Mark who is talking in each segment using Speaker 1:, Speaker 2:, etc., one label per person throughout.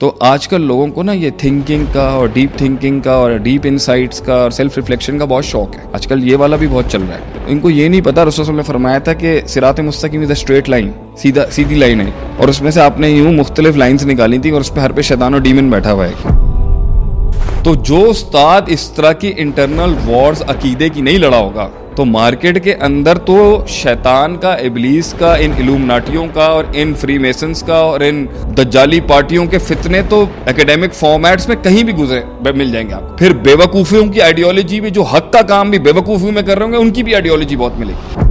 Speaker 1: तो आजकल लोगों को ना ये थिंकिंग का और डीप थिंकिंग का और डीप इंसाइट्स का और सेल्फ रिफ्लेक्शन का बहुत शौक है आजकल ये वाला भी बहुत चल रहा है इनको ये नहीं पता रसोस ने फरमाया था कि सिरात मुस्तकीम इज अ स्ट्रेट लाइन सीधा सीधी लाइन है और उसमें से आपने यूं मुख्तलिफ लाइन्स निकाली थी और उस पर हर पे शैतान और डीमन बैठा हुआ है तो जो उस्ताद इस तरह की इंटरनल वॉर्स अकीदे की नहीं लड़ा होगा तो मार्केट के अंदर तो शैतान का इबलीस का इन इलूमनाटियों का और इन फ्री मेसन्स का और इन दज्जाली पार्टियों के फितने तो एकेडमिक फॉर्मेट्स में कहीं भी गुजरे मिल जाएंगे आपको फिर बेवकूफियों की आइडियोलॉजी भी जो हक का काम भी बेवकूफियों में कर रहे होंगे उनकी भी आइडियोलॉजी बहुत मिलेगी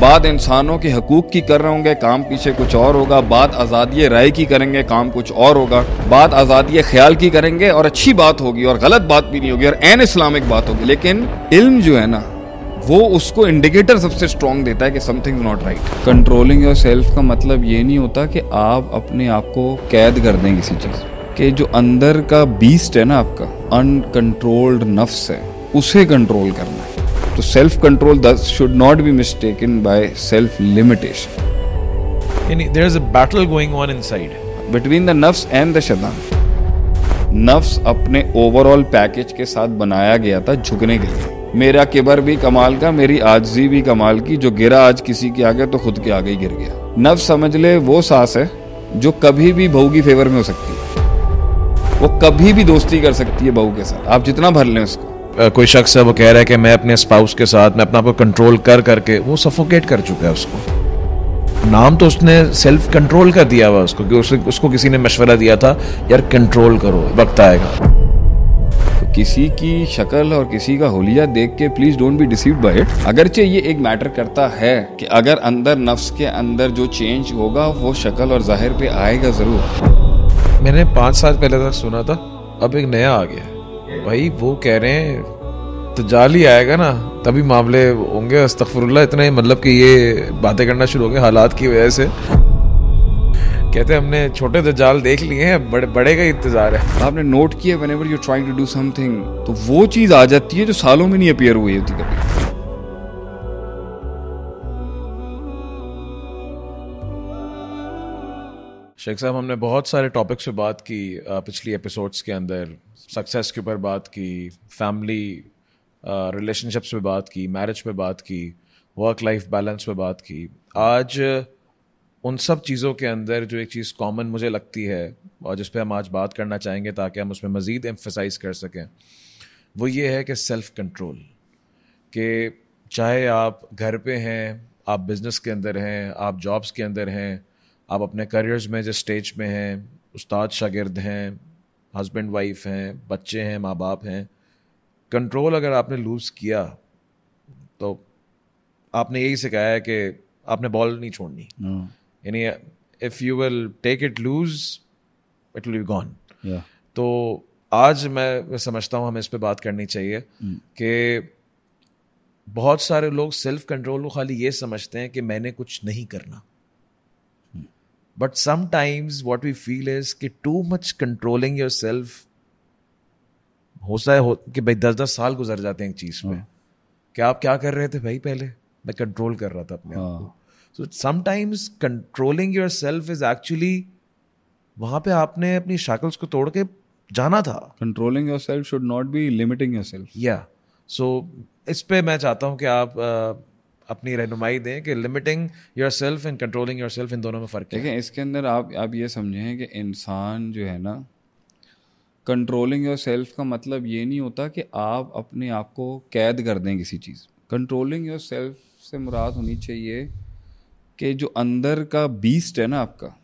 Speaker 1: बात इंसानों के हकूक की कर रहे होंगे काम पीछे कुछ और होगा बात आज़ादी राय की करेंगे काम कुछ और होगा बात आज़ादी ख्याल की करेंगे और अच्छी बात होगी और गलत बात भी नहीं होगी और एन इस्लामिक बात होगी लेकिन इल्म जो है ना वो उसको इंडिकेटर सबसे स्ट्रॉन्ग देता है कि something not right controlling your self का मतलब ये नहीं होता कि आप अपने आप को कैद कर दें किसी चीज़ के जो अंदर का बीस्ट है ना आपका अनकंट्रोल्ड नफ्स है उसे कंट्रोल करना है तो self control thus should not be mistaken by self limitation
Speaker 2: there is a battle going on inside
Speaker 1: between the नफ्स एंड द शैतान नफ्स अपने ओवरऑल पैकेज के साथ बनाया गया था झुकने के लिए मेरा किबर भी कमाल का मेरी आजजी भी कमाल की जो गिरा आज किसी के आगे तो खुद के आगे ही गिर गया नव समझ ले वो सास है जो कभी भी बहू की फेवर में हो सकती है वो कभी भी दोस्ती कर सकती है बहू के साथ आप जितना भर लें उसको
Speaker 2: कोई शख्स है वो कह रहा है कि मैं अपने स्पाउस के साथ मैं अपना कंट्रोल कर करके वो सफोकेट कर चुका है उसको नाम तो उसने सेल्फ कंट्रोल का दिया हुआ उसको कि उसको किसी ने मशवरा दिया
Speaker 1: था यार कंट्रोल करो वक्त आएगा तो किसी की शक्ल और किसी का होलिया देख के please don't be deceive by it अगरचे ये एक मैटर करता है कि अगर अंदर नफ्स के अंदर जो चेंज होगा वो शक्ल और जाहिर पे आएगा जरूर
Speaker 2: मैंने पाँच साल पहले तक सुना था अब एक नया आ गया भाई वो कह रहे हैं तो जाल ही आएगा ना तभी मामले होंगे अस्तफरुल्ला इतने मतलब कि ये
Speaker 1: बातें करना शुरू हो गए हालात की वजह से कहते हैं हमने छोटे तो जाल देख लिए हैं बड़े बड़े का इंतजार है आपने नोट किया whenever you trying to do something तो वो चीज आ जाती है जो सालों में नहीं अपियर हुई होती कभी
Speaker 2: शेख साहब हमने बहुत सारे टॉपिक्स पे बात की पिछली एपिसोड्स के अंदर सक्सेस के ऊपर बात की फैमिली रिलेशनशिप्स पे बात की मैरिज पे बात की वर्क लाइफ बैलेंस पे बात की आज उन सब चीज़ों के अंदर जो एक चीज़ कॉमन मुझे लगती है और जिस पर हम आज बात करना चाहेंगे ताकि हम उसमें मज़ीद एम्फसाइज कर सकें वो ये है कि सेल्फ़ कंट्रोल कि चाहे आप घर पे हैं आप बिज़नेस के अंदर हैं आप जॉब्स के अंदर हैं आप अपने करियर्स में जिस स्टेज में हैं उस्ताद शागिर्द हैं हस्बैंड वाइफ हैं बच्चे हैं माँ बाप हैं कंट्रोल अगर आपने लूज़ किया तो आपने यही सिखाया है कि आपने बॉल नहीं छोड़नी हाँ। यानी if you will take it lose it will be gone तो आज मैं समझता हूँ हमें इस पर बात करनी चाहिए hmm. कि बहुत सारे लोग सेल्फ कंट्रोल को खाली ये समझते हैं कि मैंने कुछ नहीं करना but sometimes what we feel is कि too much controlling your self हो सा हो कि भाई दस दस साल गुजर जाते हैं एक चीज़ में हाँ। क्या आप क्या कर रहे थे भाई पहले मैं कंट्रोल कर रहा था अपने आप हाँ। को so sometimes controlling your self is actually वहां पे आपने अपनी शैकल्स को तोड़ के जाना था controlling your self should not be limiting your self या सो इस पे मैं चाहता हूँ कि आप आ, अपनी रहनुमाई दें कि limiting your self and controlling your self इन दोनों में फ़र्क है
Speaker 1: इसके अंदर आप आप ये समझें कि इंसान जो है ना कंट्रोलिंग योर सेल्फ का मतलब ये नहीं होता कि आप अपने आप को कैद कर दें किसी चीज़ कंट्रोलिंग योर सेल्फ से मुराद होनी चाहिए कि जो अंदर का बीस्ट है ना आपका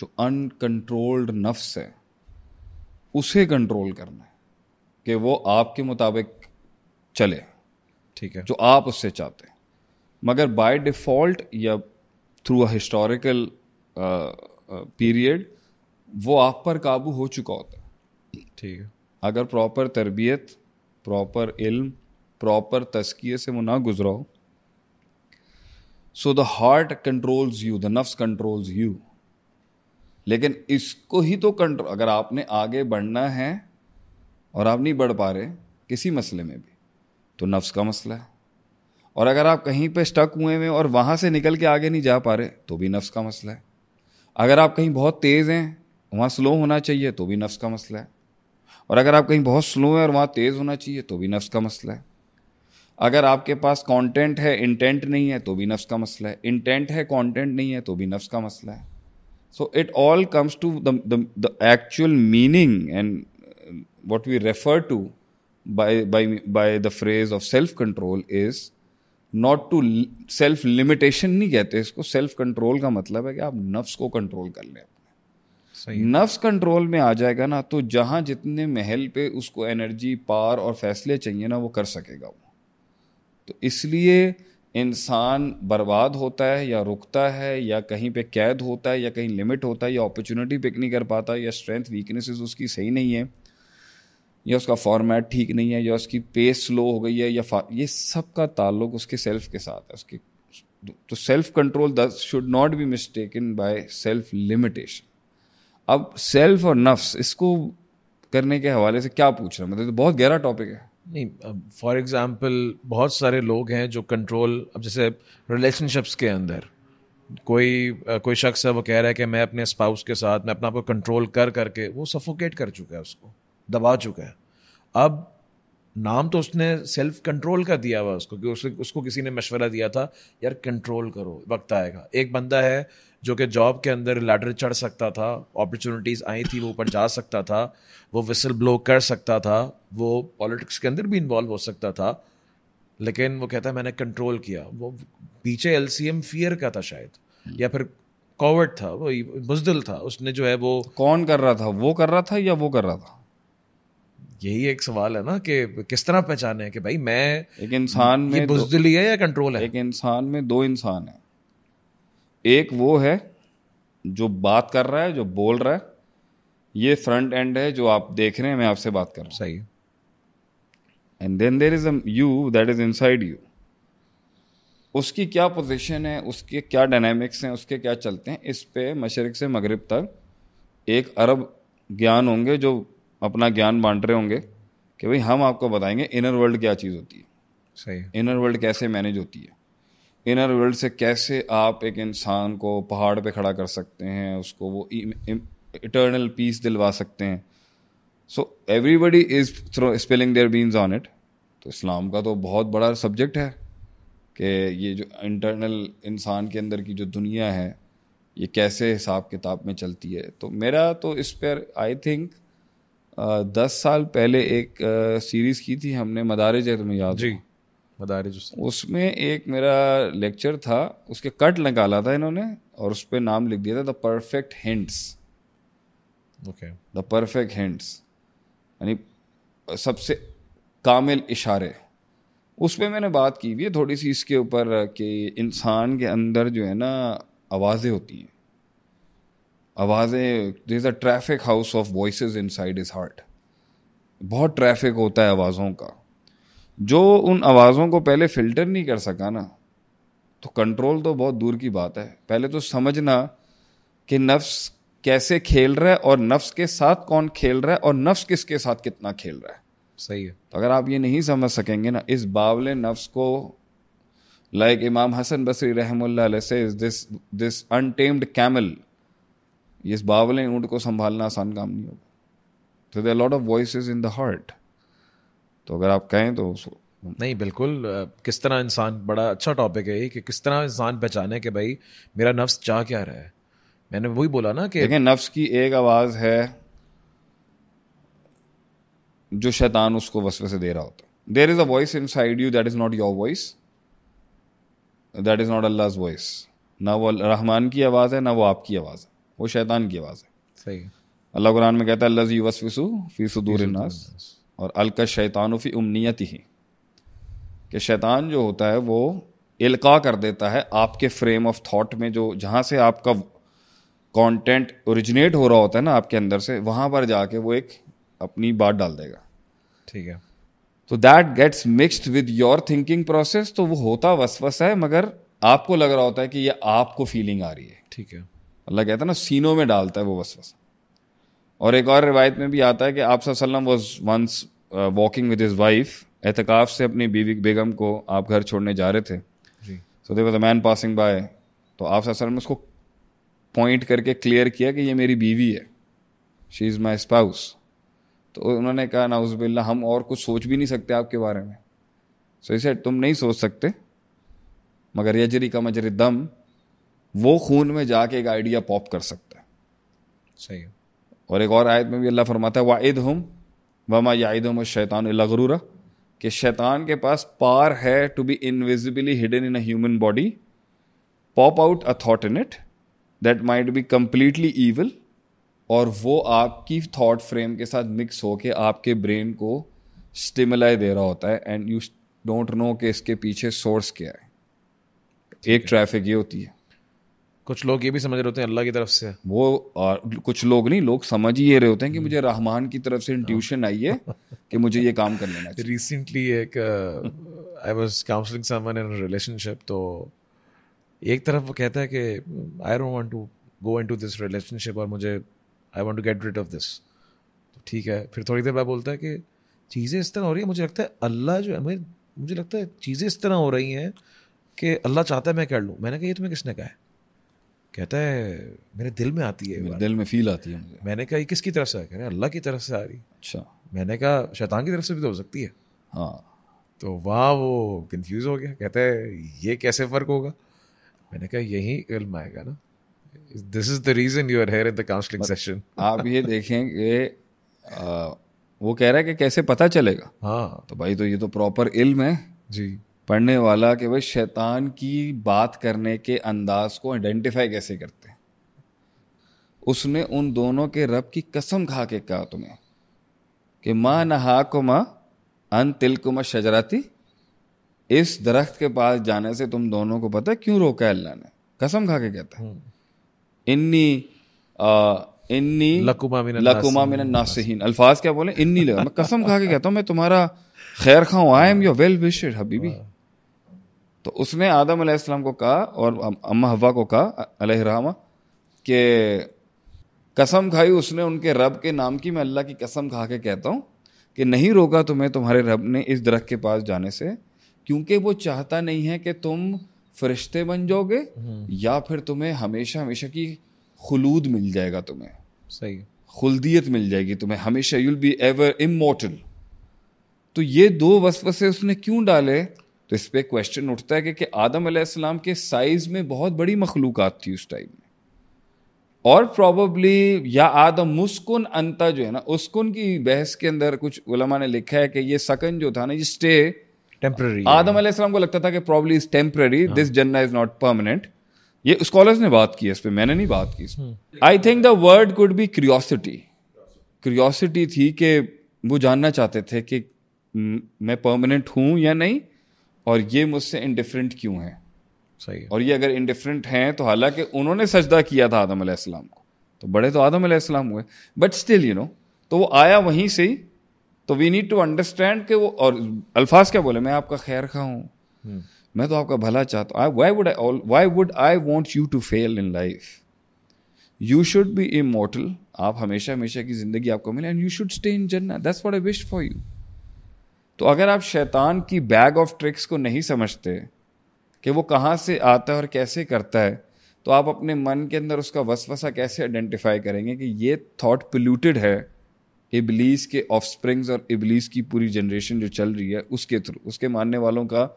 Speaker 1: जो अनकंट्रोल्ड नफ्स है उसे कंट्रोल करना है कि वो आपके मुताबिक चले ठीक है जो आप उससे चाहते हैं मगर बाय डिफ़ॉल्ट या थ्रू अ हिस्टोरिकल पीरियड वो आप पर काबू हो चुका होता है ठीक है अगर प्रॉपर तरबियत प्रॉपर इल्म प्रॉपर तस्किए से वो ना गुजरा हो so the heart controls you the नफ्स कंट्रोल्स यू लेकिन इसको ही तो कंट्रोल अगर आपने आगे बढ़ना है और आप नहीं बढ़ पा रहे किसी मसले में भी तो नफ्स का मसला है और अगर आप कहीं पे स्टक हुए हैं और वहाँ से निकल के आगे नहीं जा पा रहे तो भी नफ्स का मसला है अगर आप कहीं बहुत तेज़ हैं वहाँ स्लो होना चाहिए तो भी नफ्स का मसला है और अगर आप कहीं बहुत स्लो हैं और वहाँ तेज़ होना चाहिए तो भी नफ्स का मसला है अगर आपके पास कंटेंट है इंटेंट नहीं है तो भी नफ्स का मसला है इंटेंट है कंटेंट नहीं है तो भी नफ्स का मसला है so it all comes to the actual meaning and what we refer to by the phrase of self control is not to self limitation नहीं कहते इसको सेल्फ कंट्रोल का मतलब है कि आप नफ्स को कंट्रोल कर लें सही नफ्स कंट्रोल में आ जाएगा ना तो जहाँ जितने महल पे उसको एनर्जी पार और फैसले चाहिए ना वो कर सकेगा वो तो इसलिए इंसान बर्बाद होता है या रुकता है या कहीं पे कैद होता है या कहीं लिमिट होता है या अपॉर्चुनिटी पिक नहीं कर पाता या स्ट्रेंथ वीकनेसेस उसकी सही नहीं है या उसका फॉर्मेट ठीक नहीं है या उसकी पेस स्लो हो गई है या ये सब का ताल्लुक उसके सेल्फ के साथ है उसके तो self control thus should not be mistaken by self limitation अब सेल्फ और नफ्स इसको करने के हवाले से क्या पूछ रहे हैं मतलब तो बहुत गहरा टॉपिक है
Speaker 2: नहीं फॉर एग्ज़ाम्पल बहुत सारे लोग हैं जो कंट्रोल अब जैसे रिलेशनशिप्स के अंदर कोई कोई शख्स है वो कह रहा है कि मैं अपने स्पाउस के साथ मैं अपने आप को कंट्रोल कर करके वो सफोकेट कर चुका है उसको दबा चुका है अब नाम तो उसने सेल्फ कंट्रोल का दिया हुआ उसको कि उसको उसको किसी ने मशवरा दिया था यार कंट्रोल करो वक्त आएगा एक बंदा है जो कि जॉब के अंदर लैडर चढ़ सकता था अपॉर्चुनिटीज़ आई थी वो ऊपर जा सकता था वो विसल ब्लो कर सकता था वो पॉलिटिक्स के अंदर भी इन्वॉल्व हो सकता था लेकिन वो कहता है मैंने कंट्रोल किया वो पीछे एल फियर का था शायद hmm. या फिर कॉवर्ड था वो बुजदिल था उसने जो है वो कौन कर रहा था वो कर रहा था या वो कर रहा था यही एक सवाल है ना कि किस तरह पहचाने कि भाई
Speaker 1: मैं एक इंसान में बुजदिली है या कंट्रोल है एक इंसान में दो इंसान है एक वो है जो बात कर रहा है जो बोल रहा है ये फ्रंट एंड है जो आप देख रहे हैं मैं आपसे बात कर रहा हूँ सही and then there is you that is inside you उसकी क्या पोजीशन है उसके क्या डायनामिक्स हैं उसके क्या चलते हैं इस पे मशरक से मगरब तक एक अरब ज्ञान होंगे जो अपना ज्ञान बांट रहे होंगे कि भाई हम आपको बताएंगे इनर वर्ल्ड क्या चीज़ होती है सही इनर वर्ल्ड कैसे मैनेज होती है इनर वर्ल्ड से कैसे आप एक इंसान को पहाड़ पे खड़ा कर सकते हैं उसको वो इटर्नल पीस दिलवा सकते हैं so everybody is throw spelling their beans on it तो इस्लाम का तो बहुत बड़ा सब्जेक्ट है कि ये जो इंटरनल इंसान के अंदर की जो दुनिया है ये कैसे हिसाब किताब में चलती है तो मेरा तो इस पर आई थिंक दस साल पहले एक सीरीज़ की थी हमने मदारे जैसे याद जी मदारिज उसमें एक मेरा लेक्चर था उसके कट निकाला था इन्होंने और उस पर नाम लिख दिया था the perfect hints okay the perfect hints यानी सबसे कामिल इशारे उस पर मैंने बात की हुई है थोड़ी सी इसके ऊपर कि इंसान के अंदर जो है ना आवाज़ें होती हैं आवाज़ें there a traffic house of voice inside is heart बहुत ट्रैफिक होता है आवाज़ों का जो उन आवाज़ों को पहले फिल्टर नहीं कर सका ना तो कंट्रोल तो बहुत दूर की बात है पहले तो समझना कि नफ्स कैसे खेल रहा है और नफ्स के साथ कौन खेल रहा है और नफ्स किसके साथ कितना खेल रहा है सही है तो अगर आप ये नहीं समझ सकेंगे ना इस बावले नफ्स को लाइक इमाम हसन बसरी रहमल्ला से दिस दिस अनटेम्ड कैमल इस बावले ऊँट को संभालना आसान काम नहीं होगा तो there lot of voice in the heart तो अगर आप कहें तो नहीं बिल्कुल किस
Speaker 2: तरह इंसान बड़ा अच्छा टॉपिक है ये कि किस तरह इंसान पहचाने कि भाई मेरा नफ्स चाह क्या रहा है मैंने वही बोला ना कि देखिए
Speaker 1: नफ्स की एक आवाज़ है जो शैतान उसको वसवे से दे रहा होता है there is a voice inside you that is not your voice that is not Allah voice ना वो रहमान की आवाज़ है ना वो आपकी आवाज़ है वो शैतान की आवाज़ है सही अल्लाह कुरान में कहता है अल्लाह यूवसविसु फी सुदूर नास और अलका शैतानफ़ी उमनीत ही कि शैतान जो होता है वो इल्का कर देता है आपके फ्रेम ऑफ थॉट में जो जहाँ से आपका कंटेंट ओरिजिनेट हो रहा होता है ना आपके अंदर से वहाँ पर जाके वो एक अपनी बात डाल देगा ठीक है तो that gets mixed with your thinking process तो वो होता वसवस है मगर आपको लग रहा होता है कि ये आपको फीलिंग आ रही है ठीक है अल्लाह कहता है ना सीनों में डालता है वो वसवसा और एक और रिवायत में भी आता है कि आप सल्लम was once walking with his wife एहतकाफ से अपनी बीवी बेगम को आप घर छोड़ने जा रहे थे so there was a man passing by तो आप वसल्लम उसको पॉइंट करके क्लियर किया कि ये मेरी बीवी है शी इज़ माई स्पाउस तो उन्होंने कहा नाउजबिल्ला हम और कुछ सोच भी नहीं सकते आपके बारे में सो so इसे तुम नहीं सोच सकते मगर यजरी का मजर दम वो खून में जाके एक आइडिया पॉप कर सकता है सही है और एक और आयत में भी अल्लाह फरमाता है वाइद हम वमा याद हम शैतान लगरूरा कि शैतान के पास पार है to be invisibly hidden in a human body pop out a thought in it that might be completely evil और वो आपकी थॉट फ्रेम के साथ मिक्स हो के आपके ब्रेन को स्टिमुलाई दे रहा होता है एंड यू डोंट नो कि इसके पीछे सोर्स क्या है एक ट्रैफिक ये होती है
Speaker 2: कुछ लोग ये भी समझ रहे होते हैं अल्लाह की तरफ से
Speaker 1: वो और कुछ लोग नहीं लोग समझ ही ये रहे होते हैं कि हम्म। मुझे रहमान की तरफ से इंट्यूशन हाँ। आई है कि मुझे ये काम कर लेना रिसेंटली
Speaker 2: एक I was counselling someone in relationship तो एक तरफ वो कहता है कि I don't want to go into this relationship और मुझे I want to get rid of this ठीक है फिर थोड़ी देर बाद बोलता है कि चीज़ें इस तरह हो रही है मुझे लगता है अल्लाह जो है मुझे मुझे लगता है चीज़ें इस तरह हो रही हैं कि अल्लाह चाहता है मैं कर लूँ मैंने कहा ये तुम्हें किसने कहा है कहता है मेरे दिल में आती है मेरे दिल में फील आती है मुझे मैंने कहा ये किसकी तरफ से कह रहे अल्लाह की तरफ से आ रही अच्छा मैंने कहा शैतान की तरफ से भी तो हो सकती है हाँ तो वहाँ वो कंफ्यूज हो गया कहता है ये कैसे फ़र्क होगा मैंने कहा
Speaker 1: यही इल्म आएगा ना this is the reason you are here in the counselling session आप ये देखें कि वो कह रहा है कि कैसे पता चलेगा हाँ तो भाई तो ये तो प्रॉपर इल्म है जी पढ़ने वाला कि भाई शैतान की बात करने के अंदाज को आइडेंटिफाई कैसे करते हैं उसने उन दोनों के रब की कसम खा के कहा तुम्हें कि माँ नहा को माँ अन तिल को माँ शजराती इस दरख्त के पास जाने से तुम दोनों को पता है क्यों रोका है अल्लाह ने कसम खा के कहता है हम्म। इन्नी आ, इन्नी लकुमा मिन लकुमा नासहीन अल्फाज क्या बोले इन्नी लगा मैं कसम खा के कहता हूँ मैं तुम्हारा खैर खाऊं I am your well wisher हबीबी हाँ। तो उसने आदम अलैहिस्सलाम को कहा और अम्मा हवा को कहा अलहरामा कि कसम खाई उसने उनके रब के नाम की मैं अल्लाह की कसम खा के कहता हूँ कि नहीं रोका तुम्हें तुम्हारे रब ने इस दरख्त के पास जाने से क्योंकि वो चाहता नहीं है कि तुम फरिश्ते बन जाओगे हम्म। या फिर तुम्हें हमेशा हमेशा की खलूद मिल जाएगा तुम्हें सही खुलदियत मिल जाएगी तुम्हें हमेशा यूल बी एवर इमोटल तो ये दो वसवसे उसने क्यों डाले तो इस पर क्वेश्चन उठता है कि, कि आदम अलैहिस्सलाम के साइज़ में बहुत बड़ी मखलूक थी उस टाइम में और प्रॉबली या आदम मुस्कुन अंता जो है ना उसकुन की बहस के अंदर कुछ उलमा ने लिखा है कि ये सकन जो था ना ये स्टे टेम्प्ररी आदम अलैहिस्सलाम को लगता था कि प्रॉब्ली इज टेम्प्ररी दिस जन्ना इज नॉट परमानेंट ये स्कॉलर्स ने बात की है इस पर मैंने नहीं बात की I think the word could be curiosity curiosity थी कि वो जानना चाहते थे कि मैं परमानेंट हूं या नहीं और ये मुझसे इनडिफरेंट क्यों है सही है। और ये अगर इनडिफरेंट हैं तो हालांकि उन्होंने सजदा किया था आदम आदम्लाम को तो बड़े तो आदम आदम्लाम हुए बट स्टिल यू नो तो वो आया वहीं से ही तो वी नीड टू अंडरस्टैंड कि वो और अल्फाज क्या बोले मैं आपका खैर खा हूँ हम्म। मैं तो आपका भला चाहता हूँ why would I why would I want you to fail in life you should be immortal आप हमेशा हमेशा की जिंदगी आपको मिले and you should stay in जन्ना that's what I wish for you तो अगर आप शैतान की बैग ऑफ ट्रिक्स को नहीं समझते कि वो कहाँ से आता है और कैसे करता है तो आप अपने मन के अंदर उसका वसवसा कैसे आइडेंटिफाई करेंगे कि ये थॉट पोल्यूटेड है इबलीस के स्प्रिंग्स और इबलीस की पूरी जनरेशन जो चल रही है उसके थ्रू उसके मानने वालों का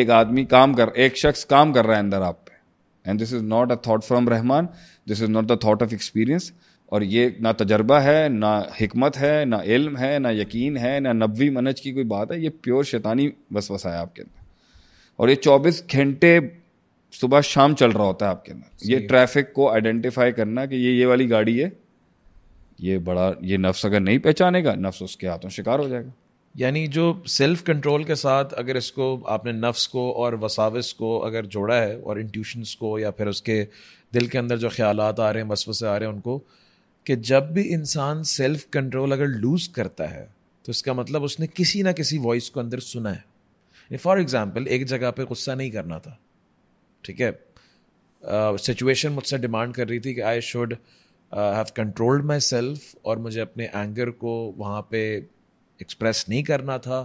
Speaker 1: एक आदमी काम कर एक शख्स काम कर रहा है अंदर आप पे and this is not a thought from Rahman this is not the thought of experience और ये ना तजर्बा है ना हमत है ना इल्म है ना यकीन है ना नबी मनज की कोई बात है ये प्योर शैतानी बस वसा है आपके अंदर और ये चौबीस घंटे सुबह शाम चल रहा होता है आपके अंदर ये ट्रैफिक को आइडेंटिफाई करना कि ये ये वाली गाड़ी है ये बड़ा ये नफ्स अगर नहीं पहचानेगा नफ्स उसके हाथों शिकार हो जाएगा यानी जो सेल्फ कंट्रोल
Speaker 2: के साथ अगर इसको आपने नफ्स को और वसाविस को अगर जोड़ा है और इंट्यूशंस को या फिर उसके दिल के अंदर जो ख्याल आ रहे हैं वसवसे आ रहे हैं उनको कि जब भी इंसान सेल्फ कंट्रोल अगर लूज करता है तो इसका मतलब उसने किसी ना किसी वॉइस को अंदर सुना है फॉर एग्जाम्पल एक जगह पर गुस्सा नहीं करना था ठीक है सिचुएशन uh, मुझसे डिमांड कर रही थी कि I should have controlled my self और मुझे अपने एंगर को वहाँ पे एक्सप्रेस नहीं करना था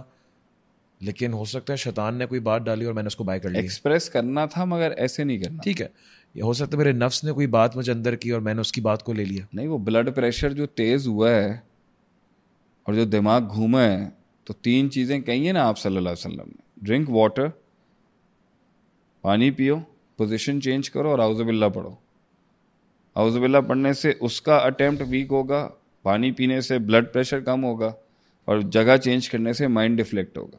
Speaker 2: लेकिन हो सकता है शैतान ने कोई बात डाली और मैंने उसको बाय कर लिया एक्सप्रेस करना था मगर ऐसे नहीं करना ठीक है
Speaker 1: हो सकता है मेरे नफ्स ने कोई बात मुझे अंदर की और मैंने उसकी बात को ले लिया नहीं वो ब्लड प्रेशर जो तेज़ हुआ है और जो दिमाग घूमा है तो तीन चीज़ें कही है ना आप सल्लल्लाहु अलैहि वसल्लम ने ड्रिंक वाटर पानी पियो पोजिशन चेंज करो और आउजबिल्ला पढ़ो आउजबिल्ला पढ़ने से उसका अटैम्प्ट वीक होगा पानी पीने से ब्लड प्रेशर कम होगा और जगह चेंज करने से माइंड डिफ्लेक्ट होगा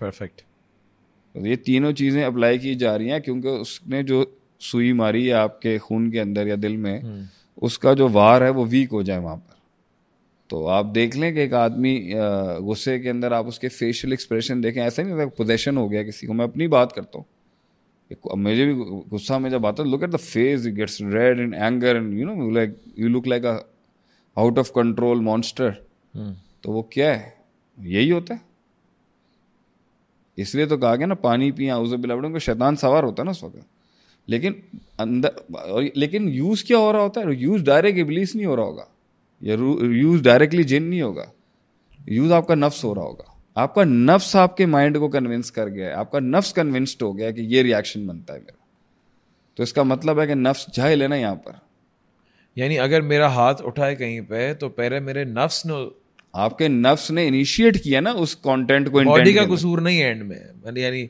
Speaker 1: परफेक्ट तो ये तीनों चीज़ें अप्लाई की जा रही हैं क्योंकि उसने जो सुई मारी है आपके खून के अंदर या दिल में हम्म। उसका जो वार है वो वीक हो जाए वहाँ पर तो आप देख लें कि एक आदमी गुस्से के अंदर आप उसके फेशियल एक्सप्रेशन देखें ऐसा नहीं होता पोजेशन हो गया किसी को मैं अपनी बात करता हूँ मुझे भी गुस्सा में जब आता look at the face gets red in anger and you know like you look like a out of control monster तो वो क्या है यही होता है इसलिए तो कहा गया ना पानी पिया बिलावड़ों को शैतान सवार होता है ना उस वक्त लेकिन अंदर लेकिन यूज़ क्या हो रहा होता है यूज़ डायरेक्ट इबलीस नहीं हो रहा होगा या यूज़ डायरेक्टली जिन नहीं होगा यूज़ आपका नफ्स हो रहा होगा आपका नफ्स आपके माइंड को कन्विंस कर गया है आपका नफ्स कन्विंस्ड हो गया कि ये रिएक्शन बनता है मेरा तो इसका मतलब है कि नफ्स जाए लेना यहाँ पर
Speaker 2: यानी अगर मेरा हाथ उठाए कहीं पे तो पहले मेरे नफ्स ने आपके नफ्स ने इनिशिएट किया ना उस कंटेंट को बॉडी का कसूर नहीं एंड में मतलब यानी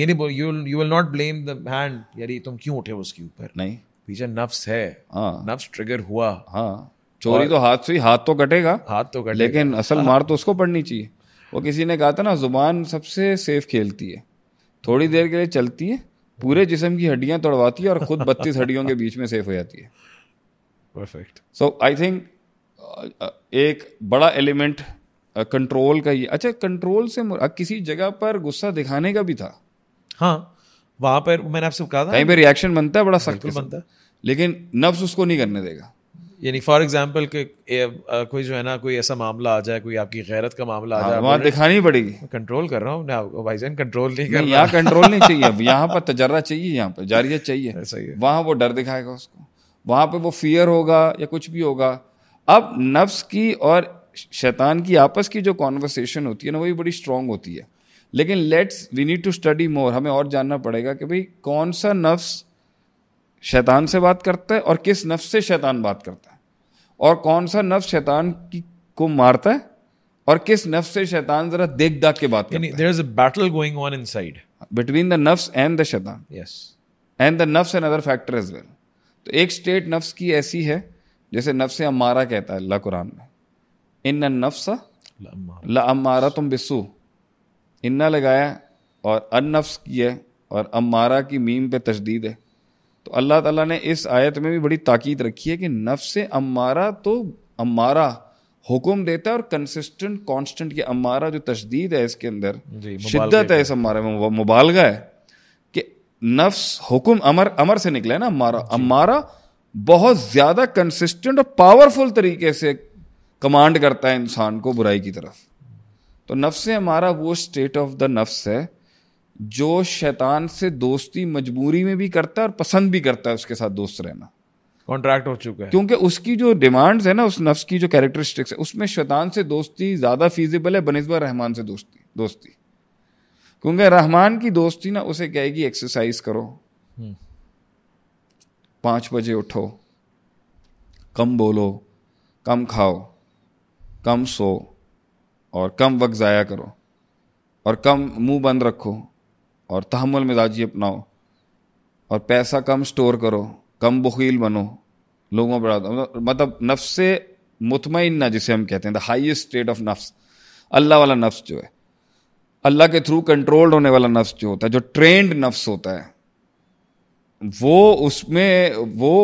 Speaker 2: ये नहीं you you will not blame the hand यानी तुम क्यों उठे उसके ऊपर नहीं पीछे नफ्स है हाँ नफ्स ट्रिगर हुआ हाँ चोरी तो हाथ
Speaker 1: से ही हाथ तो कटेगा हाथ तो कटेगा लेकिन असल हाँ। मार तो उसको पड़नी चाहिए वो किसी ने कहा था ना जुबान सबसे सेफ खेलती है थोड़ी देर के लिए चलती है पूरे जिसम की हड्डियां तोड़वाती है और खुद बत्तीस हड्डियों के बीच में सेफ हो जाती
Speaker 2: है परफेक्ट
Speaker 1: सो आई थिंक एक बड़ा एलिमेंट कंट्रोल का ही अच्छा कंट्रोल से किसी जगह पर गुस्सा दिखाने का भी था हाँ वहां पर मैंने आपसे कहा था कहीं पर रिएक्शन बनता है बड़ा सख्त बनता है लेकिन नफ्स उसको नहीं करने देगा
Speaker 2: यानी फॉर एग्जाम्पल कोई जो है ना कोई ऐसा मामला आ जाए कोई आपकी गैरत का मामला आ हाँ, जाए वहाँ दिखानी
Speaker 1: पड़ेगी कंट्रोल कर रहा
Speaker 2: हूँ भाई जान कंट्रोल नहीं कर यहाँ कंट्रोल नहीं
Speaker 1: चाहिए यहाँ पर तजर्रा चाहिए यहाँ पर जारियत चाहिए वहाँ वो डर दिखाएगा उसको वहाँ पे वो फियर होगा या कुछ भी होगा अब नफ्स की और शैतान की आपस की जो कॉन्वर्सेशन होती है ना वही बड़ी स्ट्रांग होती है लेकिन let's we need to study more हमें और जानना पड़ेगा कि भाई कौन सा नफ्स शैतान से बात करता है और किस नफ्स से शैतान बात करता है और कौन सा नफ्स शैतान की को मारता है और किस नफ्स से शैतान जरा देख दाख के बात करता is a battle going on side between the नफ्स एंड द शैतान यस एंड द नफ्स and other factor as well तो एक स्टेट नफ्स की ऐसी है जैसे नफ्स अमारा कहता है अल्लाह कुरान में इन नफ्स लमारा तुम बिसू इन्ना लगाया और अन नफ्स की है और अमारा की मीम पे तशदीद है तो अल्लाह ताला ने इस आयत में भी बड़ी ताकीद रखी है कि नफ्स अमारा तो अमारा हुक्म देता है और कंसिस्टेंट कांस्टेंट ये अमारा जो तशदीद है इसके अंदर शिद्दत है इस अमारा में मुबालगा है कि नफ्स हुक्म अमर अमर से निकला है ना अमारा अमारा बहुत ज़्यादा कंसिस्टेंट और पावरफुल तरीके से कमांड करता है इंसान को बुराई की तरफ तो नफ्स हमारा वो स्टेट ऑफ द नफ्स है जो शैतान से दोस्ती मजबूरी में भी करता है और पसंद भी करता है उसके साथ दोस्त रहना कॉन्ट्रैक्ट हो चुका है क्योंकि उसकी जो डिमांड्स है ना उस नफ्स की जो कैरेक्टरिस्टिक्स है उसमें शैतान से दोस्ती ज़्यादा फीजिबल है बनस्बा रहमान से दोस्ती दोस्ती क्योंकि रहमान की दोस्ती ना उसे कहेगी एक्सरसाइज करो हम्म। पाँच बजे उठो कम बोलो कम खाओ कम सो और कम वक्त ज़ाया करो और कम मुंह बंद रखो और तहमुल मिजाजी अपनाओ और पैसा कम स्टोर करो कम बखील बनो लोगों पर मतलब नफ्स से मुतमिन जिसे हम कहते हैं द हाइस्ट स्टेट ऑफ नफ्स अल्लाह वाला नफ्स जो है अल्लाह के थ्रू कंट्रोल्ड होने वाला नफ्स जो होता है जो ट्रेंड नफ्स होता है वो उसमें वो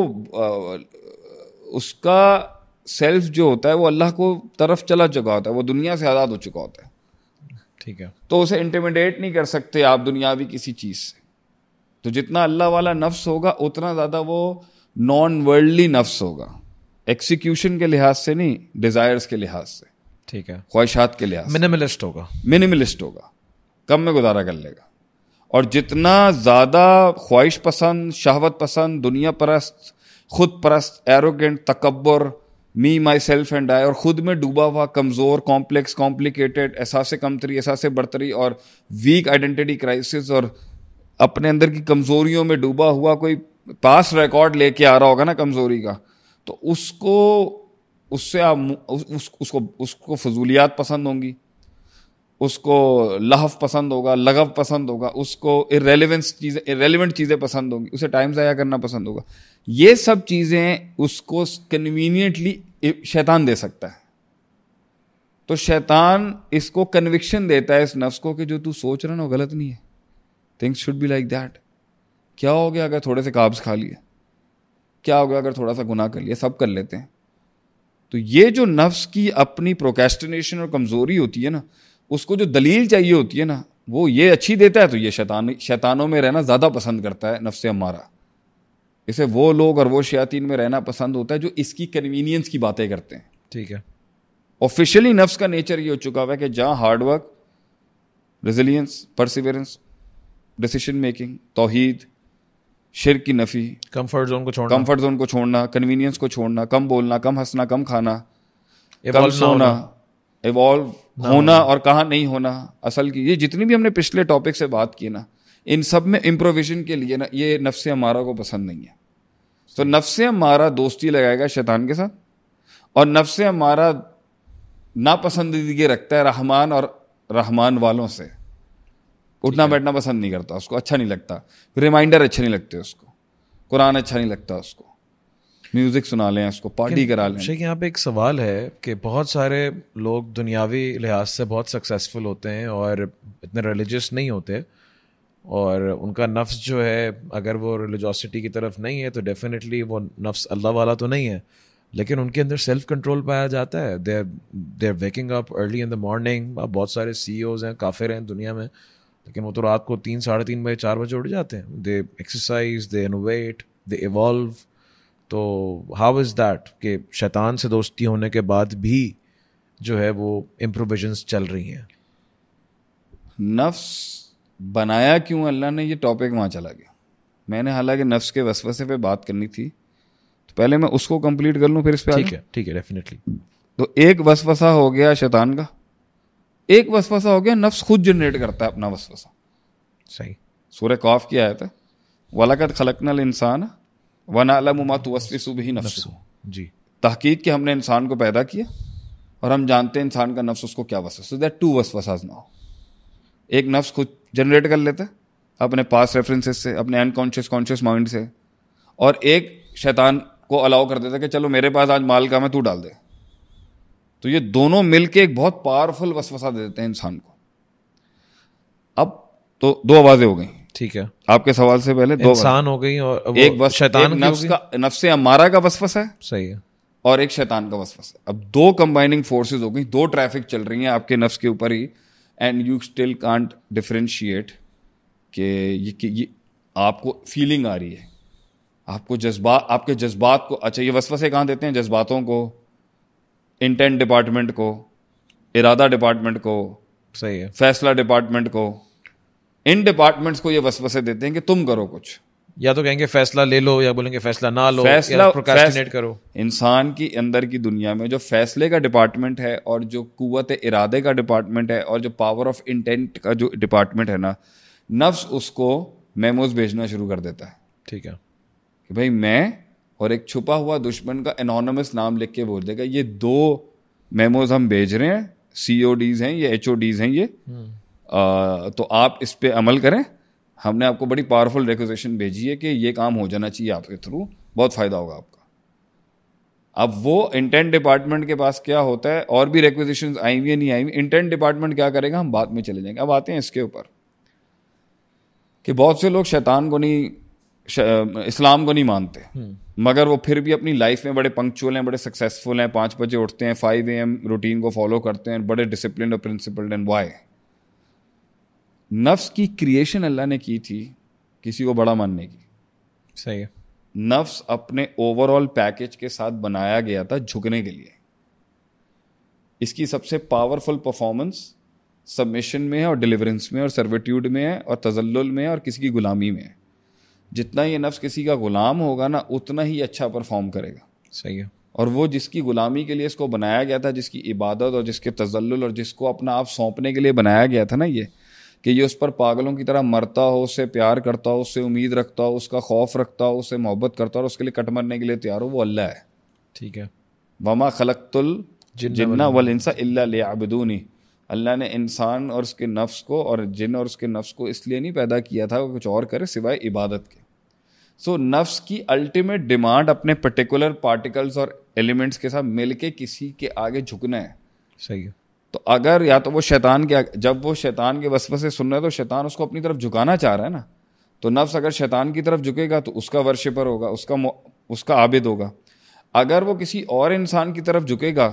Speaker 1: उसका सेल्फ जो होता है वो अल्लाह को तरफ चला चुका होता है वो दुनिया से आज़ाद हो चुका होता है ठीक है तो उसे इंटिमिडेट नहीं कर सकते आप दुनियावी किसी चीज़ से तो जितना अल्लाह वाला नफ्स होगा उतना ज़्यादा वो नॉन वर्ल्डली नफ्स होगा एक्सिक्यूशन के लिहाज से नहीं डिज़ायर्स के लिहाज से ठीक है ख्वाहिशात के लिहाज
Speaker 2: मिनिमलिस्ट होगा
Speaker 1: मिनिमलिस्ट होगा कम में गुजारा कर लेगा और जितना ज़्यादा ख्वाहिश पसंद शहवत पसंद दुनिया परस्त खुद परस्त एरोगेंट तकबर me my self and I और ख़ुद में डूबा हुआ कमज़ोर कॉम्प्लेक्स कॉम्प्लिकेटेड एहसास कमतरी एहसास बढ़तरी और वीक आइडेंटिटी क्राइसिस और अपने अंदर की कमज़ोरियों में डूबा हुआ कोई पास रिकॉर्ड लेके आ रहा होगा ना कमज़ोरी का तो उसको उससे आप उस, उस, उसको उसको फजूलियात पसंद होंगी उसको लहफ पसंद होगा लगव पसंद होगा उसको इरेलीवेंस चीज़ें इरेलीवेंट चीज़ें पसंद होंगी उसे टाइम ज़ाया करना पसंद होगा ये सब चीज़ें उसको कन्वीनियंटली शैतान दे सकता है तो शैतान इसको कन्विक्शन देता है इस नफ्स को कि जो तू सोच रहा ना वो गलत नहीं है things should be like that क्या हो गया अगर थोड़े से काब्स खा लिए क्या हो गया अगर थोड़ा सा गुनाह कर लिया सब कर लेते हैं तो ये जो नफ्स की अपनी प्रोकेस्टिनेशन और कमज़ोरी होती है ना उसको जो दलील चाहिए होती है ना वो ये अच्छी देता है तो ये शैतान शैतानों में रहना ज़्यादा पसंद करता है नफ्स हमारा इसे वो लोग और वो शयातीन में रहना पसंद होता है जो इसकी कन्वीनियंस की बातें करते हैं ठीक है ऑफिशियली नफ्स का नेचर ये हो चुका हुआ है कि जहाँ hard work resilience perseverance decision making तोहद शिर की नफ़ी कम्फर्ट जोन को छोड़ना कम्फर्ट जोन को छोड़ना कन्वीनियंस को छोड़ना कम बोलना कम हंसना कम खाना कम सोना इवॉल्व हाँ। होना और कहाँ नहीं होना असल की ये जितनी भी हमने पिछले टॉपिक से बात की ना इन सब में इम्प्रोविजन के लिए ना ये नफ्स हमारा को पसंद नहीं है तो नफ्स हमारा दोस्ती लगाएगा शैतान के साथ और नफ्स हमारा नापसंदीदगी रखता है रहमान और रहमान वालों से उठना बैठना पसंद नहीं करता उसको अच्छा नहीं लगता रिमाइंडर अच्छे नहीं लगते उसको कुरान अच्छा नहीं लगता उसको म्यूजिक सुना लें उसको पार्टी करा लें शेख यहाँ पे एक सवाल है
Speaker 2: कि बहुत सारे लोग दुनियावी लिहाज से बहुत सक्सेसफुल होते हैं और इतने रिलीजियस नहीं होते और उनका नफ्स जो है अगर वो रिलीजोसिटी की तरफ नहीं है तो डेफिनेटली वो नफ्स अल्लाह वाला तो नहीं है लेकिन उनके अंदर सेल्फ कंट्रोल पाया जाता है there there waking up early in the morning अब बहुत सारे सी e हैं काफिर हैं दुनिया में लेकिन वो तो रात को तीन साढ़े तीन बजे चार बजे उठ जाते हैं they exercise they innovate they evolve तो हाउ इज़ दैट कि शैतान से दोस्ती होने के
Speaker 1: बाद भी जो है वो इम्प्रोविजन चल रही हैं नफ्स बनाया क्यों अल्लाह ने ये टॉपिक वहाँ चला गया मैंने हालांकि नफ्स के वसवसे पे बात करनी थी तो पहले मैं उसको कंप्लीट कर लूँ फिर इस पर ठीक है
Speaker 2: ठीक है डेफिनेटली
Speaker 1: तो एक वसवसा हो गया शैतान का एक वसवसा हो गया नफ्स खुद जनरेट करता है अपना वसवसा सही सूर्य कौफ की आयत है वलाकत खलकनल इंसान वन आलम मातु वसविसु भी नफ्सु जी तहकीक के हमने इंसान को पैदा किया और हम जानते हैं इंसान का नफ्स उसको क्या वसवस दैट टू वस वसाज ना एक नफ्स खुद जनरेट कर लेता है अपने पास रेफरेंसेस से अपने अनकॉन्शियस कॉन्शियस माइंड से और एक शैतान को अलाउ कर देता कि चलो मेरे पास आज माल का मैं तू डाल दे तो ये दोनों मिलके एक बहुत पावरफुल वसवसा दे देते हैं इंसान को अब तो दो आवाज़ें हो गई ठीक है आपके सवाल से पहले दो इंसान हो गई और एक बस शैतान एक नफ्स का नफ्स का वसवस है सही है और एक शैतान का वसवस है अब दो कंबाइनिंग फोर्सेस हो गई दो ट्रैफिक चल रही हैं आपके नफ्स के ऊपर ही and you still can't differentiate कि ये कि ये आपको फीलिंग आ रही है आपको जज्बा आपके जज्बात को अच्छा ये वसवसे कहाँ देते हैं जज्बातों को इंटेंट डिपार्टमेंट को इरादा डिपार्टमेंट को सही है फैसला डिपार्टमेंट को इन डिपार्टमेंट्स को ये वसवसे देते हैं कि तुम करो कुछ या तो कहेंगे फैसला ले
Speaker 2: लो या बोलेंगे फैसला ना लो फैसला प्रोक्रेस्टिनेट करो
Speaker 1: इंसान की अंदर की दुनिया में जो फैसले का डिपार्टमेंट है और जो कुत इरादे का डिपार्टमेंट है और जो पावर ऑफ इंटेंट का जो डिपार्टमेंट है ना नफ्स उसको मेमोज भेजना शुरू कर देता है ठीक है कि भाई मैं और एक छुपा हुआ दुश्मन का एनोनमस नाम लिख के बोल देगा ये दो मेमोज हम भेज रहे हैं सी ओ डीज हैं ये एच ओ डीज हैं ये हम्म। तो आप इस पर अमल करें हमने आपको बड़ी पावरफुल रिक्वेजेशन भेजी है कि ये काम हो जाना चाहिए आपके थ्रू बहुत फ़ायदा होगा आपका अब वो इंटेंट डिपार्टमेंट के पास क्या होता है और भी रिक्वेजेशन आई हुई नहीं आई हुई इंटेंट डिपार्टमेंट क्या करेगा हम बाद में चले जाएंगे अब आते हैं इसके ऊपर कि बहुत से लोग शैतान को नहीं इस्लाम को नहीं मानते हम्म। मगर वो फिर भी अपनी लाइफ में बड़े पंक्चुअल हैं बड़े सक्सेसफुल हैं पाँच बजे उठते हैं फाइव ए एम रूटीन को फॉलो करते हैं बड़े डिसिप्लिन और प्रिंसिपल्ड एंड वाई नफ्स की क्रिएशन अल्लाह ने की थी किसी को बड़ा मानने की सही है नफ्स अपने ओवरऑल पैकेज के साथ बनाया गया था झुकने के लिए इसकी सबसे पावरफुल परफॉर्मेंस सबमिशन में है और डिलीवरेंस में और सर्विट्यूड में है और तजल्ल में है और किसी की गुलामी में है जितना ये नफ्स किसी का गुलाम होगा ना उतना ही अच्छा परफॉर्म करेगा सही है और वो जिसकी गुलामी के लिए इसको बनाया गया था जिसकी इबादत और जिसके तजल्लुल और जिसको अपना आप सौंपने के लिए बनाया गया था ना ये कि ये उस पर पागलों की तरह मरता हो उससे प्यार करता हो उससे उम्मीद रखता हो उसका खौफ रखता हो उससे मोहब्बत करता हो और उसके लिए कट मरने के लिए तैयार हो वो अल्लाह है ठीक है वमा खलकतुल जिन्ना वल इंसा अल्लाह ने इंसान और उसके नफ्स को और जिन और उसके नफ्स को इसलिए नहीं पैदा किया था कुछ और करे सिवाय इबादत के सो so, नफ्स की अल्टीमेट डिमांड अपने पर्टिकुलर पार्टिकल्स और एलिमेंट्स के साथ मिलके किसी के आगे झुकना है सही है तो अगर या तो वो शैतान के जब वो शैतान के वसफ़ से सुन रहे तो शैतान उसको अपनी तरफ झुकाना चाह रहा है ना तो नफ्स अगर शैतान की तरफ झुकेगा तो उसका वर्शिपर होगा उसका उसका आबिद होगा अगर वो किसी और इंसान की तरफ झुकेगा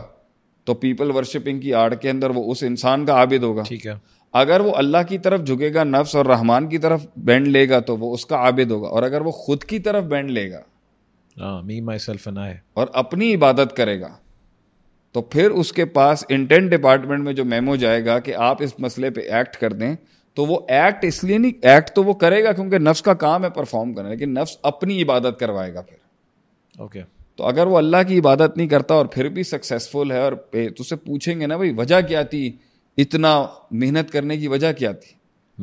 Speaker 1: तो पीपल वर्शिपिंग की आड़ के अंदर वो उस इंसान का आबिद होगा ठीक है अगर वो अल्लाह की तरफ झुकेगा नफ्स और रहमान की तरफ बैंड लेगा तो वो उसका आबिद होगा और अगर वो खुद की तरफ बैंड लेगा मी माई सेल्फ और अपनी इबादत करेगा तो फिर उसके पास इंटेंट डिपार्टमेंट में जो मेमो जाएगा कि आप इस मसले पे एक्ट कर दें तो वो एक्ट इसलिए नहीं एक्ट तो वो करेगा क्योंकि नफ्स का काम है परफॉर्म करना लेकिन नफ्स अपनी इबादत करवाएगा फिर ओके okay. तो अगर वो अल्लाह की इबादत नहीं करता और फिर भी सक्सेसफुल है और तो उसे पूछेंगे ना भाई वजह क्या थी इतना मेहनत करने की वजह क्या थी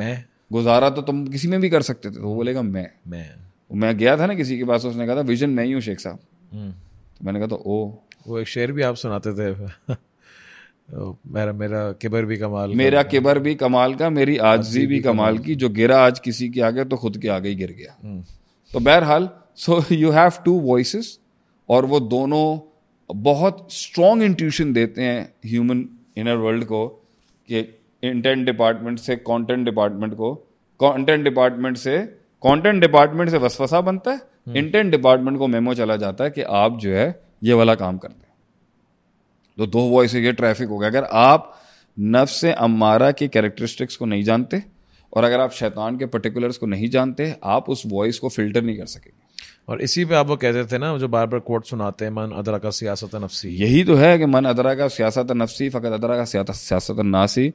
Speaker 1: मैं गुजारा तो तुम किसी में भी कर सकते थे तो वो बोलेगा मैं मैं मैं गया था ना किसी के पास उसने कहा था विजन मैं ही हूँ शेख साहब हम्म। तो मैंने कहा था तो ओ वो एक शेर भी आप सुनाते थे तो मेरा मेरा किबर भी कमाल मेरा किबर भी कमाल का मेरी आजजी भी कमाल की जो गिरा आज किसी के आगे तो खुद के आगे ही गिर गया हम्म। तो बहरहाल so you have to voice और वो दोनों बहुत स्ट्रॉन्ग इंट्यूशन देते हैं ह्यूमन इनर वर्ल्ड को कि इंटेंट डिपार्टमेंट से कंटेंट डिपार्टमेंट को कंटेंट डिपार्टमेंट से कंटेंट डिपार्टमेंट से वसवसा बनता है इंटेंट हम्म। डिपार्टमेंट को मेमो चला जाता है कि आप जो है ये वाला काम करते तो दो वॉइस ये ट्रैफिक हो गया अगर आप नफ्स से अम्मारा की कैरेक्टरिस्टिक्स को नहीं जानते और अगर आप शैतान के पर्टिकुलर्स को नहीं जानते आप उस वॉइस को फिल्टर नहीं कर सकेंगे
Speaker 2: और इसी पे आप वो कहते थे ना जो बार बार कोर्ट सुनाते हैं मन अदरा का सियासत नफसी यही तो
Speaker 1: है कि मन अदरा का सियासत नफसी फ़कत अदरा का सियासत नासी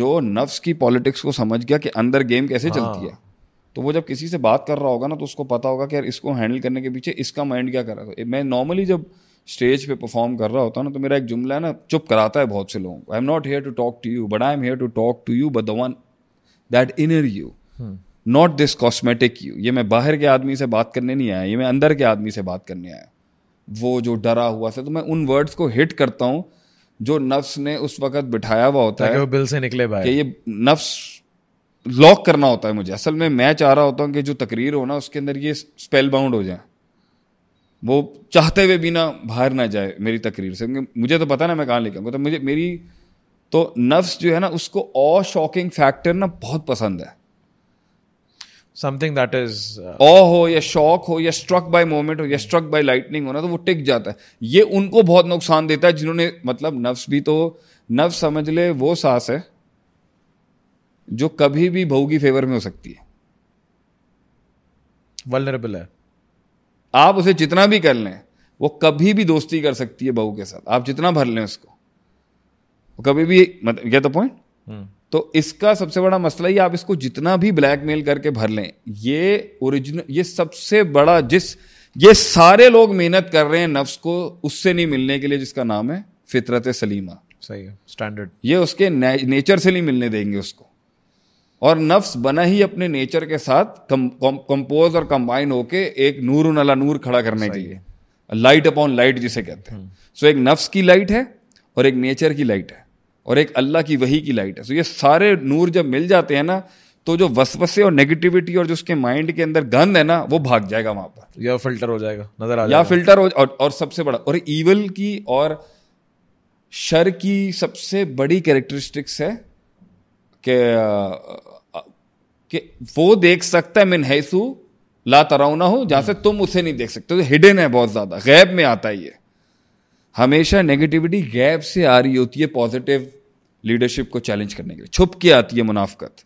Speaker 1: जो नफ्स की पॉलिटिक्स को समझ गया कि अंदर गेम कैसे हाँ। चलती है तो वो जब किसी से बात कर रहा होगा ना तो उसको पता होगा कि यार इसको हैंडल करने के पीछे इसका माइंड क्या कर रहा है मैं नॉर्मली जब स्टेज पे परफॉर्म कर रहा होता हूँ ना तो मेरा एक जुमला है ना चुप कराता है बहुत से लोगों को I am not here to talk to you but I am here to talk to you but the one that inner you not this cosmetic you ये मैं बाहर के आदमी से बात करने नहीं आया ये मैं अंदर के आदमी से बात करने आया वो जो डरा हुआ था तो मैं उन वर्ड्स को हिट करता हूँ जो नफ्स ने उस वक्त बिठाया हुआ होता है बिल से निकले भाई कि ये नफ्स लॉक करना होता है मुझे असल में मैं चाह रहा होता हूँ कि जो तकरीर हो ना उसके अंदर ये स्पेल बाउंड हो जाए वो चाहते हुए भी ना बाहर ना जाए मेरी तकरीर से मुझे तो पता ना मैं कहाँ लेके आऊँगा तो मुझे मेरी तो नफ्स जो है ना उसको और शॉकिंग फैक्टर ना बहुत पसंद है समथिंग
Speaker 2: दैट इज
Speaker 1: ओ हो या शॉक हो या स्ट्रक बाय मोमेंट हो या स्ट्रक बाय लाइटनिंग हो ना तो वो टिक जाता है ये उनको बहुत नुकसान देता है जिन्होंने मतलब नफ्स भी तो नफ्स समझ ले वो सांस है जो कभी भी बहू की फेवर में हो सकती है वल्नरेबल है आप उसे जितना भी कर लें वो कभी भी दोस्ती कर सकती है बहू के साथ आप जितना भर लें उसको वो कभी भी मतलब गेट तो पॉइंट तो इसका सबसे बड़ा मसला ये आप इसको जितना भी ब्लैकमेल करके भर लें ये ओरिजिनल ये सबसे बड़ा जिस ये सारे लोग मेहनत कर रहे हैं नफ्स को उससे नहीं मिलने के लिए जिसका नाम है फितरत सलीमा सही है स्टैंडर्ड ये उसके ने, नेचर से नहीं मिलने देंगे उसको और नफ्स बना ही अपने नेचर के साथ कंपोज और कंबाइन होके एक नूर नला नूर खड़ा करने के लिए लाइट अपॉन लाइट जिसे कहते हैं सो एक नफ्स की लाइट है और एक नेचर की लाइट है और एक अल्लाह की वही की लाइट है सो ये सारे नूर जब मिल जाते हैं ना तो जो वसवसे और नेगेटिविटी और जो उसके माइंड के अंदर गंद है ना वो भाग जाएगा वहां पर या फिल्टर हो जाएगा नजर आ या फिल्टर हो और, और सबसे बड़ा और ईवल की और शर की सबसे बड़ी कैरेक्टरिस्टिक्स है कि कि वो देख सकता है मिन हैसु ला तराउ ना हो जहां से तुम उसे नहीं देख सकते तो हिडन है बहुत ज़्यादा गैब में आता है हमेशा नेगेटिविटी गैब से आ रही होती है पॉजिटिव लीडरशिप को चैलेंज करने के लिए छुप के आती है मुनाफकत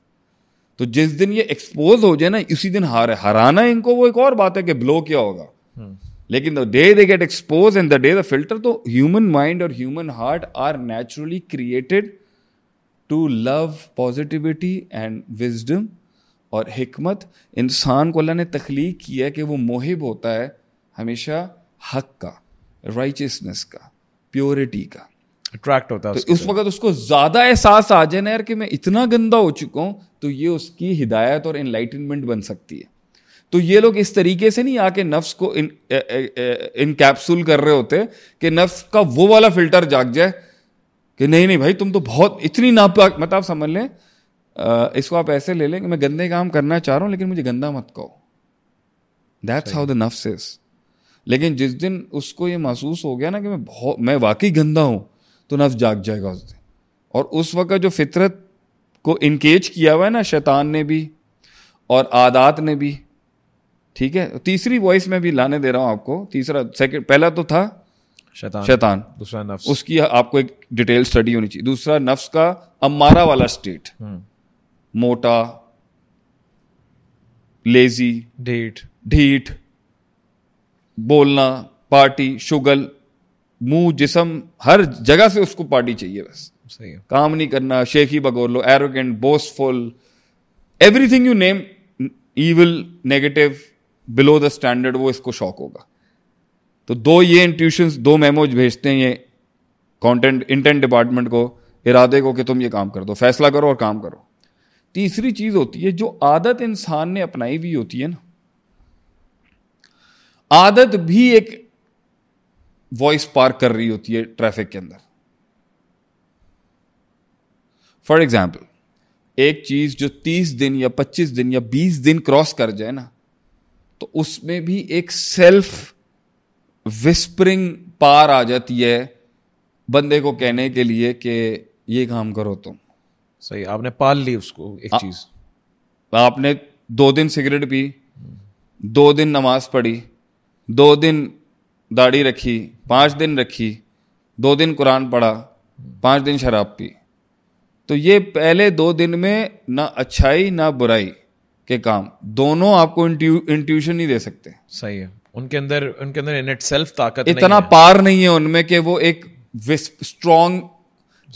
Speaker 1: तो जिस दिन ये एक्सपोज हो जाए ना इसी दिन हार है हराना इनको वो एक और बात है कि ब्लो क्या होगा हम्म। लेकिन the day they get expose and the day the filter तो ह्यूमन माइंड और human heart are naturally created to love positivity and wisdom और हमत इंसान को अल्लाह ने तख्लीक किया कि वो मोहिब होता है हमेशा हक का राइचसनेस का प्योरिटी का अट्रैक्ट होता है तो उस वक्त उसको ज़्यादा एहसास आ जाए ना यार कि मैं इतना गंदा हो चुका हूँ तो ये उसकी हिदायत और इनलाइटनमेंट बन सकती है तो ये लोग इस तरीके से नहीं आके नफ्स को इन इनकैप्सूल कर रहे होते कि नफ्स का वो वाला फिल्टर जाग जाए कि नहीं नहीं भाई तुम तो बहुत इतनी नापाक मतलब समझ लें इसको आप ऐसे ले लें कि मैं गंदे काम करना चाह रहा हूं लेकिन मुझे गंदा मत कहो दैट्स हाउ द नफ्स इज लेकिन जिस दिन उसको ये महसूस हो गया ना कि मैं बहुत मैं वाकई गंदा हूं तो नफ्स जाग जाएगा उस दिन और उस वक्त जो फितरत को इनकेज किया हुआ है ना शैतान ने भी और आदात ने भी ठीक है तीसरी वॉइस में भी लाने दे रहा हूं आपको तीसरा सेकंड पहला तो था शैतान शैतान दूसरा नफ्स उसकी आपको एक डिटेल स्टडी होनी चाहिए दूसरा नफ्स का अम्मारा वाला स्टेट मोटा लेजी ढीठ ढीठ बोलना पार्टी शुगल मुंह जिसम हर जगह से उसको पार्टी चाहिए बस सही है। काम नहीं करना शेखी बगोर low arrogant boastful everything you name evil negative below the standard वो इसको शौक होगा तो दो ये इंट्यूशन दो मेमोज भेजते हैं ये कंटेंट इंटेंट डिपार्टमेंट को इरादे को कि तुम ये काम कर दो फैसला करो और काम करो तीसरी चीज होती है जो आदत इंसान ने अपनाई हुई होती है ना आदत भी एक वॉइस पार कर रही होती है ट्रैफिक के अंदर फॉर एग्जाम्पल एक चीज जो तीस दिन या पच्चीस दिन या बीस दिन क्रॉस कर जाए ना तो उसमें भी एक सेल्फ विस्परिंग पार आ जाती है बंदे को कहने के लिए कि ये काम करो तुम सही आपने पाल ली उसको एक चीज आपने दो दिन सिगरेट पी दो दिन नमाज पढ़ी दो दिन दाढ़ी रखी पांच दिन रखी दो दिन कुरान पढ़ा पांच दिन शराब पी तो ये पहले दो दिन में ना अच्छाई ना बुराई के काम दोनों आपको इंट्यूशन नहीं दे सकते सही है
Speaker 2: उनके अंदर उनके अंदर इन इट सेल्फ ताकत इतना नहीं पार
Speaker 1: नहीं है उनमें कि वो एक स्ट्रॉन्ग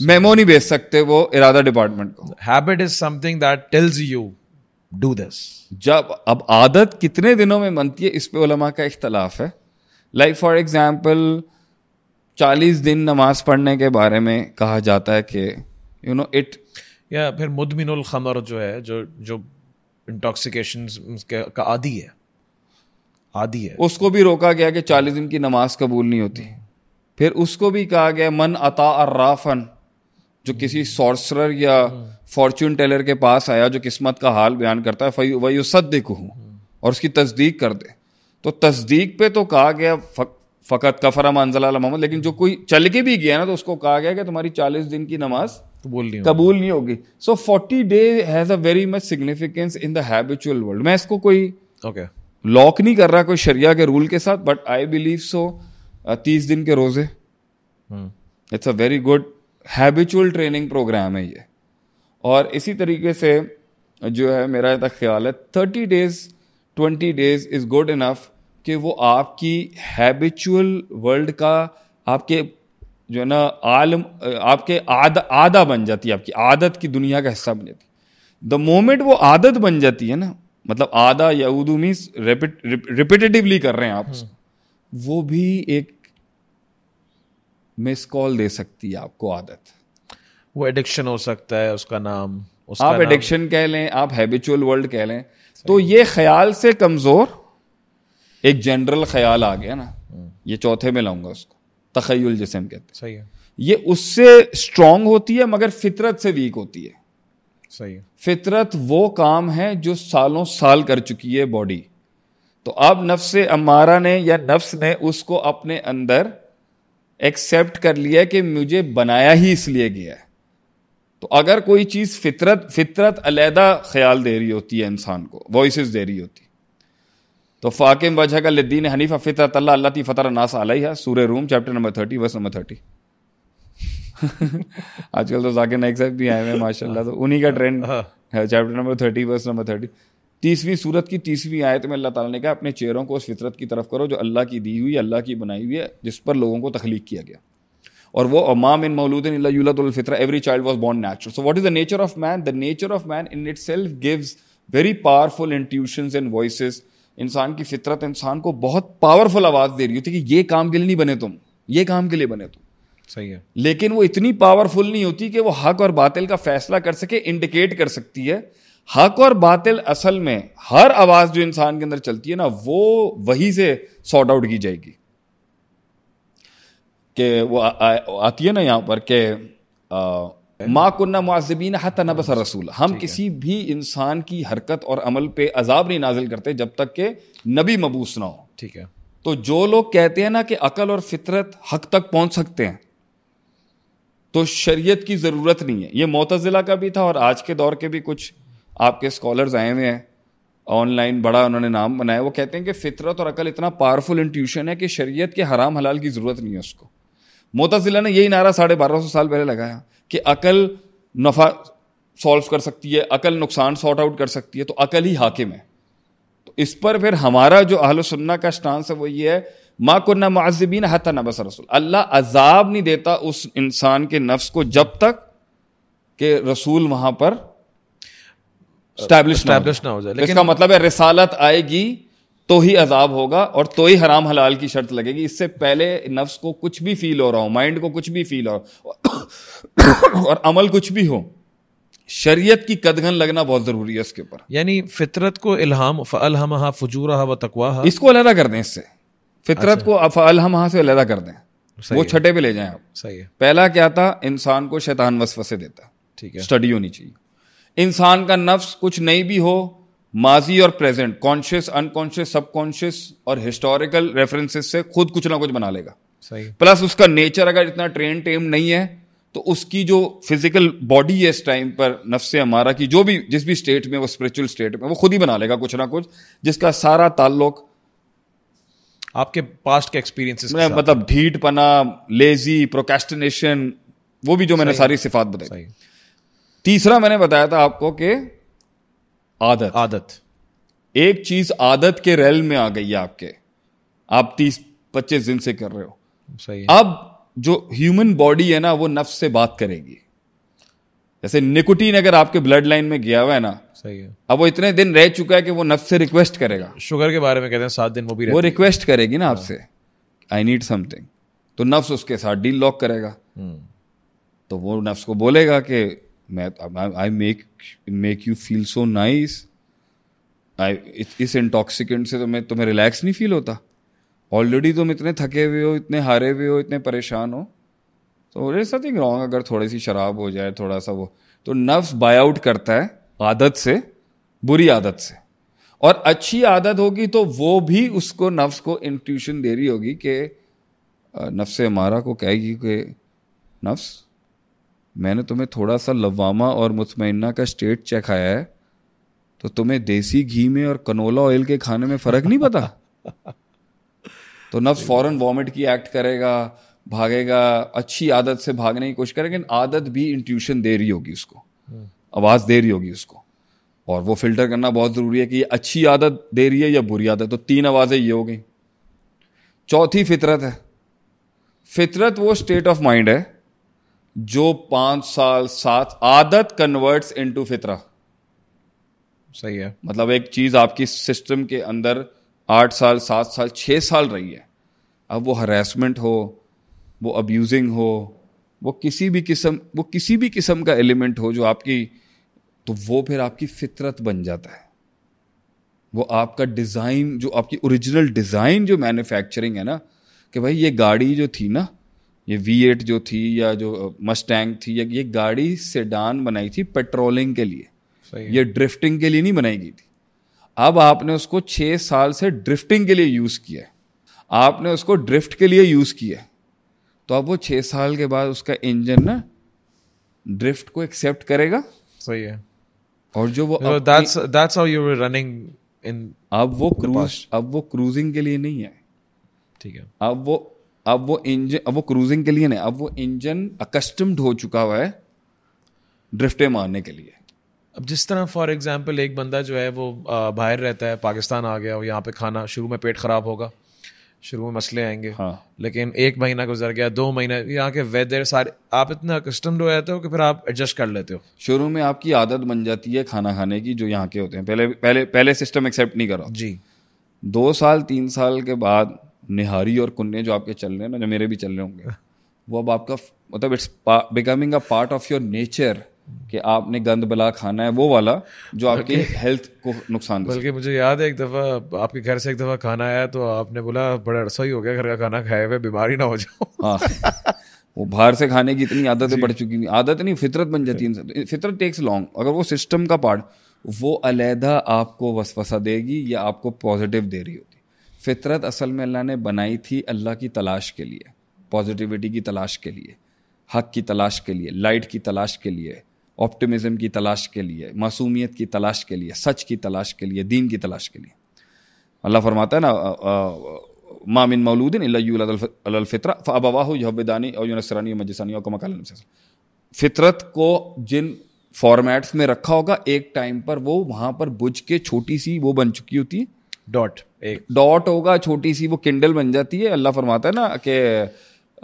Speaker 1: मेमो नहीं भेज सकते वो इरादा डिपार्टमेंट को habit is something that tells you do this जब अब आदत कितने दिनों में बनती है इस पे उलमा का इख्तलाफ है लाइक फॉर एग्जाम्पल चालीस दिन नमाज पढ़ने के बारे में कहा जाता है कि यू नो इट
Speaker 2: या फिर मुदमिनुल खमर जो है
Speaker 1: जो जो इंटॉक्सिकेशन का आदि है आदि है उसको भी रोका गया कि चालीस दिन की नमाज कबूल नहीं होती फिर उसको भी कहा गया मन अता अर्राफन जो हम्म। किसी सॉर्सरर या फॉर्चून हम्म। टेलर के पास आया जो किस्मत का हाल बयान करता है वही सदक हूँ हम्म। और उसकी तस्दीक कर दे तो तस्दीक पे तो कहा गया फक, फ़कत कफरा मंजला मोहम्मद लेकिन जो कोई चल के भी गया ना तो उसको कहा गया कि तुम्हारी चालीस दिन की नमाज कबूल तो नहीं कबूल नहीं होगी so forty day has a very much significance in the habitual world मैं इसको कोई ओके लॉक नहीं कर रहा कोई शरिया के रूल के साथ बट आई बिलीव सो तीस दिन के रोज़े it's a very good habitual training program है ये और इसी तरीके से जो है मेरा तक ख्याल है thirty days twenty days is good enough कि वो आपकी हैबिचुअल वर्ल्ड का आपके जो है ना आलम आपके आद, आदा बन जाती है आपकी आदत की दुनिया का हिस्सा बन जाती है द मोमेंट वो आदत बन जाती है ना मतलब आधा या उदू मीन्स रिपीटेटिवली कर रहे हैं आप वो भी एक मिस कॉल दे सकती है आपको आदत वो एडिक्शन हो सकता है उसका नाम उसका आप एडिक्शन कह लें आप हैबिचुअल वर्ल्ड कह लें तो ये ख्याल से कमज़ोर एक जनरल ख्याल आ गया ना हम्म। ये चौथे में लाऊंगा उसको तखयल जिसे हम कहते हैं सही है ये उससे स्ट्रांग होती है मगर फितरत से वीक होती है सही है फितरत वो काम है जो सालों साल कर चुकी है बॉडी तो अब नफ्स अमारा ने या नफ्स ने उसको अपने अंदर एक्सेप्ट कर लिया कि मुझे बनाया ही इसलिए गया है तो अगर कोई चीज़ फितरत फितरत अलहदा ख्याल दे रही होती है इंसान को वॉइस दे रही होती तो फ़ाकिम वजह का लद्दीन हनीफा फितरत अल्लाह अल्लाह की फ़तर नास आलाई है सूर्य रूम chapter number thirty verse number thirty आजकल तो जाकिर नाइक साहब भी आए हुए माशाल्लाह तो उन्हीं का ट्रेंड हाँ। है chapter number thirty verse number thirty तीसवीं सूरत की तीसवीं आयत में अल्लाह ताला ने कहा अपने चेहरों को उस फितरत की तरफ करो जो अल्लाह की दी हुई अल्लाह की बनाई हुई है जिस पर लोगों को तख्लीक किया गया और वो अमाम इन मौलूद इन फितर every child was born natural so what is the nature of man the nature of man in it self gives very powerful intuition and voice इंसान की फितरत इंसान को बहुत पावरफुल आवाज़ दे रही होती है कि ये काम के लिए नहीं बने तुम ये काम के लिए बने तुम सही है लेकिन वो इतनी पावरफुल नहीं होती कि वो हक और बातिल का फैसला कर सके इंडिकेट कर सकती है हक और बातिल असल में हर आवाज जो इंसान के अंदर चलती है ना वो वही से सॉर्ट आउट की जाएगी कि वो आ, आ, आती है ना यहां पर के माँ कुन्ना मुआजबीन हत नबस रसूल हम किसी भी इंसान की हरकत और अमल पे अजाब नहीं नाजिल करते जब तक के नबी मबूस ना हो ठीक है तो जो लोग कहते हैं ना कि अकल और फितरत हक तक पहुंच सकते हैं तो शरीयत की ज़रूरत नहीं है ये मोतज़िला का भी था और आज के दौर के भी कुछ आपके स्कॉलर्स आए हुए हैं ऑनलाइन बड़ा उन्होंने नाम बनाया वो कहते हैं कि फितरत और अकल इतना पावरफुल इंट्यूशन है कि शरीयत के हराम हलाल की ज़रूरत नहीं है उसको मोतजिला ने यही नारा साढ़े बारह सौ साल पहले लगाया कि अकल नफ़ा सॉल्व कर सकती है अकल नुकसान सॉर्ट आउट कर सकती है तो अकल ही हाकिम है तो इस पर फिर हमारा जो अहल सुन्ना का स्टांस है वो ये है माँ कुन्ना माजबीन हता नबस रसूल अल्लाह अजाब नहीं देता उस इंसान के नफ्स को जब तक के रसूल वहाँ पर स्टैब्लिश
Speaker 2: ना हो जाए इसका
Speaker 1: मतलब है रिसालत आएगी तो ही अजाब होगा और तो ही हराम हलाल की शर्त लगेगी इससे पहले नफ्स को कुछ भी फील हो रहा हो माइंड को कुछ भी फील हो रहा और अमल कुछ भी हो शरीयत की कदगन लगना बहुत ज़रूरी है इसके ऊपर यानी फितरत को इल्हाम फ़लहमा फजूरा व तकवा इसको अलहदा कर दें इससे फितरत अच्छा। को अफ़लहमा से अलहदा कर
Speaker 2: दें वो छठे पे ले जाएं आप सही है
Speaker 1: पहला क्या था इंसान को शैतान वसवसे देता ठीक है स्टडी होनी चाहिए इंसान का नफ्स कुछ नहीं भी हो माजी और प्रेजेंट कॉन्शियस अनकॉन्शियस सबकॉन्शियस और हिस्टोरिकल रेफरेंसेस से खुद कुछ ना कुछ बना लेगा सही प्लस उसका नेचर अगर इतना ट्रेन टेम नहीं है तो उसकी जो फिजिकल बॉडी है इस टाइम पर नफ्स हमारा की जो भी जिस भी स्टेट में वो स्पिरिचुअल स्टेट में वो खुद ही बना लेगा कुछ ना कुछ जिसका सारा ताल्लुक आपके पास्ट के एक्सपीरियंसेस मतलब ढीठ पना लेजी प्रोकेस्टिनेशन वो भी जो मैंने सारी सिफात बताई तीसरा मैंने बताया था आपको कि आदत आदत एक चीज आदत के रेल में आ गई है आपके आप तीस पच्चीस दिन से कर रहे हो सही अब जो ह्यूमन बॉडी है ना वो नफ्स से बात करेगी जैसे निकोटीन अगर आपके ब्लड लाइन में गया हुआ है ना सही है अब वो इतने दिन रह चुका है कि वो नफ्स से रिक्वेस्ट करेगा शुगर के बारे में कहते हैं सात दिन वो भी वो रिक्वेस्ट करेगी ना आपसे आई नीड समथिंग तो नफ्स उसके साथ डील लॉक करेगा हम्म। तो वो नफ्स को बोलेगा कि मैं I make make you feel so nice I is intoxicant से तो तुम्हें तुम्हें रिलैक्स नहीं फील होता ऑलरेडी तुम इतने थके हुए हो इतने हारे हुए हो इतने परेशान हो तो समथिंग रॉन्ग अगर थोड़ी सी शराब हो जाए थोड़ा सा वो तो नफ्स बाय आउट करता है आदत से बुरी आदत से और अच्छी आदत होगी तो वो भी उसको नफ्स को इंट्यूशन दे रही होगी कि नफ्स हमारा को कहेगी कि नफ्स मैंने तुम्हें थोड़ा सा लवामा और मुतमना का स्टेट चेक आया है तो तुम्हें देसी घी में और कनोला ऑयल के खाने में फ़र्क नहीं पता तो न फ़ौरन वॉमिट की एक्ट करेगा भागेगा अच्छी आदत से भागने की कोशिश करेगा लेकिन आदत भी इंट्यूशन दे रही होगी उसको हम्म। आवाज़ दे रही होगी उसको और वो फिल्टर करना बहुत ज़रूरी है कि ये अच्छी आदत दे रही है या बुरी आदत तो तीन आवाज़ें ये हो गई चौथी फितरत है फितरत वो स्टेट ऑफ माइंड है जो पांच साल सात आदत कन्वर्ट्स इनटू फितरा सही है मतलब एक चीज आपकी सिस्टम के अंदर आठ साल सात साल छः साल रही है अब वो हरेसमेंट हो वो अब्यूजिंग हो वो किसी भी किस्म वो किसी भी किस्म का एलिमेंट हो जो आपकी तो वो फिर आपकी फितरत बन जाता है वो आपका डिज़ाइन जो आपकी ओरिजिनल डिज़ाइन जो मैन्युफैक्चरिंग है ना कि भाई ये गाड़ी जो थी ना ये V8 जो थी या जो मस्टैंग थी या ये गाड़ी सेडान बनाई थी पेट्रोलिंग के लिए ये ड्रिफ्टिंग के लिए नहीं बनाई गई थी अब आपने उसको छः साल से ड्रिफ्टिंग के लिए यूज़ किया आपने उसको ड्रिफ्ट के लिए यूज़ किया तो अब वो छः साल के बाद उसका इंजन ना ड्रिफ्ट को एक्सेप्ट करेगा सही है और जो वो that's how you running in अब वो क्रूज अब वो क्रूजिंग के लिए नहीं है ठीक है अब वो अब वो इंजन अब वो क्रूजिंग के लिए नहीं अब वो इंजन अकस्टम्ड हो चुका हुआ है ड्रिफ्टे मारने के लिए
Speaker 2: अब जिस तरह फॉर एग्जाम्पल एक बंदा जो है वो बाहर रहता है पाकिस्तान आ गया और यहाँ पे खाना शुरू में पेट ख़राब होगा शुरू में मसले आएंगे हाँ लेकिन एक महीना गुजर गया दो महीना यहाँ के वेदर सारे आप इतना अकस्टम्ड हो जाते हो कि फिर आप एडजस्ट कर लेते हो
Speaker 1: शुरू में आपकी आदत बन जाती है खाना खाने की जो यहाँ के होते हैं पहले पहले पहले सिस्टम एक्सेप्ट नहीं करो जी दो साल तीन साल के बाद निहारी और कुन्ने जो आपके चल रहे हैं ना जो मेरे भी चल रहे होंगे वो अब आपका मतलब it's becoming a part of your nature कि आपने गंद बला खाना है वो वाला जो आपके हेल्थ को नुकसान बल्कि
Speaker 2: मुझे याद है एक दफ़ा आपके घर से एक दफ़ा खाना आया तो आपने बोला
Speaker 1: बड़ा अरसा ही हो गया घर का खाना खाए हुए बीमारी ना हो जाओ हाँ वो बाहर से खाने की इतनी आदतें पड़ चुकी हैं आदत नहीं फितरत बन जाती है फितरत टेक्स लॉन्ग अगर वो सिस्टम का पार्ट वो अलहदा आपको वसवसा देगी या आपको पॉजिटिव दे रही हो फितरत असल में अल्लाह ने बनाई थी अल्लाह की तलाश के लिए पॉजिटिविटी की तलाश के लिए हक की तलाश के लिए लाइट की तलाश के लिए ऑप्टिमिज्म की तलाश के लिए मासूमियत की तलाश के लिए सच की तलाश के लिए दीन की तलाश के लिए अल्लाह फरमाता है ना मामिन मौलूदिन फ़ितरा फ़बावा यहबदानी और यूनसरानी मजसानी और कमकाल फितरत को जिन फॉर्मेट्स में रखा होगा एक टाइम पर वो वहाँ पर बुझ के छोटी सी वो बन चुकी होती है डॉट एक डॉट होगा छोटी सी वो किंडल बन जाती है अल्लाह फरमाता है ना कि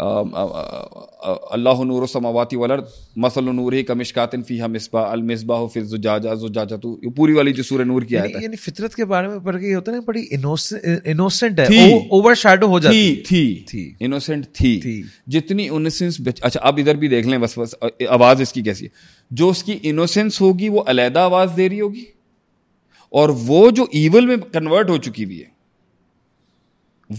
Speaker 1: अल्लाह नूर समावाती वाल मसल नूर ही कमिशकातिन फ़ी मिसबा अल मिसबा हो फिर जुजाजा जुजाजा तू ये पूरी वाली जो सूर्य नूर की आयत है
Speaker 2: यानी फितरत के बारे में पढ़ के होता है ना बड़ी इनोसेंट है
Speaker 1: ओवर शैडो हो जाती थी थी थी इनोसेंट थी, थी जितनी इनोसेंस अच्छा अब इधर भी देख लें बस बस आवाज़ इसकी कैसी है जो उसकी इनोसेंस होगी वो अलहदा आवाज़ दे रही होगी और वो जो ईवल में कन्वर्ट हो चुकी हुई है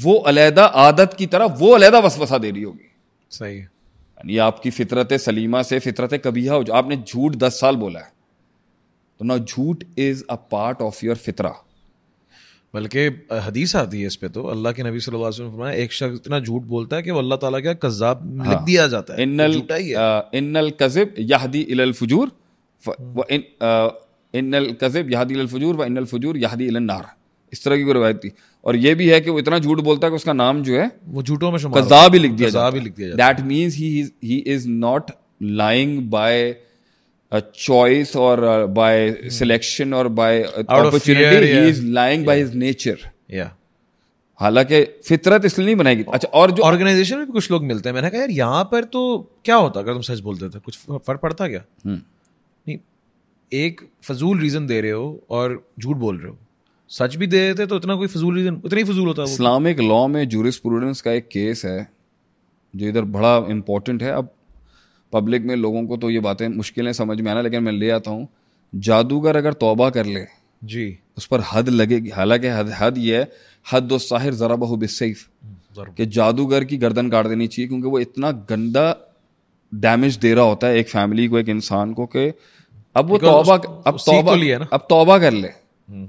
Speaker 1: वो अलहदा आदत की तरह वो अलहदा वसवसा दे रही होगी सही है यानी आपकी फितरत सलीमा से फितरत कबीहा हो आपने झूठ दस साल बोला है तो ना झूठ is a part of your फितरा बल्कि हदीस आती है इस पे तो अल्लाह के नबी
Speaker 2: सल्लल्लाहु अलैहि वसल्लम ने एक शख्स इतना झूठ बोलता है कि वो अल्लाह ताला का कज्जाब हाँ, लिख दिया जाता
Speaker 1: है इन्नल झूठा ही इन्नल कज़िब यहदी इलल फुजूर व इन इन कज़ब यहादी अलफजूर व इन्नल फजूर यहादी इलन्नार इस तरह की कोई रवायत थी और ये भी है कि वो इतना झूठ बोलता है कि उसका नाम जो है वो झूठों में कजा भी लिख दिया भी लिख दिया that means he is not lying by choice और बाय सिलेक्शन और by opportunity he is lying by his nature या हालांकि फितरत इसलिए नहीं बनाएगी अच्छा और जो ऑर्गेनाइजेशन में भी कुछ लोग मिलते हैं मैंने कहा यार यहाँ पर तो क्या होता अगर
Speaker 2: तुम सच बोलते थे कुछ फर्क पड़ता क्या हम्म। एक फजूल रीज़न दे रहे हो और झूठ बोल रहे हो सच भी दे देते तो इतना कोई फजूल रीज़न उतना ही फजूल होता है इस्लामिक
Speaker 1: लॉ में जूरिस्प्रूडेंस का एक केस है जो इधर बड़ा इंपॉर्टेंट है अब पब्लिक में लोगों को तो ये बातें मुश्किलें समझ में आना लेकिन मैं ले आता हूँ जादूगर अगर तोबा कर ले जी उस पर हद लगेगी हालांकि हद हद ये है हद साहिर ज़रा बहु बिसैफ कि जादूगर की गर्दन काट देनी चाहिए क्योंकि वो इतना गंदा डैमेज दे रहा होता है एक फैमिली को एक इंसान को कि अब वो तौबा अब तौबा लिया ना अब तौबा कर ले हम्म।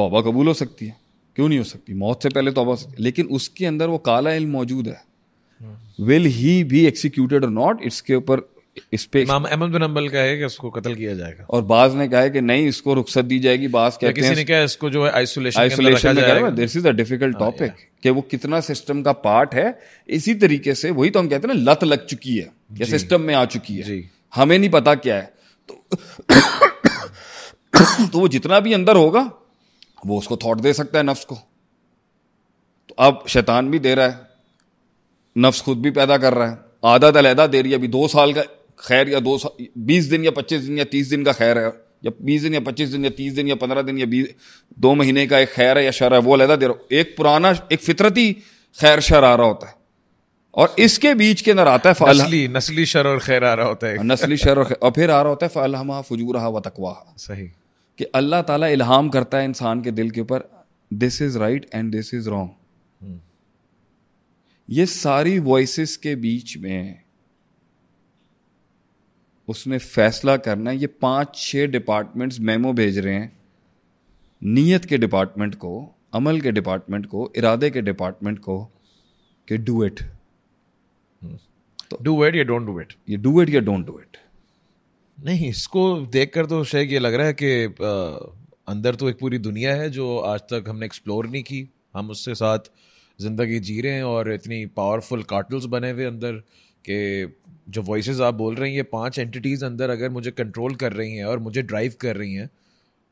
Speaker 1: तौबा कबूल हो सकती है क्यों नहीं हो सकती मौत से पहले तौबा लेकिन उसके अंदर वो काला इल मौजूद है विल ही बी एक्सिक्यूटेड और नॉट इसके ऊपर इस पे इमाम
Speaker 2: अहमद बिन का है कि कत्ल किया जाएगा
Speaker 1: और बाज ने कहा है कि नहीं इसको रुख्सत दी जाएगी बाज कहते किसी हैं ने
Speaker 2: कहा इसको जो है आइसोलेशन आइसोलेशन में
Speaker 1: this is a difficult topic कि वो कितना सिस्टम का पार्ट है इसी तरीके से वही तो हम कहते हैं ना लत लग चुकी है या सिस्टम में आ चुकी है हमें नहीं पता क्या है तो वो जितना भी अंदर होगा वो उसको थॉट दे सकता है नफ्स को तो अब शैतान भी दे रहा है नफ्स खुद भी पैदा कर रहा है आधा तलहदा दे रही है अभी दो साल का खैर या दो साल बीस दिन या पच्चीस दिन या तीस दिन का खैर है या बीस दिन या पच्चीस दिन या तीस दिन या पंद्रह दिन या बीस दो महीने का एक खैर है या शर है वो अलहदा दे रहा हूँ एक पुराना एक फितरती खैर शर आ रहा होता है और इसके बीच के अंदर आता है नस्ली नस्ली शर और खैर आ रहा होता है नस्ली शर और और फिर आ रहा होता है फ़लहमा फजूरहा व तकवाहा सही कि अल्लाह ताला इल्हाम करता है इंसान के दिल के ऊपर this is right and this is wrong ये सारी वॉइस के बीच में उसने फैसला करना है ये पांच छह डिपार्टमेंट्स मेमो भेज रहे हैं नीयत के डिपार्टमेंट को अमल के डिपार्टमेंट को इरादे के डिपार्टमेंट को कि डू इट तो डू इट या डोंट डू इट ये डू इट या डोंट डू इट नहीं इसको देख कर तो शायद ये लग रहा है कि
Speaker 2: अंदर तो एक पूरी दुनिया है जो आज तक हमने एक्सप्लोर नहीं की हम उसके साथ ज़िंदगी जी रहे हैं और इतनी पावरफुल कार्टल्स बने हुए अंदर के जो वॉइस आप बोल रही हैं ये पांच एंटिटीज़ अंदर अगर मुझे कंट्रोल कर रही हैं और मुझे ड्राइव कर रही हैं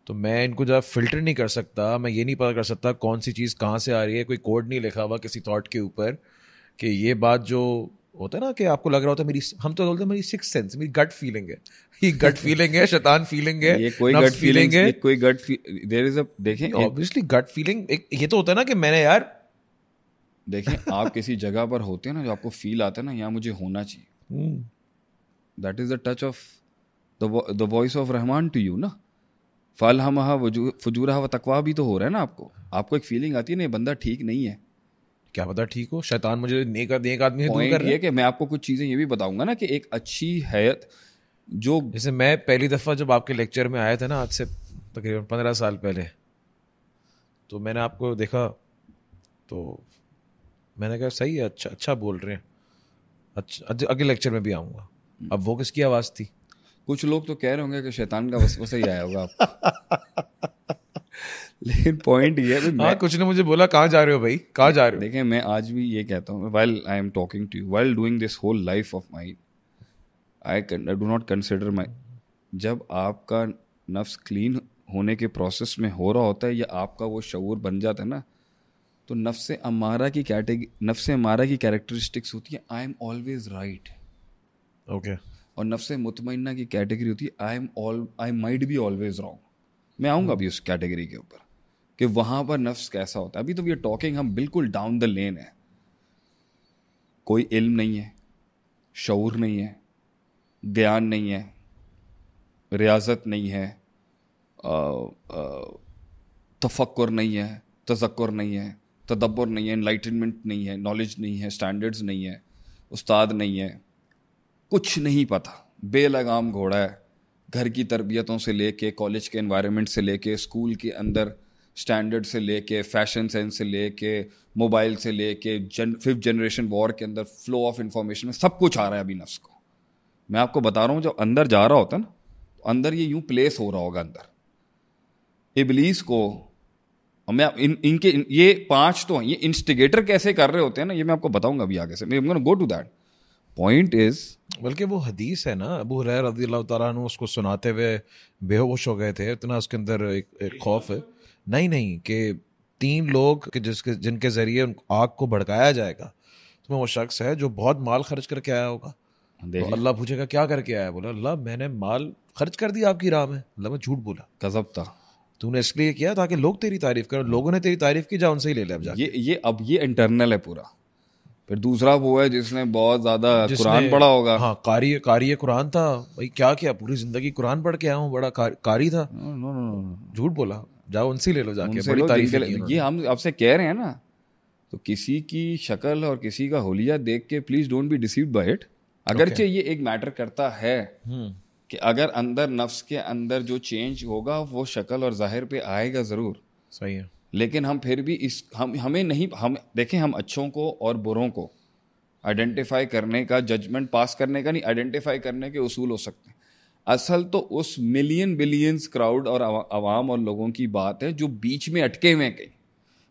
Speaker 2: तो मैं इनको जब फिल्टर नहीं कर सकता मैं ये नहीं पता कर सकता कौन सी चीज़ कहाँ से आ रही है कोई कोड नहीं लिखा हुआ किसी थाट के ऊपर कि ये बात जो होता है ना कि आपको लग रहा होता है मेरी हम तो बोलते हैं मेरी सिक्स सेंस मेरी गट फीलिंग है ये गट फीलिंग है शैतान फीलिंग है ये कोई गट फीलिंग है
Speaker 1: कोई गट देयर इज अ देखें ऑब्वियसली गट फीलिंग एक ये तो होता है ना कि मैंने यार देखें आप किसी जगह पर होते हैं ना जो आपको फील आता है ना यहाँ मुझे होना
Speaker 2: चाहिए
Speaker 1: that is the touch of the voice of Rahman to you ना फल हम वजूरा व तकवा भी तो हो रहा है ना आपको आपको एक फीलिंग आती है ना ये बंदा ठीक नहीं है क्या पता ठीक हो शैतान मुझे नेक नेक
Speaker 2: आदमी से दूर कर रहा है
Speaker 1: कि मैं आपको कुछ चीज़ें ये भी बताऊंगा
Speaker 2: ना कि एक अच्छी हैत जो जैसे मैं पहली दफ़ा जब आपके लेक्चर में आया था ना आज से तकरीबन पंद्रह साल पहले तो मैंने आपको देखा तो मैंने कहा सही है अच्छा अच्छा बोल रहे हैं अच्छा अगले लेक्चर में भी
Speaker 1: आऊँगा हम्म। अब वो किसकी आवाज़ थी कुछ लोग तो कह रहे होंगे कि शैतान का वसवसा ही आया होगा आप लेकिन पॉइंट ये है हाँ, मैं कुछ ने मुझे बोला कहाँ जा रहे हो भाई कहाँ जा रहे हो देखिए मैं आज भी ये कहता हूँ well I am talking to you well doing this whole life of my I do not consider my जब आपका नफ्स क्लीन होने के प्रोसेस में हो रहा होता है या आपका वो शूर बन जाता है ना तो नफ्स अमारा की कैटेगरी नफ्स अमारा की कैरेक्टरिस्टिक्स होती है I am always right okay और नफ्स मुतमना की कैटेगरी होती है I am all I might be always wrong मैं आऊँगा अभी hmm. उस कैटेगरी के ऊपर कि वहाँ पर नफ्स कैसा होता है अभी तो वी आर टॉकिंग हम बिल्कुल डाउन द लेन है कोई इल्म नहीं है शूर नहीं है बयान नहीं है रियाजत नहीं है तफक्र नहीं है तजक्र नहीं है तदब्बर नहीं है इन्लाइटनमेंट नहीं है नॉलेज नहीं है स्टैंडर्ड्स नहीं है उस्ताद नहीं है कुछ नहीं पता बेलगाम घोड़ा है घर की तरबियतों से लेके कॉलेज के एनवायरनमेंट से लेके स्कूल के अंदर स्टैंडर्ड से लेके फैशन सेंस से लेके मोबाइल से लेके जन फिफ्थ जनरेशन वॉर के अंदर फ्लो ऑफ इंफॉर्मेशन में सब कुछ आ रहा है अभी नफ्स को मैं आपको बता रहा हूँ जब अंदर जा रहा होता ना तो अंदर ये यूँ प्लेस हो रहा होगा अंदर इबलीस को मैं इन इनके इन, ये पांच तो हैं ये इंस्टिगेटर कैसे कर रहे होते हैं ना ये मैं आपको बताऊंगा अभी आगे से मैं go to that point is
Speaker 2: बल्कि वो हदीस है ना अबू हुरैरा रजी अल्लाह ताला उसको सुनाते हुए बेहोश हो गए थे इतना उसके अंदर एक, एक खौफ है नहीं नहीं कि तीन लोग कि जिसके जिनके जरिए उन आग को भड़काया जाएगा उसमें वो शख्स है जो बहुत माल खर्च करके आया होगा तो अल्लाह पूछेगा क्या करके आया बोला अल्लाह मैंने माल खर्च कर दिया आपकी राह में अल्लाह मैं झूठ बोला गजब
Speaker 1: था तूने इसलिए किया ताकि लोग तेरी तारीफ करें लोगों ने तेरी तारीफ की जा उनसे ही ले लिया ये ये अब ये इंटरनल है पूरा फिर दूसरा वो है जिसने बहुत ज्यादा कुरान पढ़ा होगा हाँ कारी
Speaker 2: कारी कुरान था भाई क्या किया पूरी जिंदगी कुरान पढ़ के आया हूँ बड़ा कारी था हाँ, झूठ बोला
Speaker 1: जाओ उनसे ले लो जाके बड़ी तारीफ ये हम आपसे कह रहे हैं ना तो किसी की शक्ल और किसी का होलिया देख के please don't be deceive by it अगरचे ये एक मैटर करता है हम्म। कि अगर अंदर नफ्स के अंदर जो चेंज होगा वो शक्ल और जाहिर पे आएगा ज़रूर सही है लेकिन हम फिर भी इस हम हमें नहीं हम देखें हम अच्छों को और बुरों को आइडेंटिफाई करने का जजमेंट पास करने का नहीं आइडेंटिफाई करने के उसूल हो सकते हैं असल तो उस मिलियन बिलियंस क्राउड और आवाम और लोगों की बात है जो बीच में अटके हुए हैं कहीं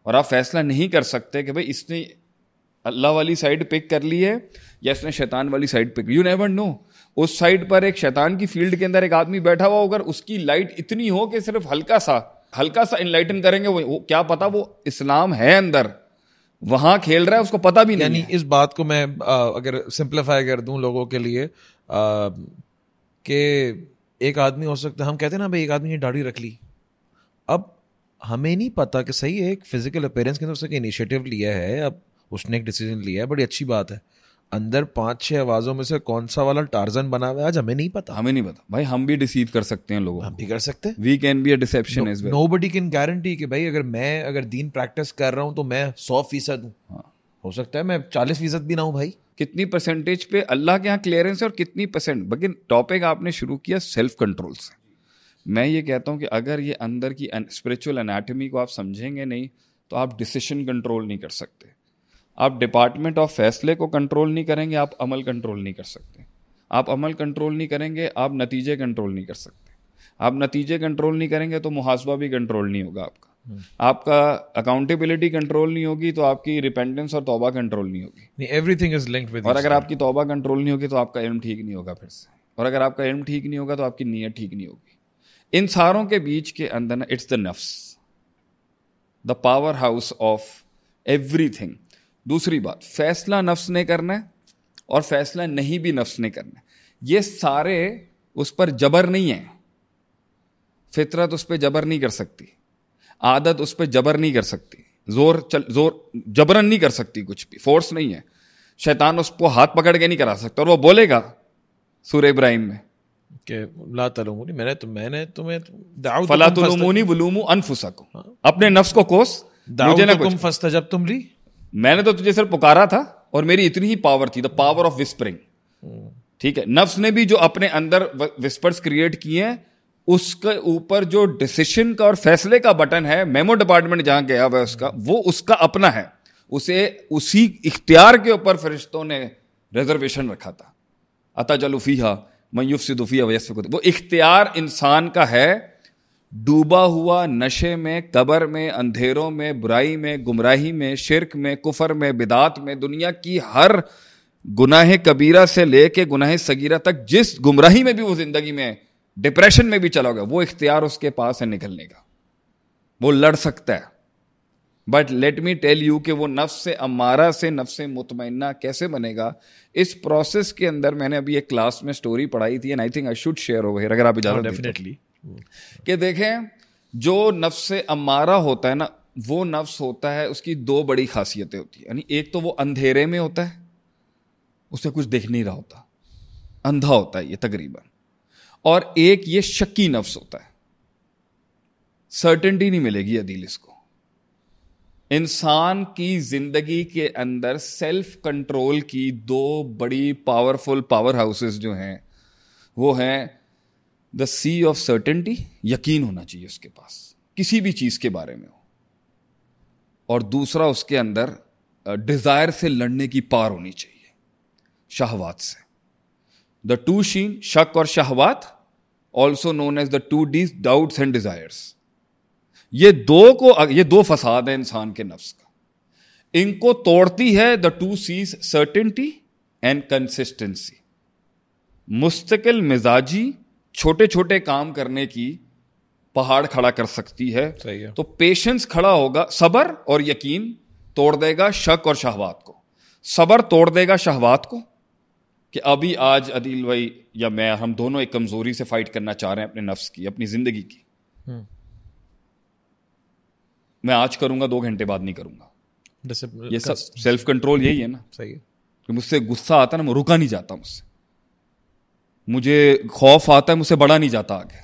Speaker 1: और आप फैसला नहीं कर सकते कि भाई इसने अल्लाह वाली साइड पिक कर ली है या इसने शैतान वाली side pick you never know उस साइड पर एक शैतान की फील्ड के अंदर एक आदमी बैठा हुआ अगर उसकी लाइट इतनी हो कि सिर्फ हल्का सा हल्का सा इनलाइटन करेंगे वो, वो क्या पता वो इस्लाम है अंदर वहां खेल रहा है उसको पता भी नहीं यानी इस बात को मैं आ, अगर सिंप्लीफाई कर दूं लोगों के लिए
Speaker 2: आ, कि एक आदमी हो सकता हम कहते हैं ना भाई एक आदमी ने दाढ़ी रख ली अब हमें नहीं पता कि सही है एक फिजिकल अपेयरेंस के अंदर उसने इनिशिएटिव लिया है अब उसने एक डिसीजन लिया है बड़ी अच्छी बात है अंदर पांच छह आवाजों में से कौन सा
Speaker 1: वाला टार्जन बना हुआ है आज हमें नहीं पता हमें नहीं पता भाई हम भी डिसीव कर सकते हैं लोगों हम भी कर सकते हैं we can be a deception as 
Speaker 2: nobody can guarantee कि भाई अगर मैं अगर दीन प्रैक्टिस कर रहा हूँ तो मैं सौ फीसद
Speaker 1: हूँ हाँ। हो सकता है मैं चालीस फीसद भी ना हूँ भाई कितनी परसेंटेज पे अल्लाह के यहाँ क्लियरेंस है और कितनी परसेंट बगिन टॉपिक आपने शुरू किया सेल्फ कंट्रोल से मैं ये कहता हूँ कि अगर ये अंदर की स्पिरिचुअल एनाटमी को आप समझेंगे नहीं तो आप डिसीशन कंट्रोल नहीं कर सकते आप डिपार्टमेंट ऑफ फैसले को कंट्रोल नहीं करेंगे आप अमल कंट्रोल नहीं कर सकते आप अमल कंट्रोल नहीं करेंगे आप नतीजे कंट्रोल नहीं कर सकते आप नतीजे कंट्रोल नहीं करेंगे तो मुहासबा भी कंट्रोल नहीं होगा आपका आपका अकाउंटेबिलिटी कंट्रोल नहीं होगी तो आपकी रिपेंडेंस और तौबा कंट्रोल नहीं होगी
Speaker 2: एवरीथिंग इज लिंक्ड विद और अगर आपकी
Speaker 1: तौबा कंट्रोल नहीं होगी तो आपका इल्म ठीक नहीं होगा फिर से और अगर आपका इल्म ठीक नहीं होगा तो आपकी नीयत ठीक नहीं होगी इन सारों के बीच के अंदर ना इट्स द नफ्स the powerhouse of everything दूसरी बात फैसला नफ्स ने करना है और फैसला नहीं भी नफ्स ने करना है ये सारे उस पर जबर नहीं है फितरत उस पर जबर नहीं कर सकती आदत उस पर जबर नहीं कर सकती जोर चल जोर जबरन नहीं कर सकती कुछ भी फोर्स नहीं है शैतान उसको हाथ पकड़ के नहीं करा सकता और वो बोलेगा सूर्य इब्राहिम में के ला तलूमूनी मैंने तो मैंने तुम्हें तो दाऊद फला तलूमूनी वलूमू अनफुसको हाँ। अपने नफ्स को कोस मुझे ना तुम फंसता जब तुम ली मैंने तो तुझे सिर्फ पुकारा था और मेरी इतनी ही पावर थी द पावर ऑफ विस्परिंग ठीक है नफ्स ने भी जो अपने अंदर विस्पर्स क्रिएट किए हैं उसके ऊपर जो डिसीशन का और फैसले का बटन है मेमो डिपार्टमेंट जहां गया हुआ है उसका वो उसका अपना है उसे उसी इख्तियार के ऊपर फरिश्तों ने रिजर्वेशन रखा था अता जलूफीहा मयूफ सिदुफिया वैस वो इख्तियार इंसान का है डूबा हुआ नशे में कबर में अंधेरों में बुराई में गुमराही में शिरक में कुफर में बिदात में दुनिया की हर गुनाह कबीरा से लेके गुनाह सगीरा तक जिस गुमराही में भी वो जिंदगी में है डिप्रेशन में भी चला गया वो इख्तियार उसके पास है निकलने का वो लड़ सकता है but let me tell you कि वो नफ्स से अमारा से से मुतमना कैसे बनेगा इस प्रोसेस के अंदर मैंने अभी एक क्लास में स्टोरी पढ़ाई थी and I think I should share over अगर आप इजाजत डेफिनेटली हाँ, कि देखें जो नफ्स अमारा होता है ना वो नफ्स होता है उसकी दो बड़ी खासियतें होती है यानी एक तो वो अंधेरे में होता है उसे कुछ देख नहीं रहा होता अंधा होता है ये तकरीबन और एक ये शक्की नफ्स होता है सर्टेनिटी नहीं मिलेगी अदील इसको इंसान की जिंदगी के अंदर सेल्फ कंट्रोल की दो बड़ी पावरफुल पावर हाउसेस जो हैं वो हैं द सी ऑफ सर्टेनिटी यकीन होना चाहिए उसके पास किसी भी चीज़ के बारे में हो और दूसरा उसके अंदर डिज़ायर से लड़ने की पार होनी चाहिए शाहवात से द टू शीन शक और शाहवात also known as the two Ds doubts and desires ये दो को ये दो फसाद है इंसान के नफ्स का इनको तोड़ती है the two Cs certainty and consistency मुस्तकिल मिजाजी छोटे छोटे काम करने की पहाड़ खड़ा कर सकती है, सही है। तो पेशेंस खड़ा होगा सबर और यकीन तोड़ देगा शक और शहवात को सबर तोड़ देगा शहवात को कि अभी आज अदिल भाई या मैं हम दोनों एक कमजोरी से फाइट करना चाह रहे हैं अपने नफ्स की अपनी जिंदगी की हम्म। मैं आज करूंगा दो घंटे बाद नहीं करूंगा ये सब सेल्फ कंट्रोल यही है ना सही है कि मुझसे गुस्सा आता है ना मैं रुका नहीं जाता मुझसे मुझे खौफ आता है मुझसे बड़ा नहीं जाता आगे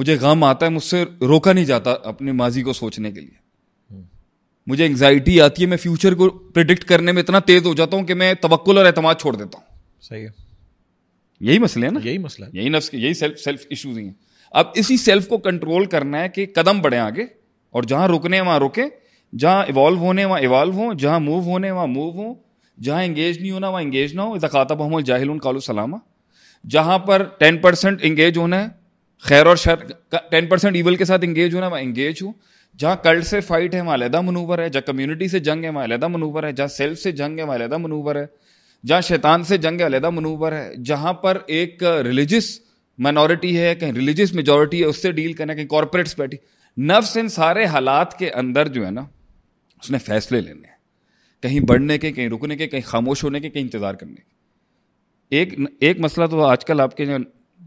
Speaker 1: मुझे गम आता है मुझसे रोका नहीं जाता अपनी माजी को सोचने के लिए मुझे एंग्जाइटी आती है मैं फ्यूचर को प्रिडिक्ट करने में इतना तेज हो जाता हूँ कि मैं तवक्ल और अहतमाद छोड़ देता हूँ सही है यही मसले है ना यही मसला यही नफ्स यही सेल्फ सेल्फ इश्यूज ही हैं अब इसी सेल्फ को कंट्रोल करना है कि कदम बढ़े आगे और जहां रुकने हैं वहाँ रुके जहाँ इवॉल्व होने वहाँ इवॉल्व हों जहाँ मूव होने वहाँ मूव हों जहाँ एंगेज नहीं होना वहाँ एंगेज ना हो इजाकातब हम जाहिल कालू सलामा जहाँ पर टेन परसेंट इंगेज होना है खैर और शर टेन परसेंट ईवल के साथ इंगेज होना वहाँ इंगेज हो जहाँ कल्ट से फाइट है वहाँ अलहदा मनूवर है जहाँ कम्युनिटी से जंग है वहाँ अलहदा मनूवर है जहाँ सेल्फ से जंग है वहाँ अलहदा मनूवर है जहाँ शैतान से जंग है अलहदा मनूवर है जहाँ पर एक रिलीजियस माइनॉरिटी है कहीं रिलीजियस मेजोरिटी है उससे डील करना कहीं कॉरपोरेट्स बैठी नफ्स इन सारे हालात के अंदर जो है ना उसने फैसले लेने हैं कहीं बढ़ने के कहीं रुकने के कहीं खामोश होने के कहीं इंतज़ार करने के एक एक मसला तो आजकल आपके जो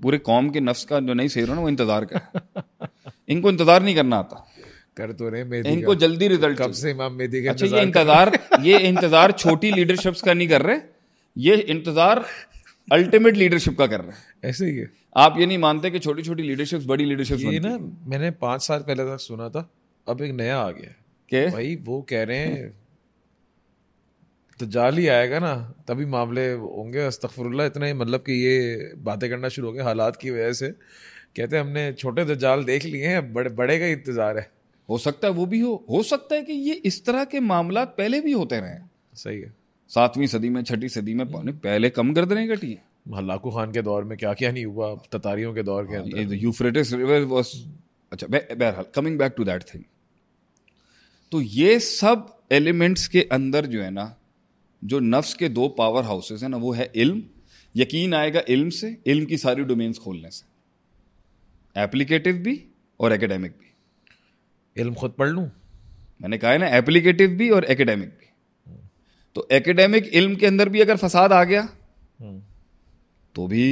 Speaker 1: पूरे कौम के नफ्स का जो नहीं सही रहा ना वो इंतज़ार कर इनको इंतज़ार नहीं करना आता कर तो रहे मेहदी इनको जल्दी रिजल्ट कब से इमाम मेहदी का अच्छा ये इंतजार ये इंतजार छोटी लीडरशिप्स का नहीं कर रहे ये इंतजार अल्टीमेट लीडरशिप का कर रहे हैं ऐसे ही है आप ये नहीं मानते कि छोटी छोटी लीडरशिप बड़ी लीडरशिप ये ना
Speaker 2: मैंने पांच साल पहले तक सुना था अब एक नया आ
Speaker 1: गया के भाई वो कह
Speaker 2: रहे हैं तो जाल ही आएगा ना तभी मामले होंगे अस्तफरुल्ला इतना ही मतलब कि ये बातें करना शुरू हो गए हालात की वजह से कहते हैं हमने छोटे तो जाल देख
Speaker 1: लिए हैं बड़े बड़े का इंतज़ार है हो सकता है वो भी हो हो सकता है कि ये इस तरह के मामला पहले भी होते रहे सही है सातवीं सदी में छठी सदी में पहले कम गर्दनें कटी है हल्लाकू खान के दौर में क्या क्या नहीं हुआ ततारियों के दौर के यूफ्रेटिस रिवर वॉज अच्छा बहरहाल coming back to that thing तो ये सब एलिमेंट्स के अंदर जो है ना जो नफ्स के दो पावर हाउसेस हैं ना वो है इल्म यकीन आएगा इल्म से इल्म की सारी डोमेन्स खोलने से एप्लीकेटिव भी और एकेडेमिक भी इल्म खुद पढ़ लूँ मैंने कहा है ना एप्लीकेटिव भी और एकेडमिक भी तो एकेडमिक इल्म के अंदर भी अगर फसाद आ गया
Speaker 2: हम्म।
Speaker 1: तो भी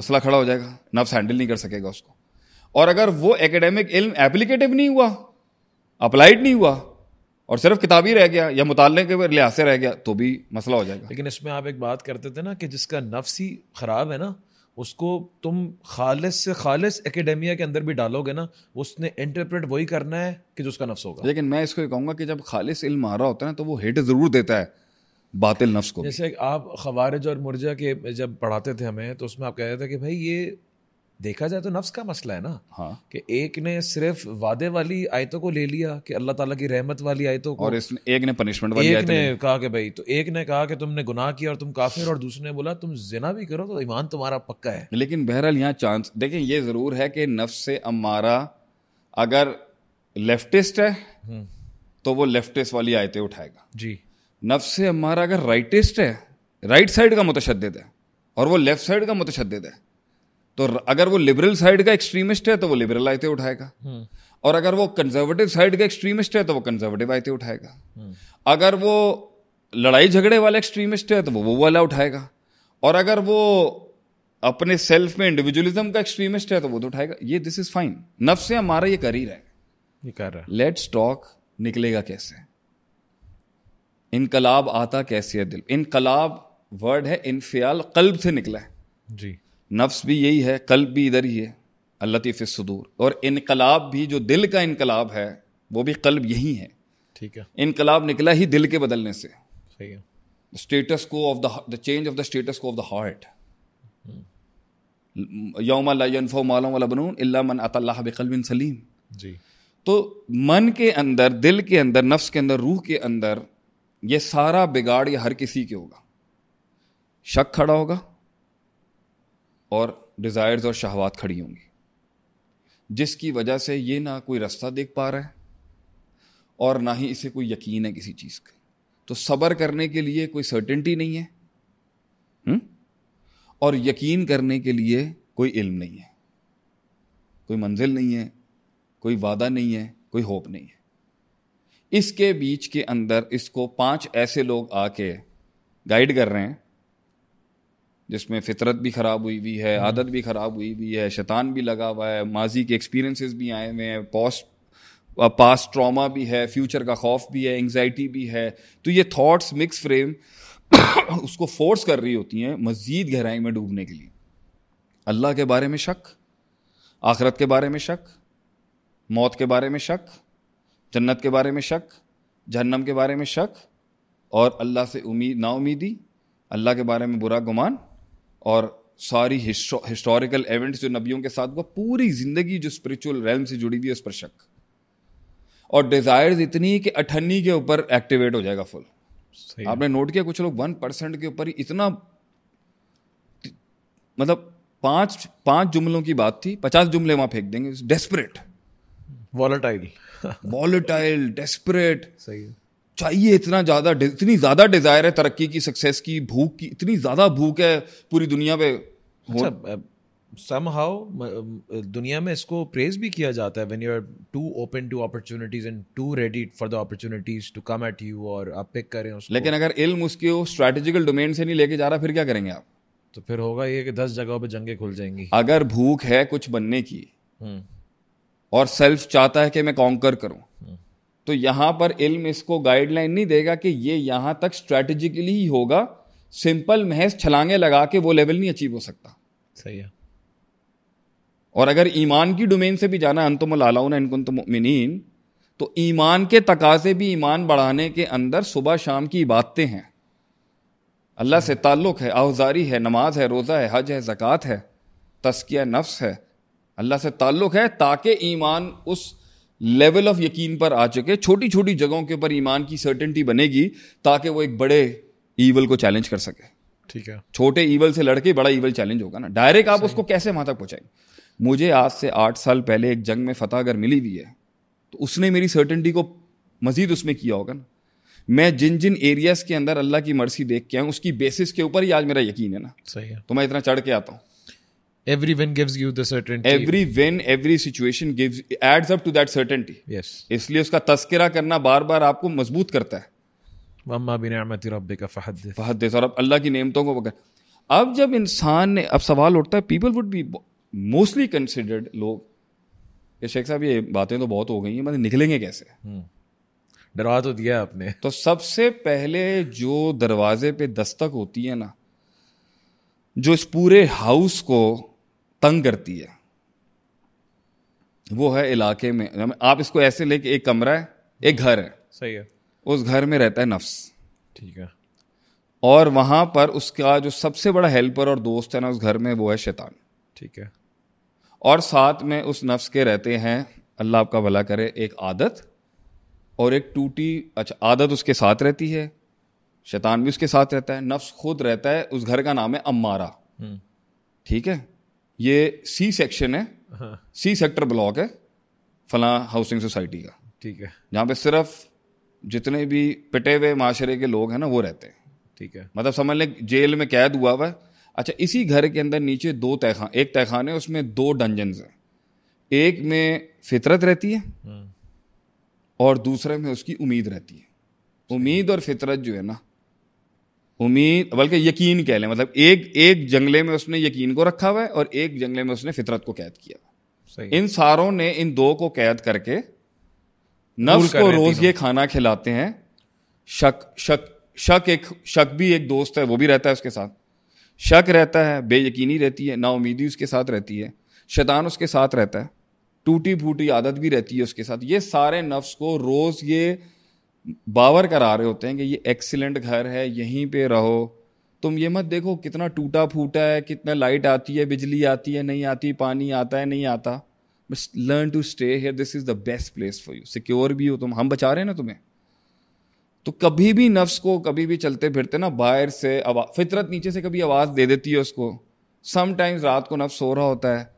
Speaker 1: मसला खड़ा हो जाएगा नफ्स हैंडल नहीं कर सकेगा उसको और अगर वो एकेडमिक इल्म एप्लीकेटिव नहीं हुआ अप्लाइड नहीं हुआ और सिर्फ किताबी रह गया या मुताले के लिहाज से रह गया तो भी मसला हो जाएगा
Speaker 2: लेकिन इसमें आप एक बात करते थे ना कि जिसका नफ्स ही ख़राब है ना उसको तुम खालिस से खालिस एकेडमिया के अंदर भी डालोगे ना उसने इंटरप्रेट वही करना है कि जो उसका नफ्स होगा
Speaker 1: लेकिन मैं इसको ये कहूँगा कि जब खालिस इल्म आ रहा होता है ना तो वो हेट ज़रूर देता है बातिल नफ्स को
Speaker 2: जैसे आप खवारज और मुर्जा के जब पढ़ाते थे हमें तो उसमें आप कह रहे थे कि भाई ये देखा जाए तो नफ्स का मसला है ना हाँ कि एक ने सिर्फ वादे वाली आयतों को ले लिया कि अल्लाह ताला की रहमत वाली आयतों को और
Speaker 1: इसने एक ने पनिशमेंट वाली एक ने
Speaker 2: कहा कि भाई तो एक ने कहा कि तुमने गुनाह किया और तुम काफिर और दूसरे ने बोला तुम जिना भी करो तो ईमान तुम्हारा पक्का है
Speaker 1: लेकिन बहरहाल यहाँ चांस देखें ये ज़रूर है कि नफ्स से अमारा अगर लेफ्टिस्ट है हम्म। तो वो लेफ्टिस्ट वाली आयतें उठाएगा जी नफ्स से अमारा अगर राइटिस्ट है राइट साइड का मुतशद है और वो लेफ्ट साइड का मुतशद है तो अगर वो लिबरल साइड का एक्सट्रीमिस्ट है तो वो लिबरल आयते उठाएगा हम्म। और अगर वो कंजर्वेटिव साइड का एक्सट्रीमिस्ट है तो वो कंजर्वेटिव आयते उठाएगा हम्म। अगर वो लड़ाई झगड़े वाला एक्सट्रीमिस्ट है तो वो वो वाला उठाएगा और अगर वो अपने सेल्फ में इंडिविजुअलिज्म का एक्सट्रीमिस्ट है तो वो तो उठाएगा ये दिस इज फाइन नफ से हमारा ये कर करीर है लेट्स टॉक निकलेगा कैसे इनकलाब आता कैसे है दिल इनकलाब वर्ड है इनफियाल कल्ब से निकला है जी नफ्स भी यही है कल्ब भी इधर ही है अल्लतीफ़ सदूर और इनकलाब भी जो दिल का इनकलाब है वो भी कल्ब यही है ठीक है इनकलाब निकला ही दिल के बदलने से
Speaker 2: सही है
Speaker 1: status quo of the change of the status quo of the heart यौम मालूम वाला बनून मन अतल्लाह सलीम जी तो मन के अंदर दिल के अंदर नफ्स के अंदर रूह के अंदर ये सारा बिगाड़ ये हर किसी के होगा शक खड़ा होगा और डिज़ायर्स और शहवात खड़ी होंगी जिसकी वजह से ये ना कोई रास्ता देख पा रहा है और ना ही इसे कोई यकीन है किसी चीज़ का तो सब्र करने के लिए कोई सर्टेंटी नहीं है हुँ? हम्म? और यकीन करने के लिए कोई इल्म नहीं है कोई मंजिल नहीं है कोई वादा नहीं है कोई होप नहीं है इसके बीच के अंदर इसको पांच ऐसे लोग आके गाइड कर रहे हैं जिसमें फितरत भी ख़राब हुई हुई है हम्म। आदत भी ख़राब हुई हुई है शैतान भी लगा हुआ है माजी के एक्सपीरियंसेस भी आए हुए हैं पॉस्ट पास ट्रॉमा भी है फ्यूचर का खौफ भी है एंगजाइटी भी है तो ये थॉट्स मिक्स फ्रेम उसको फोर्स कर रही होती हैं मज़ीद गहराई में डूबने के लिए अल्लाह के बारे में शक आखरत के बारे में शक मौत के बारे में शक जन्नत के बारे में शक जहन्नम के बारे में शक और अल्लाह से उम्मीद नाउमीदी अल्लाह के बारे में बुरा गुमान और सारी हिस्टोरिकल इवेंट्स जो नबियों के साथ हुआ पूरी ज़िंदगी जो स्पिरिचुअल रैल से जुड़ी हुई है उस पर शक और डिज़ायर्स इतनी कि अठन्नी के ऊपर एक्टिवेट हो जाएगा फुल आपने नोट किया कुछ लोग वन परसेंट के ऊपर इतना मतलब पांच पांच जुमलों की बात थी पचास जुमले वहां फेंक देंगे डेस्परेट वॉलेटाइल वॉलेटाइल डेस्परेट सही चाहिए इतना ज़्यादा इतनी ज़्यादा डिज़ायर है तरक्की की सक्सेस की भूख की इतनी ज़्यादा भूख है पूरी दुनिया पे सम अच्छा, हाउ दुनिया में इसको प्रेज भी किया
Speaker 2: जाता है when you are too open to opportunities and too ready for the opportunities to come at you और आप पिक करें उसको लेकिन
Speaker 1: अगर इल्म उसके स्ट्रेटेजिकल डोमेन से नहीं लेके जा रहा फिर क्या करेंगे आप तो फिर
Speaker 2: होगा ये कि दस जगहों पे जंगे खुल जाएंगी
Speaker 1: अगर भूख है कुछ बनने की हम्म। और सेल्फ चाहता है कि मैं कॉन्कर करूँ हम्म। तो यहां पर इल्म इसको गाइडलाइन नहीं देगा कि ये यहां तक स्ट्रेटेजिकली ही होगा सिंपल महज छलांगे लगा के वो लेवल नहीं अचीव हो सकता सही है और अगर ईमान की डोमेन से भी जाना अंतम आलाउन इनकुन तो ईमान के तकाजे भी ईमान बढ़ाने के अंदर सुबह शाम की बातें हैं अल्लाह से ताल्लुक़ है आहुजारी है नमाज है रोज़ा है हज है ज़क़़त है तस्किया नफ्स है अल्लाह से ताल्लुक़ है ताकि ईमान उस लेवल ऑफ यकीन पर आ चुके छोटी छोटी जगहों के ऊपर ईमान की सर्टेनिटी बनेगी ताकि वो एक बड़े ईवल को चैलेंज कर सके ठीक है छोटे ईवल से लड़के बड़ा ईवल चैलेंज होगा ना डायरेक्ट आप उसको कैसे वहां तक पहुंचाएंगे मुझे आज से आठ साल पहले एक जंग में फतह अगर मिली हुई है तो उसने मेरी सर्टेनिटी को मजीद उसमें किया होगा ना मैं जिन जिन एरियाज के अंदर अल्लाह की मर्सी देख के आऊँ उसकी बेसिस के ऊपर ही आज मेरा यकीन है ना सही है तो मैं इतना चढ़ के आता हूँ
Speaker 2: every win gives you the certainty every
Speaker 1: win every situation gives adds up to that certainty yes इसलिए उसका तस्करा करना बार बार आपको मजबूत करता है मम्मा बिन अमत रब का फहद फहद और अब अल्लाह की नेमतों को पकड़ अब जब इंसान ने अब सवाल उठता है people would be mostly considered लोग ये शेख साहब ये बातें तो बहुत हो गई हैं मतलब निकलेंगे कैसे हम्म। डरवा तो दिया आपने तो सबसे पहले जो दरवाजे पे दस्तक होती है ना जो इस पूरे हाउस को तंग करती है वो है इलाके में आप इसको ऐसे लेके एक कमरा है एक घर है सही है उस घर में रहता है नफ्स ठीक है और वहां पर उसका जो सबसे बड़ा हेल्पर और दोस्त है ना उस घर में वो है शैतान ठीक है और साथ में उस नफ्स के रहते हैं अल्लाह आपका भला करे एक आदत और एक टूटी अच्छा आदत उसके साथ रहती है शैतान भी उसके साथ रहता है नफ्स खुद रहता है उस घर का नाम है अम्मारा हम्म। ठीक है ये सी सेक्शन
Speaker 2: है
Speaker 1: सी सेक्टर ब्लॉक है फला हाउसिंग सोसाइटी का ठीक है जहाँ पे सिर्फ जितने भी पिटे हुए माशरे के लोग हैं ना वो रहते हैं ठीक है मतलब समझ लें जेल में कैद हुआ हुआ अच्छा इसी घर के अंदर नीचे दो तहखान एक तहखान है उसमें दो डंजन हैं एक में फितरत रहती है हम्म। और दूसरे में उसकी उम्मीद रहती है उम्मीद और फितरत जो है ना उम्मीद बल्कि यकीन कह लें मतलब एक एक जंगले में उसने यकीन को रखा हुआ है और एक जंगले में उसने फितरत को कैद किया इन सारों ने इन दो को कैद करके नफ्स को रोज ये खाना खिलाते हैं शक शक शक एक शक भी एक दोस्त है वो भी रहता है उसके साथ शक रहता है बेयकीनी रहती है नाउमीदी उसके साथ रहती है शैतान उसके साथ रहता है टूटी फूटी आदत भी रहती है उसके साथ ये सारे नफ्स को रोज़ ये बावर करा रहे होते हैं कि ये एक्सीलेंट घर है यहीं पे रहो तुम ये मत देखो कितना टूटा फूटा है कितना लाइट आती है बिजली आती है नहीं आती पानी आता है नहीं आता बस learn to stay here this is the best place for you secure भी हो तुम हम बचा रहे हैं ना तुम्हें तो कभी भी नफ्स को कभी भी चलते फिरते ना बाहर से आवाज फितरत नीचे से कभी आवाज़ दे देती है उसको समटाइम्स रात को नफ्स सो रहा होता है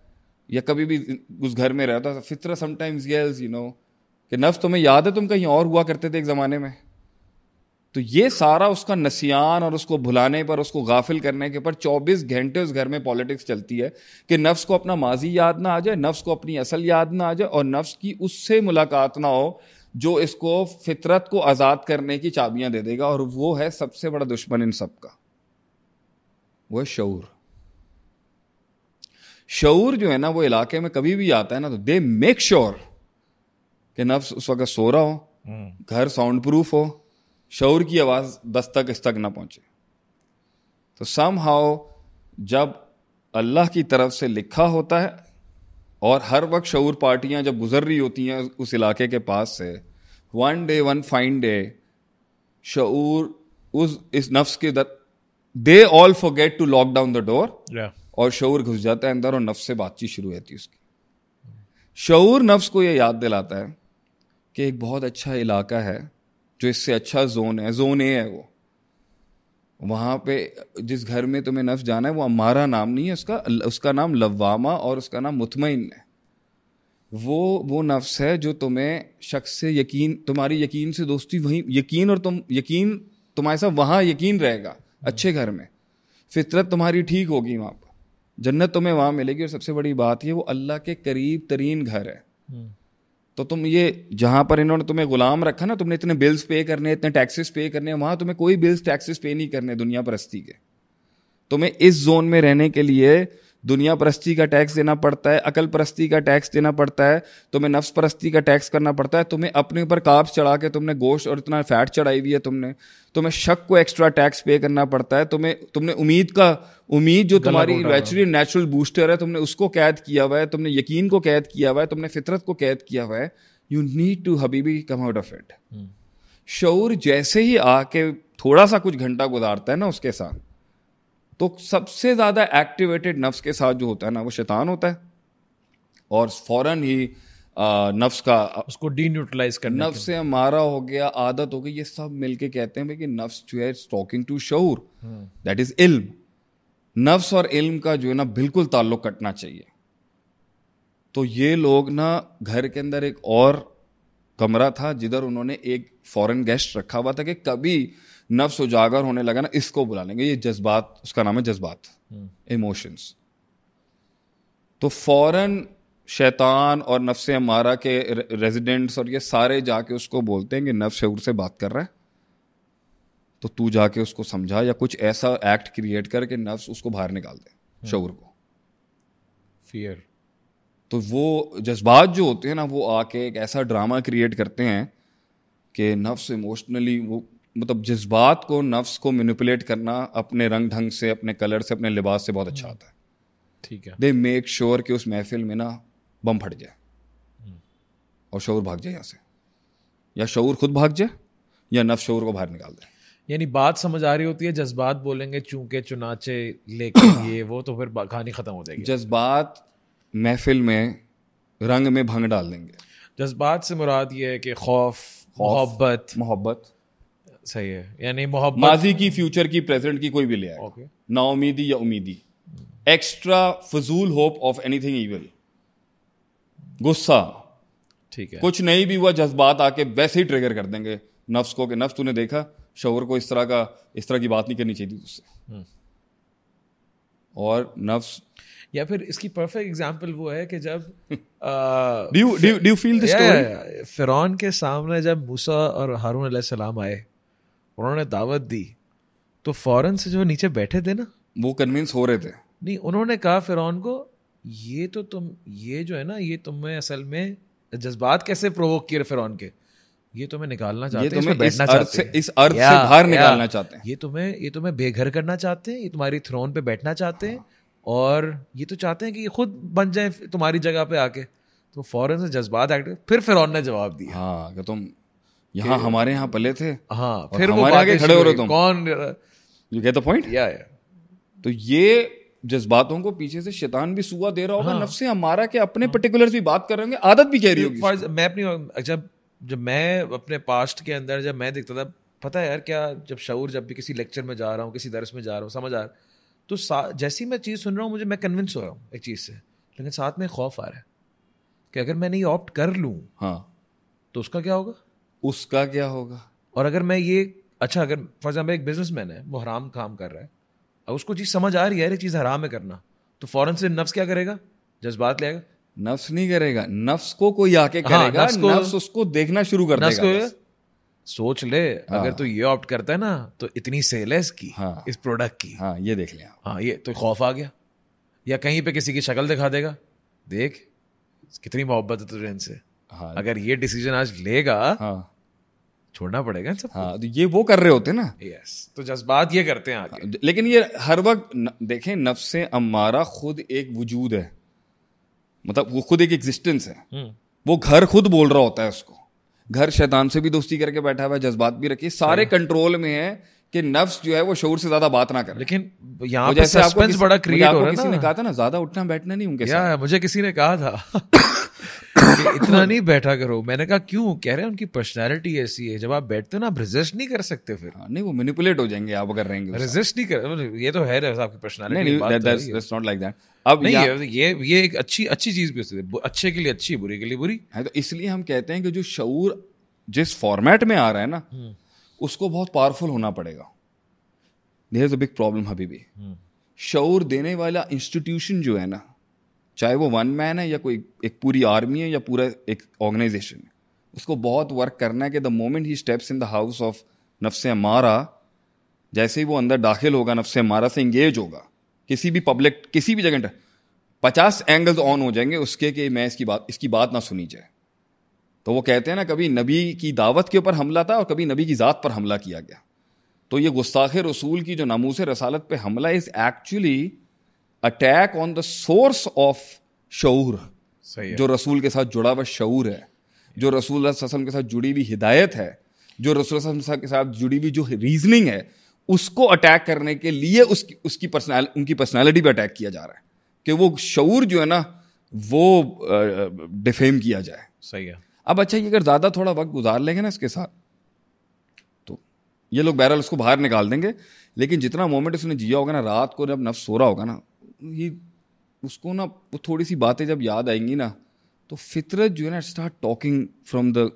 Speaker 1: या कभी भी उस घर में रहता है फितरत समटाइम्स गेल्स यू नो कि नफ्स तुम्हें याद है तुम कहीं और हुआ करते थे एक ज़माने में तो ये सारा उसका नसियान और उसको भुलाने पर उसको गाफिल करने के पर 24 घंटे उस घर में पॉलिटिक्स चलती है कि नफ्स को अपना माजी याद ना आ जाए नफ्स को अपनी असल याद ना आ जाए और नफ्स की उससे मुलाकात ना हो जो इसको फितरत को आज़ाद करने की चाबियां दे देगा और वो है सबसे बड़ा दुश्मन इन सब का शूर शूर जो है ना वो इलाके में कभी भी आता है ना तो दे मेक श्योर sure कि नफ्स उस वक्त सो रहा हो हम्म। घर साउंड प्रूफ हो शौर की आवाज़ दस तक इस तक ना पहुंचे तो सम हाउ जब अल्लाह की तरफ से लिखा होता है और हर वक्त शौर पार्टियां जब गुजर रही होती हैं उस इलाके के पास से one day one fine day शूर उस इस नफ्स के दर they all forget to lock down the door और शौर घुस जाता है अंदर और नफ्स से बातचीत शुरू होती है उसकी शूर नफ्स को यह याद दिलाता है कि एक बहुत अच्छा इलाका है जो इससे अच्छा जोन है जोन ए है वो वहाँ पे जिस घर में तुम्हें नफ जाना है वो हमारा नाम नहीं है उसका उसका नाम लवामा और उसका नाम मुतमिन है वो वो नफ्स है जो तुम्हें शख्स से यकीन तुम्हारी यकीन से दोस्ती वहीं यकीन और तुम यकीन तुम्हारे साथ वहाँ यकीन रहेगा अच्छे घर में फितरत तुम्हारी ठीक होगी वहाँ पर जन्नत तुम्हें वहाँ मिलेगी और सबसे बड़ी बात यह वो अल्लाह के करीब तरीन घर है हम्म। तो तुम ये जहाँ पर इन्होंने तुम्हें गुलाम रखा ना तुमने इतने बिल्स पे करने इतने टैक्सेस पे करने वहाँ तुम्हें कोई बिल्स टैक्सेस पे नहीं करने दुनिया परस्ती के तुम्हें इस जोन में रहने के लिए दुनिया परस्ती का टैक्स देना पड़ता है अकल परस्ती का टैक्स देना पड़ता है तुम्हें नफ्स परस्ती का टैक्स करना पड़ता है तुम्हें अपने ऊपर काप्स चढ़ा के तुमने गोश्त और इतना फैट चढ़ाई हुई है तुमने तुम्हें शक को एक्स्ट्रा टैक्स पे करना पड़ता है तुम्हें तुमने उम्मीद का उम्मीद जो तुम्हारी नेचुरली नेचुरल बूस्टर है तुमने उसको कैद किया हुआ है तुमने यकीन को कैद किया हुआ है तुमने फितरत को कैद किया हुआ है यू नीड टू हबीबी कम आउट ऑफ इट शौर जैसे ही आके थोड़ा सा कुछ घंटा गुजारता है ना उसके साथ तो सबसे ज़्यादा एक्टिवेटेड नफ्स के साथ जो होता है ना वो शैतान होता है और फ़ौरन ही नफ्स का उसको डीन्यूट्रलाइज करना नफ्स से हमारा हो गया आदत हो गई ये सब मिलके कहते हैं कि नफ्स जो है टॉकिंग टू शऊर दैट इज इल्म नफ्स और इल्म का जो है ना बिल्कुल ताल्लुक कटना चाहिए तो ये लोग ना घर के अंदर एक और कमरा था जिधर उन्होंने एक फॉरेन गेस्ट रखा हुआ था कि कभी नफ्स उजागर होने लगा ना इसको बुला लेंगे ये जज्बात उसका नाम है जज्बात इमोशंस हम्म। तो फौरन शैतान और नफ्स हमारा के रेजिडेंट्स और ये सारे जाके उसको बोलते हैं कि नफ्स शूर से बात कर रहा है तो तू जाके उसको समझा या कुछ ऐसा एक्ट क्रिएट कर कि नफ्स उसको बाहर निकाल दे हम्म। शूर को फियर तो वो जज्बात जो होते हैं ना वो आके एक ऐसा ड्रामा क्रिएट करते हैं कि नफ्स इमोशनली वो मतलब जज्बात को नफ्स को मैनिपुलेट करना अपने रंग ढंग से अपने कलर से अपने लिबास से बहुत अच्छा आता हम्म।
Speaker 2: है ठीक है
Speaker 1: दे मेक श्योर कि उस महफिल में ना बम फट जाए हम्म। और शौर भाग जाए यहाँ से या शौर खुद भाग जाए या नफ शौर को बाहर निकाल दे
Speaker 2: यानी बात समझ आ रही होती है जज्बात बोलेंगे चूंके चुनाचे लेके ये वो तो फिर कहानी ख़त्म हो जाएगी
Speaker 1: जज्बात महफिल में रंग में भंग डाल देंगे
Speaker 2: जज्बात से मुराद ये है कि खौफ
Speaker 1: मोहब्बत मोहब्बत सही है यानी मोहब्बत माजी की फ्यूचर की प्रेजेंट की कोई भी ले आए okay. नाउमीदी या उम्मीदी एक्स्ट्रा फजूल होप ऑफ एनीथिंग इवल गुस्सा ठीक है कुछ नहीं भी हुआ जज्बात आके वैसे ही ट्रिगर कर देंगे नफ्स को कि नफ्स तूने देखा शोर को इस तरह का इस तरह की बात नहीं करनी चाहिए उससे हम्म। और नफ्स
Speaker 2: या फिर इसकी परफेक्ट एग्जांपल वो है कि जब do do feel the story फिरौन के सामने जब मूसा और हारून सलाम आए उन्होंने दावत दी तो फौरन से जो नीचे बैठे थे ना वो कन्विंस हो रहे थे नहीं उन्होंने कहा फिर को ये तो तुम ये जो है ना ये तुम्हें असल में जज्बात कैसे प्रोवोक किए फिर के ये तुम्हें निकालना चाहते हैं तुम्हें बैठना चाहते से, इस अर्थ से बाहर निकालना चाहते हैं ये तुम्हें ये तुम्हें बेघर करना चाहते हैं ये तुम्हारी थ्रोन पे बैठना चाहते हैं और ये तो चाहते हैं कि ये खुद बन जाए तुम्हारी जगह पे आके तो फौरन से जज्बात
Speaker 1: एक्ट फिर फिर ने जवाब दिया हाँ तुम यहाँ हमारे यहाँ पले थे हाँ फिर हमारे आगे खड़े हो रहे तुम कौन यू गेट द पॉइंट या या तो ये जज्बातों को पीछे से शैतान भी सुआ दे रहा होगा हाँ। नफ्से हमारा के अपने पर्टिकुलर्स हाँ। भी बात कर रहे होंगे आदत भी कह रही
Speaker 2: होगी मैं अपनी जब जब मैं अपने पास्ट के अंदर जब मैं देखता था पता है यार क्या जब शूर जब भी किसी लेक्चर में जा रहा हूँ किसी दर्श में जा रहा हूँ समझ आ रहा तो जैसी मैं चीज़ सुन रहा हूँ मुझे मैं कन्विंस हो रहा हूँ एक चीज़ से लेकिन साथ में खौफ आ रहा है कि अगर मैंने ये ऑप्ट कर लूँ हाँ तो उसका क्या होगा उसका क्या होगा और अगर मैं ये अच्छा अगर फॉर एग्जाम्पल एक बिजनेस मैन है वो हराम काम कर रहा है अब उसको चीज़ समझ आ रही है ये चीज़ हराम है करना तो फ़ौरन से नफ्स क्या करेगा जज्बात लेगा नफ्स नहीं करेगा नफ्स को कोई आके हाँ, करेगा नफ्स, को, नफ्स उसको
Speaker 1: देखना शुरू कर देगा
Speaker 2: सोच ले हाँ, अगर तो ये ऑप्ट करता है ना तो इतनी सेल है इसकी हाँ, इस प्रोडक्ट की हाँ ये देख लिया हाँ ये तो खौफ आ गया या कहीं पे किसी की शक्ल दिखा देगा देख कितनी मोहब्बत है तुझे इनसे हाँ अगर ये डिसीजन आज लेगा हाँ छोड़ना पड़ेगा सब हाँ तो ये वो कर रहे होते ना
Speaker 1: यस तो जज्बात ये करते हैं आगे हाँ, लेकिन ये हर वक्त न, देखें नफ्स अमारा खुद एक वजूद है मतलब वो खुद एक एग्जिस्टेंस है हम्म। वो घर खुद बोल रहा होता है उसको घर शैतान से भी दोस्ती करके बैठा हुआ है जज्बात भी रखी सारे कंट्रोल में है कि नफ्स जो है वो शोर से ज्यादा बात ना करे लेकिन यहाँ जैसे आपको सस्पेंस बड़ा क्रिएट हो रहा है किसी ने कहा था ना ज्यादा उठना बैठना नहीं उनके साथ मुझे किसी ने कहा था कि इतना
Speaker 2: नहीं बैठा करो मैंने कहा क्यों कह रहे हैं उनकी पर्सनैलिटी ऐसी है जब आप बैठते हो ना आप रिजिस्ट नहीं कर सकते फिर
Speaker 1: आ, हाँ, नहीं वो मैनिपुलेट हो जाएंगे आप अगर रहेंगे
Speaker 2: रिजिस्ट नहीं कर मतलब ये तो है तो आपकी पर्सनैलिटी
Speaker 1: नॉट लाइक दैट अब नहीं ये ये एक अच्छी अच्छी चीज भी होती है अच्छे के लिए अच्छी बुरी के लिए बुरी है हाँ, तो इसलिए हम कहते हैं कि जो शूर जिस फॉर्मेट में आ रहा है ना हम्म। उसको बहुत पावरफुल होना पड़ेगा there is a big problem भी शौर देने वाला इंस्टीट्यूशन जो है ना चाहे वो वन मैन है या कोई एक पूरी आर्मी है या पूरा एक ऑर्गेनाइजेशन है उसको बहुत वर्क करना है कि the moment he steps in the house of नफ्स मारा जैसे ही वो अंदर दाखिल होगा नफ्स मारा से इंगेज होगा किसी भी पब्लिक किसी भी जगह पचास एंगल्स ऑन हो जाएंगे उसके कि मैं इसकी बात इसकी बात ना सुनी जाए तो वो कहते हैं ना कभी नबी की दावत के ऊपर हमला था और कभी नबी की ज़ात पर हमला किया गया तो ये गुस्ताख रसूल की जो नामूस रसालत पे हमला is actually attack on the source of शूर जो रसूल के साथ जुड़ा हुआ शूर है जो रसूल वसम के साथ जुड़ी हुई हिदायत है जो रसूल के साथ जुड़ी हुई जो रीजनिंग है उसको अटैक करने के लिए उसकी उसकी पर्सनल उनकी पर्सनैलिटी पर अटैक किया जा रहा है कि वो शूर जो है ना वो डिफेम किया जाए सही है अब अच्छा ये अगर ज़्यादा थोड़ा वक्त गुजार लेंगे ना इसके साथ तो ये लोग बहरहाल उसको बाहर निकाल देंगे लेकिन जितना मोमेंट उसने जिया होगा ना रात को जब नफ सो रहा होगा ना ये उसको ना वो थोड़ी सी बातें जब याद आएंगी ना तो फितरत जो है ना स्टार्ट टॉकिंग फ्रॉम द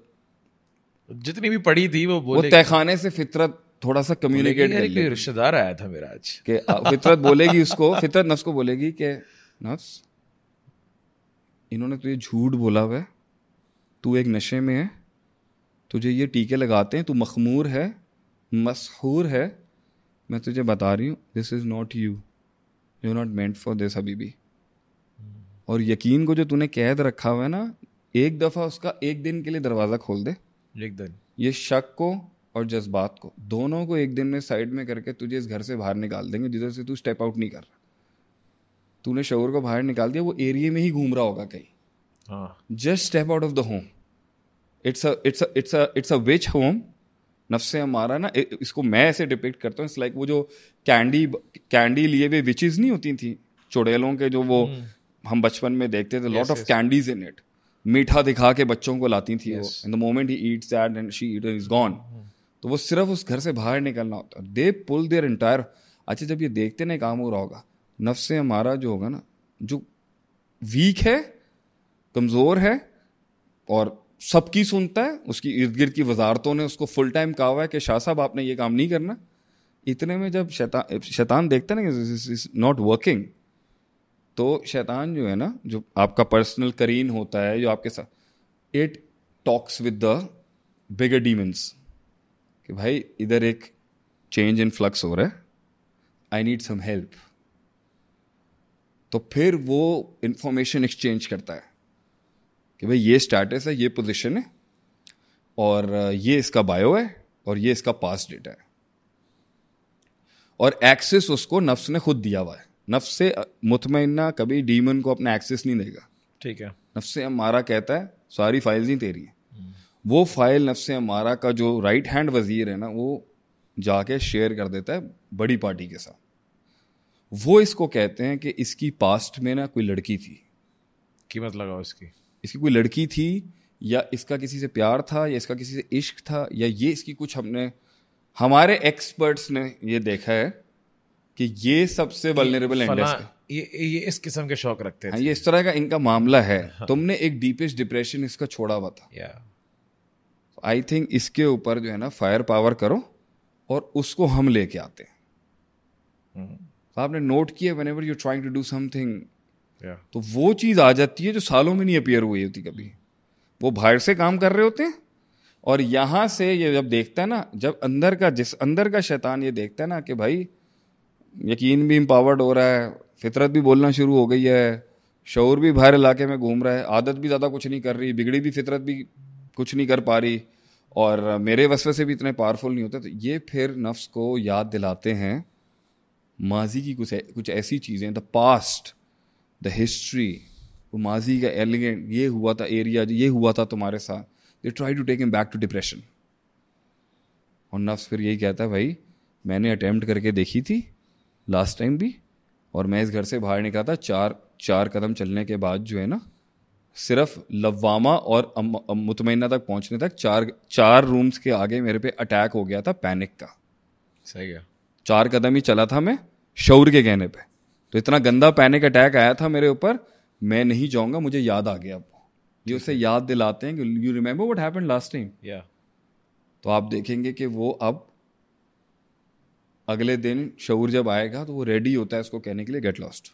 Speaker 1: जितनी भी पढ़ी थी वो बोले वो तहखाने से फितरत थोड़ा सा कम्युनिकेट कर रिश्तेदार आया था मेरा आज के फितरत बोलेगी उसको फितरत नफ्स को बोलेगी कि नफ्स इन्होंने तो ये झूठ बोला हुआ है तू एक नशे में है तुझे ये टीके लगाते हैं तू मखमूर है मशहूर है मैं तुझे बता रही हूँ this is not you you not meant for this अभी भी और यकीन को जो तूने कैद रखा हुआ है ना एक दफ़ा उसका एक दिन के लिए दरवाज़ा खोल दे एक दिन ये शक को और जज्बात को दोनों को एक दिन में साइड में करके तुझे इस घर से बाहर निकाल देंगे जिधर से तू स्टेप आउट नहीं कर रहा तूने शोर को बाहर निकाल दिया वो एरिए में ही घूम रहा होगा कहीं just step out of the home it's it's it's it's a witch home नफ्से हमारा ना इसको मैं ऐसे डिपेक्ट करता हूँ इट्स लाइक वो जो कैंडी कैंडी लिए हुए विचेज नहीं होती थी चुड़ैलों के जो वो hmm. हम बचपन में देखते थे lot of candies in it मीठा दिखा के बच्चों को लाती थी yes. वो in the moment he eats that and she it is gone तो वो सिर्फ उस घर से बाहर निकलना होता है दे पुल देयर इंटायर अच्छा जब ये देखते ना काम हो रहा होगा नफ्स हमारा जो होगा ना जो वीक है कमज़ोर है और सबकी सुनता है उसकी इर्द गिर्द की वजारतों ने उसको फुल टाइम कहा हुआ है कि शाह साहब आपने ये काम नहीं करना इतने में जब शैतान शैतान देखता ना कि इज नॉट वर्किंग तो शैतान जो है ना जो आपका पर्सनल करीन होता है जो आपके साथ it talks with the bigger demons कि भाई इधर एक चेंज इन फ्लक्स हो रहा है आई नीड सम हेल्प तो फिर वो इंफॉर्मेशन एक्सचेंज करता है कि भाई ये स्टेटस है ये पोजीशन है और ये इसका बायो है और ये इसका पास डेटा है और एक्सेस उसको नफ्स ने खुद दिया हुआ है नफ्स से मुतमना कभी डीमन को अपना एक्सेस नहीं देगा ठीक है नफ्स से हमारा कहता है सारी फाइल्स ही तेरी हैं हम्म। वो फाइल नफ्स हमारा का जो राइट हैंड वजीर है ना वो जाके शेयर कर देता है बड़ी पार्टी के साथ वो इसको कहते हैं कि इसकी पास्ट में ना कोई लड़की थी कीमत लगाओ इसकी इसकी कोई लड़की थी या इसका किसी से प्यार था या इसका किसी से इश्क था या ये इसकी कुछ हमने हमारे एक्सपर्ट्स ने ये देखा है कि ये सबसे वलनरेबल इंडेक्स
Speaker 2: है ये ये इस किस्म के शौक रखते हैं हाँ, ये
Speaker 1: इस तरह का इनका मामला है हाँ। तुमने एक डीपेस्ट डिप्रेशन इसका छोड़ा हुआ था आई थिंक इसके ऊपर जो है ना फायर पावर करो और उसको हम लेके आते हैं हम्म। तो आपने नोट किया whenever you trying to do something तो वो चीज़ आ जाती है जो सालों में नहीं अपेयर हुई होती कभी वो बाहर से काम कर रहे होते हैं और यहाँ से ये जब देखता है ना जब अंदर का जिस अंदर का शैतान ये देखता है ना कि भाई यकीन भी एम्पावर्ड हो रहा है फितरत भी बोलना शुरू हो गई है शौर भी बाहर इलाके में घूम रहा है आदत भी ज़्यादा कुछ नहीं कर रही बिगड़ी भी फितरत भी कुछ नहीं कर पा रही और मेरे वसवे से भी इतने पावरफुल नहीं होते तो ये फिर नफ्स को याद दिलाते हैं माजी की कुछ कुछ ऐसी चीज़ें द पास्ट द हिस्ट्री वो माजी का एलिगेंट ये हुआ था एरिया ये हुआ था तुम्हारे साथ they try to take am back to depression और नफ्स फिर यही कहता है भाई मैंने अटैम्प्ट करके देखी थी लास्ट टाइम भी और मैं इस घर से बाहर निकला था चार चार कदम चलने के बाद जो है ना सिर्फ लवामा और मुतमैना तक पहुंचने तक चार चार रूम्स के आगे मेरे पे अटैक हो गया था पैनिक का सही है चार कदम ही चला था मैं शौर के कहने पे तो इतना गंदा पैनिक अटैक आया था मेरे ऊपर मैं नहीं जाऊंगा मुझे याद आ गया अब ये उसे याद दिलाते हैं कि you remember what happen last time या तो आप देखेंगे कि वो अब अगले दिन शऊर जब आएगा तो वो रेडी होता है इसको कहने के लिए गेट लॉस्ट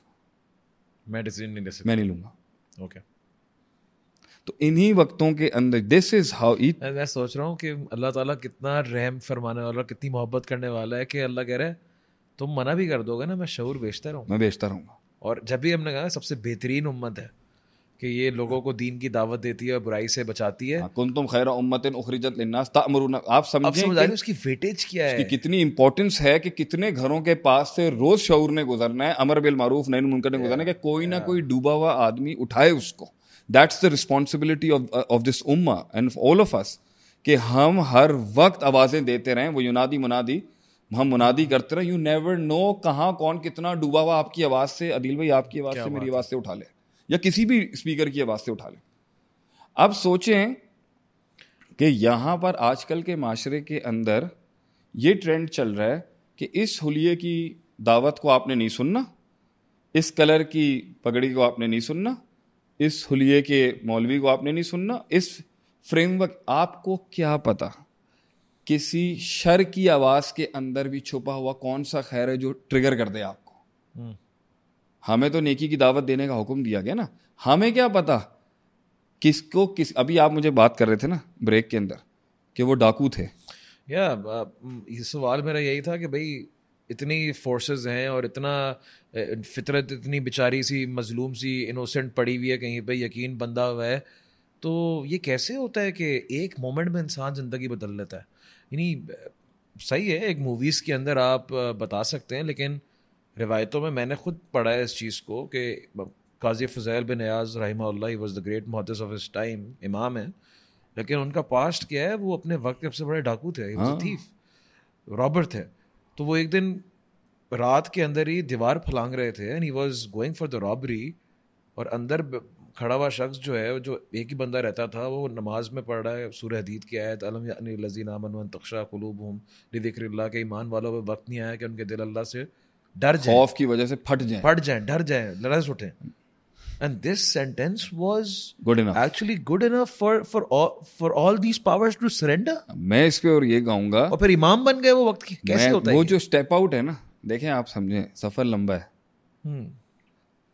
Speaker 1: मैं डिसीजन नहीं ले
Speaker 2: सकता मैं नहीं लूंगा ओके okay.
Speaker 1: तो इन्हीं वक्तों के अंदर दिस इज हाउ
Speaker 2: मैं सोच रहा हूँ कि अल्लाह ताला कितना रहम
Speaker 1: फरमाने वाला कितनी मोहब्बत
Speaker 2: करने वाला है कि अल्लाह कह रहा है तुम मना भी कर दोगे ना मैं शहूर बेचता रहूँ
Speaker 1: मैं बेचता रहूँगा और जब भी हमने कहा सबसे
Speaker 2: बेहतरीन उम्मत
Speaker 1: है कि ये लोगों को दीन की दावत देती है और बुराई से बचाती है हाँ, कुन तुम खैर उम्मतिन उखरीजत लिन्नास तामरून आप समझे समझ उसकी
Speaker 2: वेटेज क्या है उसकी
Speaker 1: कितनी इंपॉर्टेंस है कि कितने घरों के पास से रोज शौर ने गुजरना है अमर बिल मारूफ नैन मुनकर ने गुजरना है कि कोई ना कोई डूबा हुआ आदमी उठाए उसको that's the responsibility of this उम्मा एंड ऑल ऑफ अस कि हम हर वक्त आवाज़ें देते रहें वो युनादी मुनादी हम मुनादी करते रहे यू नेवर नो कहाँ कौन कितना डूबा हुआ आपकी आवाज़ से अदिल भाई आपकी आवाज़ से मेरी आवाज़ से उठा ले या किसी भी स्पीकर की आवाज़ से उठा ले अब सोचें कि यहाँ पर आजकल के माशरे के अंदर ये ट्रेंड चल रहा है कि इस हुलिये की दावत को आपने नहीं सुनना इस कलर की पगड़ी को आपने नहीं सुनना इस हुलिये के मौलवी को आपने नहीं सुनना इस फ्रेमवर्क आपको क्या पता किसी शर की आवाज के अंदर भी छुपा हुआ कौन सा खैर है जो ट्रिगर कर दे आपको हम्म। हमें तो नेकी की दावत देने का हुक्म दिया गया ना हमें क्या पता किसको किस अभी आप मुझे बात कर रहे थे ना ब्रेक के अंदर कि वो डाकू थे
Speaker 2: या yeah, सवाल मेरा यही था कि भाई इतनी फोर्सेस हैं और इतना फितरत इतनी बेचारी सी मजलूम सी इनोसेंट पड़ी हुई है कहीं पे यकीन बंधा हुआ है तो ये कैसे होता है कि एक मोमेंट में इंसान ज़िंदगी बदल लेता है यानी सही है एक मूवीज़ के अंदर आप बता सकते हैं लेकिन रिवायतों में मैंने खुद पढ़ा है इस चीज़ को कि काजी फ़ज़ैल बिन अयाज रही वॉज द ग्रेट मोहतस ऑफ इस टाइम इमाम है लेकिन उनका पास्ट क्या है वो अपने वक्त के सबसे बड़े डाकू थे थीफ रॉबर हाँ। थे तो वो एक दिन रात के अंदर ही दीवार फलांग रहे थे and he was going for the robbery और अंदर खड़ा हुआ शख्स जो है जो एक ही बंदा रहता था वो नमाज में पढ़ रहा है सूर हदीत की आयत अलम लजीन अमन तख्शा कलूब हम दिक्र के ईमान वालों पर वक्त नहीं आया कि उनके दिल अल्लाह से डर जाए खौफ की वजह से फट जाए फट जाए डर जाए लड़स उठे and this sentence was good enough actually good enough for
Speaker 1: for for all these powers to surrender मैं इसके और ये गाऊंगा और फिर इमाम बन गए वो वक्त की कैसे होता है वो जो स्टेप आउट है ना देखें आप समझें सफर लंबा है हम्म।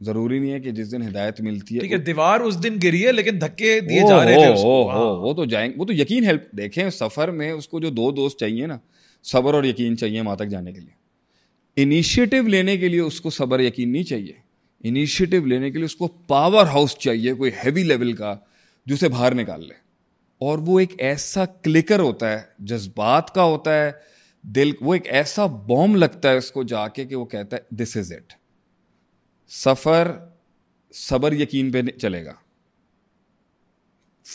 Speaker 1: जरूरी नहीं है कि जिस दिन हिदायत मिलती है ठीक है
Speaker 2: दीवार उस दिन गिरी है लेकिन धक्के दिए जा रहे थे उसको
Speaker 1: वो तो जाएंगे वो तो यकीन हेल्प देखें सफर में उसको जो दो दोस्त चाहिए ना सब्र और यकीन चाहिए वहाँ तक जाने के लिए इनिशिएटिव लेने के लिए उसको सब्र यकीन नहीं चाहिए इनिशिएटिव लेने के लिए उसको पावर हाउस चाहिए कोई हैवी लेवल का जो उसे बाहर निकाल ले और वो एक ऐसा क्लिकर होता है जज्बात का होता है दिल वो एक ऐसा बॉम्ब लगता है उसको जाके कि वो कहता है दिस इज इट सफ़र सबर यकीन पे चलेगा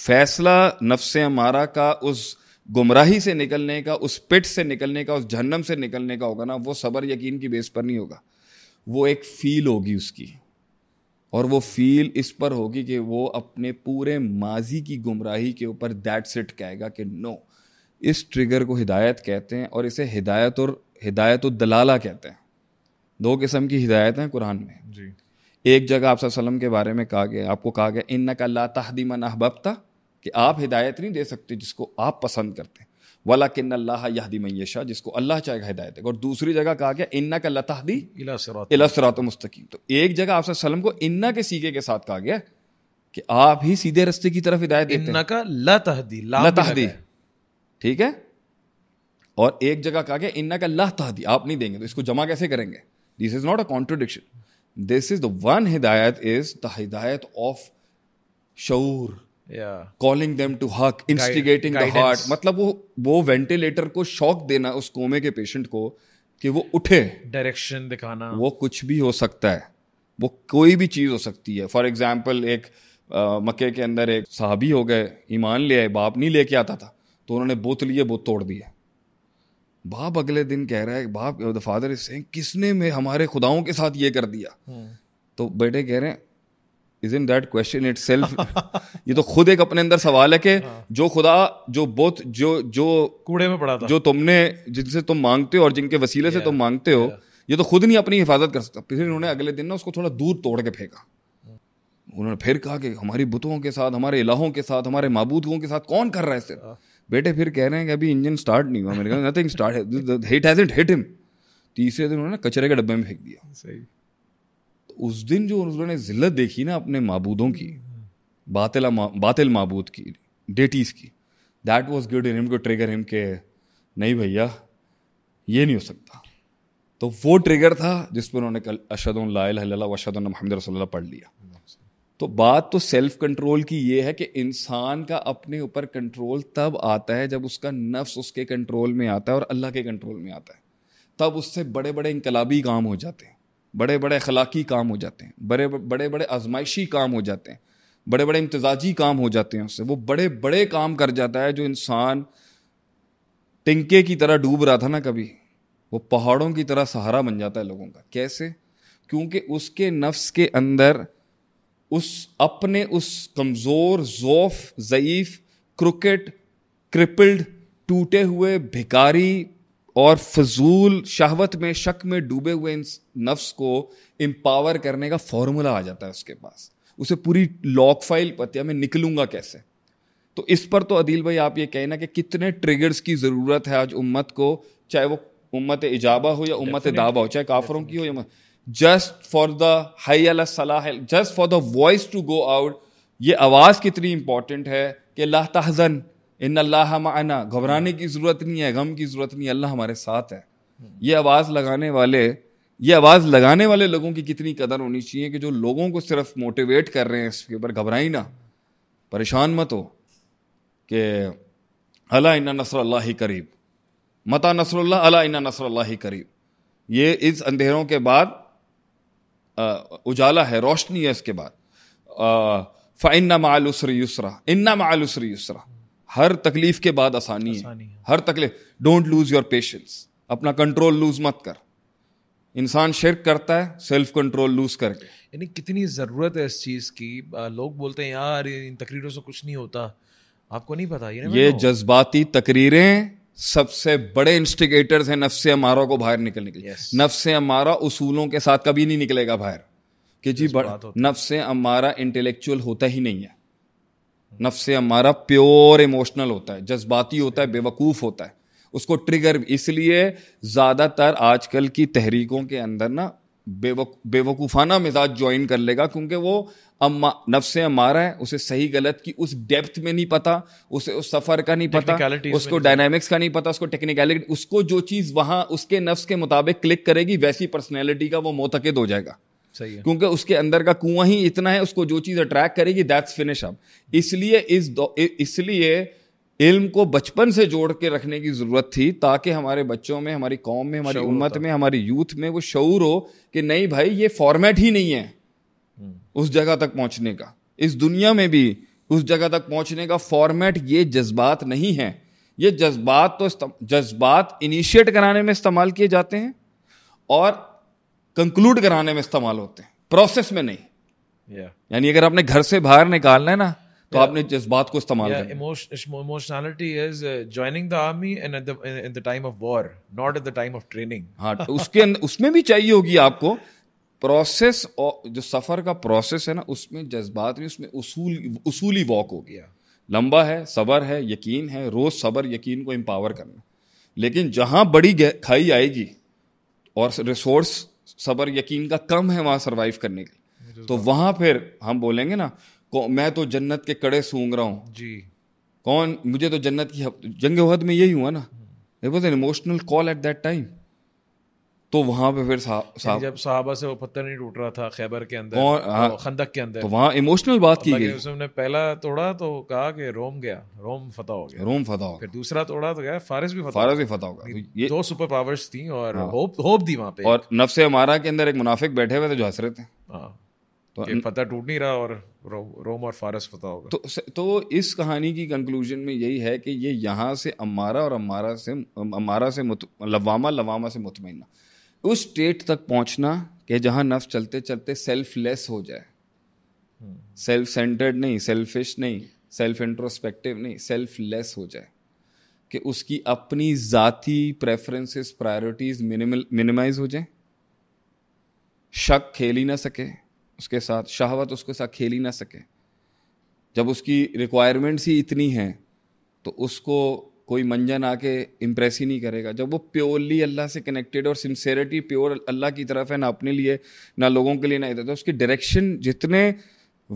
Speaker 1: फैसला नफ्स हमारा का उस गुमराही से निकलने का उस पिट से निकलने का उस जहन्नम से निकलने का होगा ना वो सबर यकीन की बेस पर नहीं होगा वो एक फ़ील होगी उसकी और वो फील इस पर होगी कि वो अपने पूरे माजी की गुमराही के ऊपर दैट सिट कहेगा कि नो इस ट्रिगर को हिदायत कहते हैं और इसे हिदायत और हिदायत दलाला कहते हैं दो किस्म की हिदायत हैं कुरान में जी एक जगह आप सल्लम के बारे में कहा गया आपको कहा गया इन नकल्ला ला तहदीमन अहबता कि आप हिदायत नहीं दे सकते जिसको आप पसंद करते हैं वला किन अल्लाह यहदी मैशा जिसको अल्लाह चाहेगा हिदायत और दूसरी जगह कहा गया इन्ना का लताहदी इलासरात मुस्तकीम तो एक जगह आप सल्लम को इन्ना के सीखे के साथ कहा गया कि आप ही सीधे रस्ते की तरफ हिदायत इन्ना का लताहदी लताहदी ठीक है और एक जगह कहा गया इन्ना का लाह तहदी आप नहीं देंगे तो इसको जमा कैसे करेंगे this is not a contradiction this is the one हिदायत इज द हिदायत ऑफ शूर Yeah. कॉलिंग देम टू हक इंस्टिगेटिंग द हार्ट मतलब वो वो वेंटिलेटर को शॉक देना उस कोमे के पेशेंट को कि वो उठे
Speaker 2: डायरेक्शन दिखाना वो
Speaker 1: कुछ भी हो सकता है वो कोई भी चीज़ हो सकती है फॉर एग्जाम्पल एक आ, मक्के के अंदर एक साहबी हो गए ईमान ले आए बाप नहीं लेके आता था तो उन्होंने बोत लिए बोत तोड़ दिया बाप अगले दिन कह रहा है बाप द फादर इज सेइंग किसने में हमारे खुदाओं के साथ ये कर दिया हम्म। तो बेटे कह रहे हैं is in that question itself ये तो खुद एक अपने अंदर सवाल है कि हाँ। जो खुदा जो बहुत जो जो कूड़े में पड़ा था जो तुमने जिनसे तुम मांगते हो और जिनके वसीले yeah. से तुम मांगते हो yeah. ये तो खुद नहीं अपनी हिफाजत कर सकता फिर उन्होंने अगले दिन ना उसको थोड़ा दूर तोड़ के फेंका उन्होंने फिर कहा कि हमारी बुतों के साथ हमारे इलाहों के साथ हमारे मबूदों के साथ कौन कर रहा है सिर्फ बेटे फिर कह रहे हैं कि अभी इंजन स्टार्ट नहीं हुआ मेरे nothing start hit hasn't hit him तीसरे दिन उन्होंने कचरे के डब्बे में फेंक दिया सही तो उस दिन जो उन्होंने जिल्लत देखी ना अपने मबूदों की बातला बातिल मबूद की डेटीज़ की that was good in him to trigger him के नहीं भैया ये नहीं हो सकता तो वो ट्रिगर था जिस पर उन्होंने कल अशद ला अशद महमद रसोल्ला पढ़ लिया तो बात तो सेल्फ कंट्रोल की ये है कि इंसान का अपने ऊपर कंट्रोल तब आता है जब उसका नफ्स उसके कंट्रोल में आता है और अल्लाह के कंट्रोल में आता है तब उससे बड़े बड़े इनकलाबी काम हो जाते हैं बड़े बड़े अखलाकी काम हो जाते हैं बड़े बड़े बड़े आजमाइशी काम हो जाते हैं बड़े बड़े इम्तजाजी काम हो जाते हैं उससे वो बड़े बड़े काम कर जाता है जो इंसान टिंके की तरह डूब रहा था ना कभी वो पहाड़ों की तरह सहारा बन जाता है लोगों का कैसे क्योंकि उसके नफ्स के अंदर उस अपने उस कमज़ोर ज़ोफ ज़यीफ़ क्रिकेट क्रिपल्ड टूटे हुए भिकारी और फजूल शहवत में शक में डूबे हुए इन नफ्स को एम्पावर करने का फॉर्मूला आ जाता है उसके पास उसे पूरी लॉक फाइल पतिया मैं निकलूंगा कैसे तो इस पर तो अदील भाई आप ये कहना कि कितने ट्रिगर्स की ज़रूरत है आज उम्मत को चाहे वो उम्मत इजाबा हो या उम्मत दावा हो चाहे काफरों की हो या जस्ट फॉर द हई सलाह just for the voice to go out ये आवाज़ कितनी इंपॉर्टेंट है कि ला तहजन इन अल्लाह माना घबराने की ज़रूरत नहीं है गम की ज़रूरत नहीं है अल्लाह हमारे साथ है ये आवाज़ लगाने वाले ये आवाज़ लगाने वाले लोगों की कितनी कदर होनी चाहिए कि जो लोगों को सिर्फ मोटिवेट कर रहे हैं इसके ऊपर घबराई ना परेशान मत हो कि अला इन्ना नसर अल्लाह ही करीब मता नसर अला इन्ना नसर अल्लाह ही करीब ये इस अंधेरों के बाद उजाला है रोशनी है इसके बाद फ़ाइन्ना मालुसर युसरा इन्ना मालुसर युसरा हर तकलीफ के बाद आसानी, है।, है हर तकलीफ डोंट लूज़ योर पेशेंस अपना कंट्रोल लूज़ मत कर इंसान शिरक करता है सेल्फ कंट्रोल लूज करके यानी
Speaker 2: कितनी ज़रूरत है इस चीज़ की लोग बोलते हैं यार इन तकरीरों से कुछ नहीं होता आपको नहीं पता ये, ये
Speaker 1: जज्बाती तकरीरें सबसे बड़े इंस्टिगेटर्स हैं नफ्स अमारा को बाहर निकलने के लिए yes. नफ्स अमारा उसूलों के साथ कभी नहीं निकलेगा बाहर कि जी नफ्स अमारा इंटेलेक्चुअल होता ही नहीं है नफ्स अमारा प्योर इमोशनल होता है जज्बाती होता है बेवकूफ़ होता है उसको ट्रिगर इसलिए ज़्यादातर आजकल की तहरीकों के अंदर ना बेवक बेवकूफ़ाना मिजाज ज्वाइन कर लेगा क्योंकि वो अम्मा नफ्स हमारा है उसे सही गलत की उस डेप्थ में नहीं पता उसे उस सफ़र का नहीं पता उसको डायनामिक्स का नहीं पता उसको टेक्निकलिटी उसको जो चीज़ वहां उसके नफ्स के मुताबिक क्लिक करेगी वैसी पर्सनैलिटी का वो मोतकद हो जाएगा सही है क्योंकि उसके अंदर का कुआं ही इतना है उसको जो चीज़ अट्रैक्ट करेगी दैट्स फिनिश अब इसलिए इस इसलिए इल्म को बचपन से जोड़ के रखने की ज़रूरत थी ताकि हमारे बच्चों में हमारी कौम में हमारी उम्मत में हमारी यूथ में वो शूर हो कि नहीं भाई ये फॉर्मेट ही नहीं है उस जगह तक पहुंचने का इस दुनिया में भी उस जगह तक पहुंचने का फॉर्मेट ये जज्बात नहीं है ये जज्बात तो जज्बात इनिशिएट कराने में इस्तेमाल किए जाते हैं और कंक्लूड कराने में इस्तेमाल होते हैं प्रोसेस में नहीं yeah. यानी अगर आपने घर से बाहर निकालना है ना तो yeah. आपने जज्बात को इस्तेमाल
Speaker 2: emotionality is joining the army in the time of war not at the time of training
Speaker 1: हाँ तो उसके उसमें भी चाहिए होगी आपको प्रोसेस और जो सफ़र का प्रोसेस है ना उसमें जज्बात नहीं उसमें उसूल उसूली वॉक हो गया लंबा है सबर है यकीन है रोज़ सबर यकीन को एम्पावर करना लेकिन जहाँ बड़ी खाई आएगी और रिसोर्स सबर यकीन का कम है वहाँ सरवाइव करने के तो वहाँ फिर हम बोलेंगे ना मैं तो जन्नत के कड़े सूंघ रहा हूँ जी कौन मुझे तो जन्नत की जंग वहद में यही हुआ ना it was an emotional call at that time तो वहां पे फिर साहब साहब
Speaker 2: जब साहबा से वो पत्थर नहीं टूट रहा था खैबर के अंदर और, तो हाँ। खंदक के अंदर तो वहां इमोशनल बात की गई उसने पहला तोड़ा तो कहा कि रोम गया रोम फतह हो
Speaker 1: गया रोम फतह हो गया फिर दूसरा
Speaker 2: तोड़ा तो गया फारस भी फतह फारस भी फतह हो गया ये तो दो सुपर पावर्स हाँ। थी और होप होप दी वहां पे और
Speaker 1: नफ्स हमारा के अंदर एक मुनाफिक बैठे हुए थे जो हंस रहे थे हाँ। तो
Speaker 2: पता टूट नहीं रहा और
Speaker 1: रोम और फारस फतह होगा तो तो इस कहानी की कंक्लूजन में यही है कि ये यहाँ से अमारा और अमारा से अमारा से लवामा लवामा से मुतमिना उस स्टेट तक पहुंचना कि जहां नफ़ चलते चलते सेल्फलेस हो जाए सेल्फ सेंटर्ड नहीं सेल्फिश नहीं सेल्फ इंट्रोस्पेक्टिव नहीं सेल्फलेस हो जाए कि उसकी अपनी ज़ाती प्रेफरेंसेस प्रायोरिटीज़ मिनिमल मिनिमाइज हो जाए शक खेल ही ना सके उसके साथ शहावत उसके साथ खेल ही ना सके जब उसकी रिक्वायरमेंट्स ही इतनी हैं तो उसको कोई मंजन आके इम्प्रेस ही नहीं करेगा जब वो प्योरली अल्लाह से कनेक्टेड और सिंसेरिटी प्योर अल्लाह की तरफ है ना अपने लिए ना लोगों के लिए ना इधर तो उसकी डायरेक्शन जितने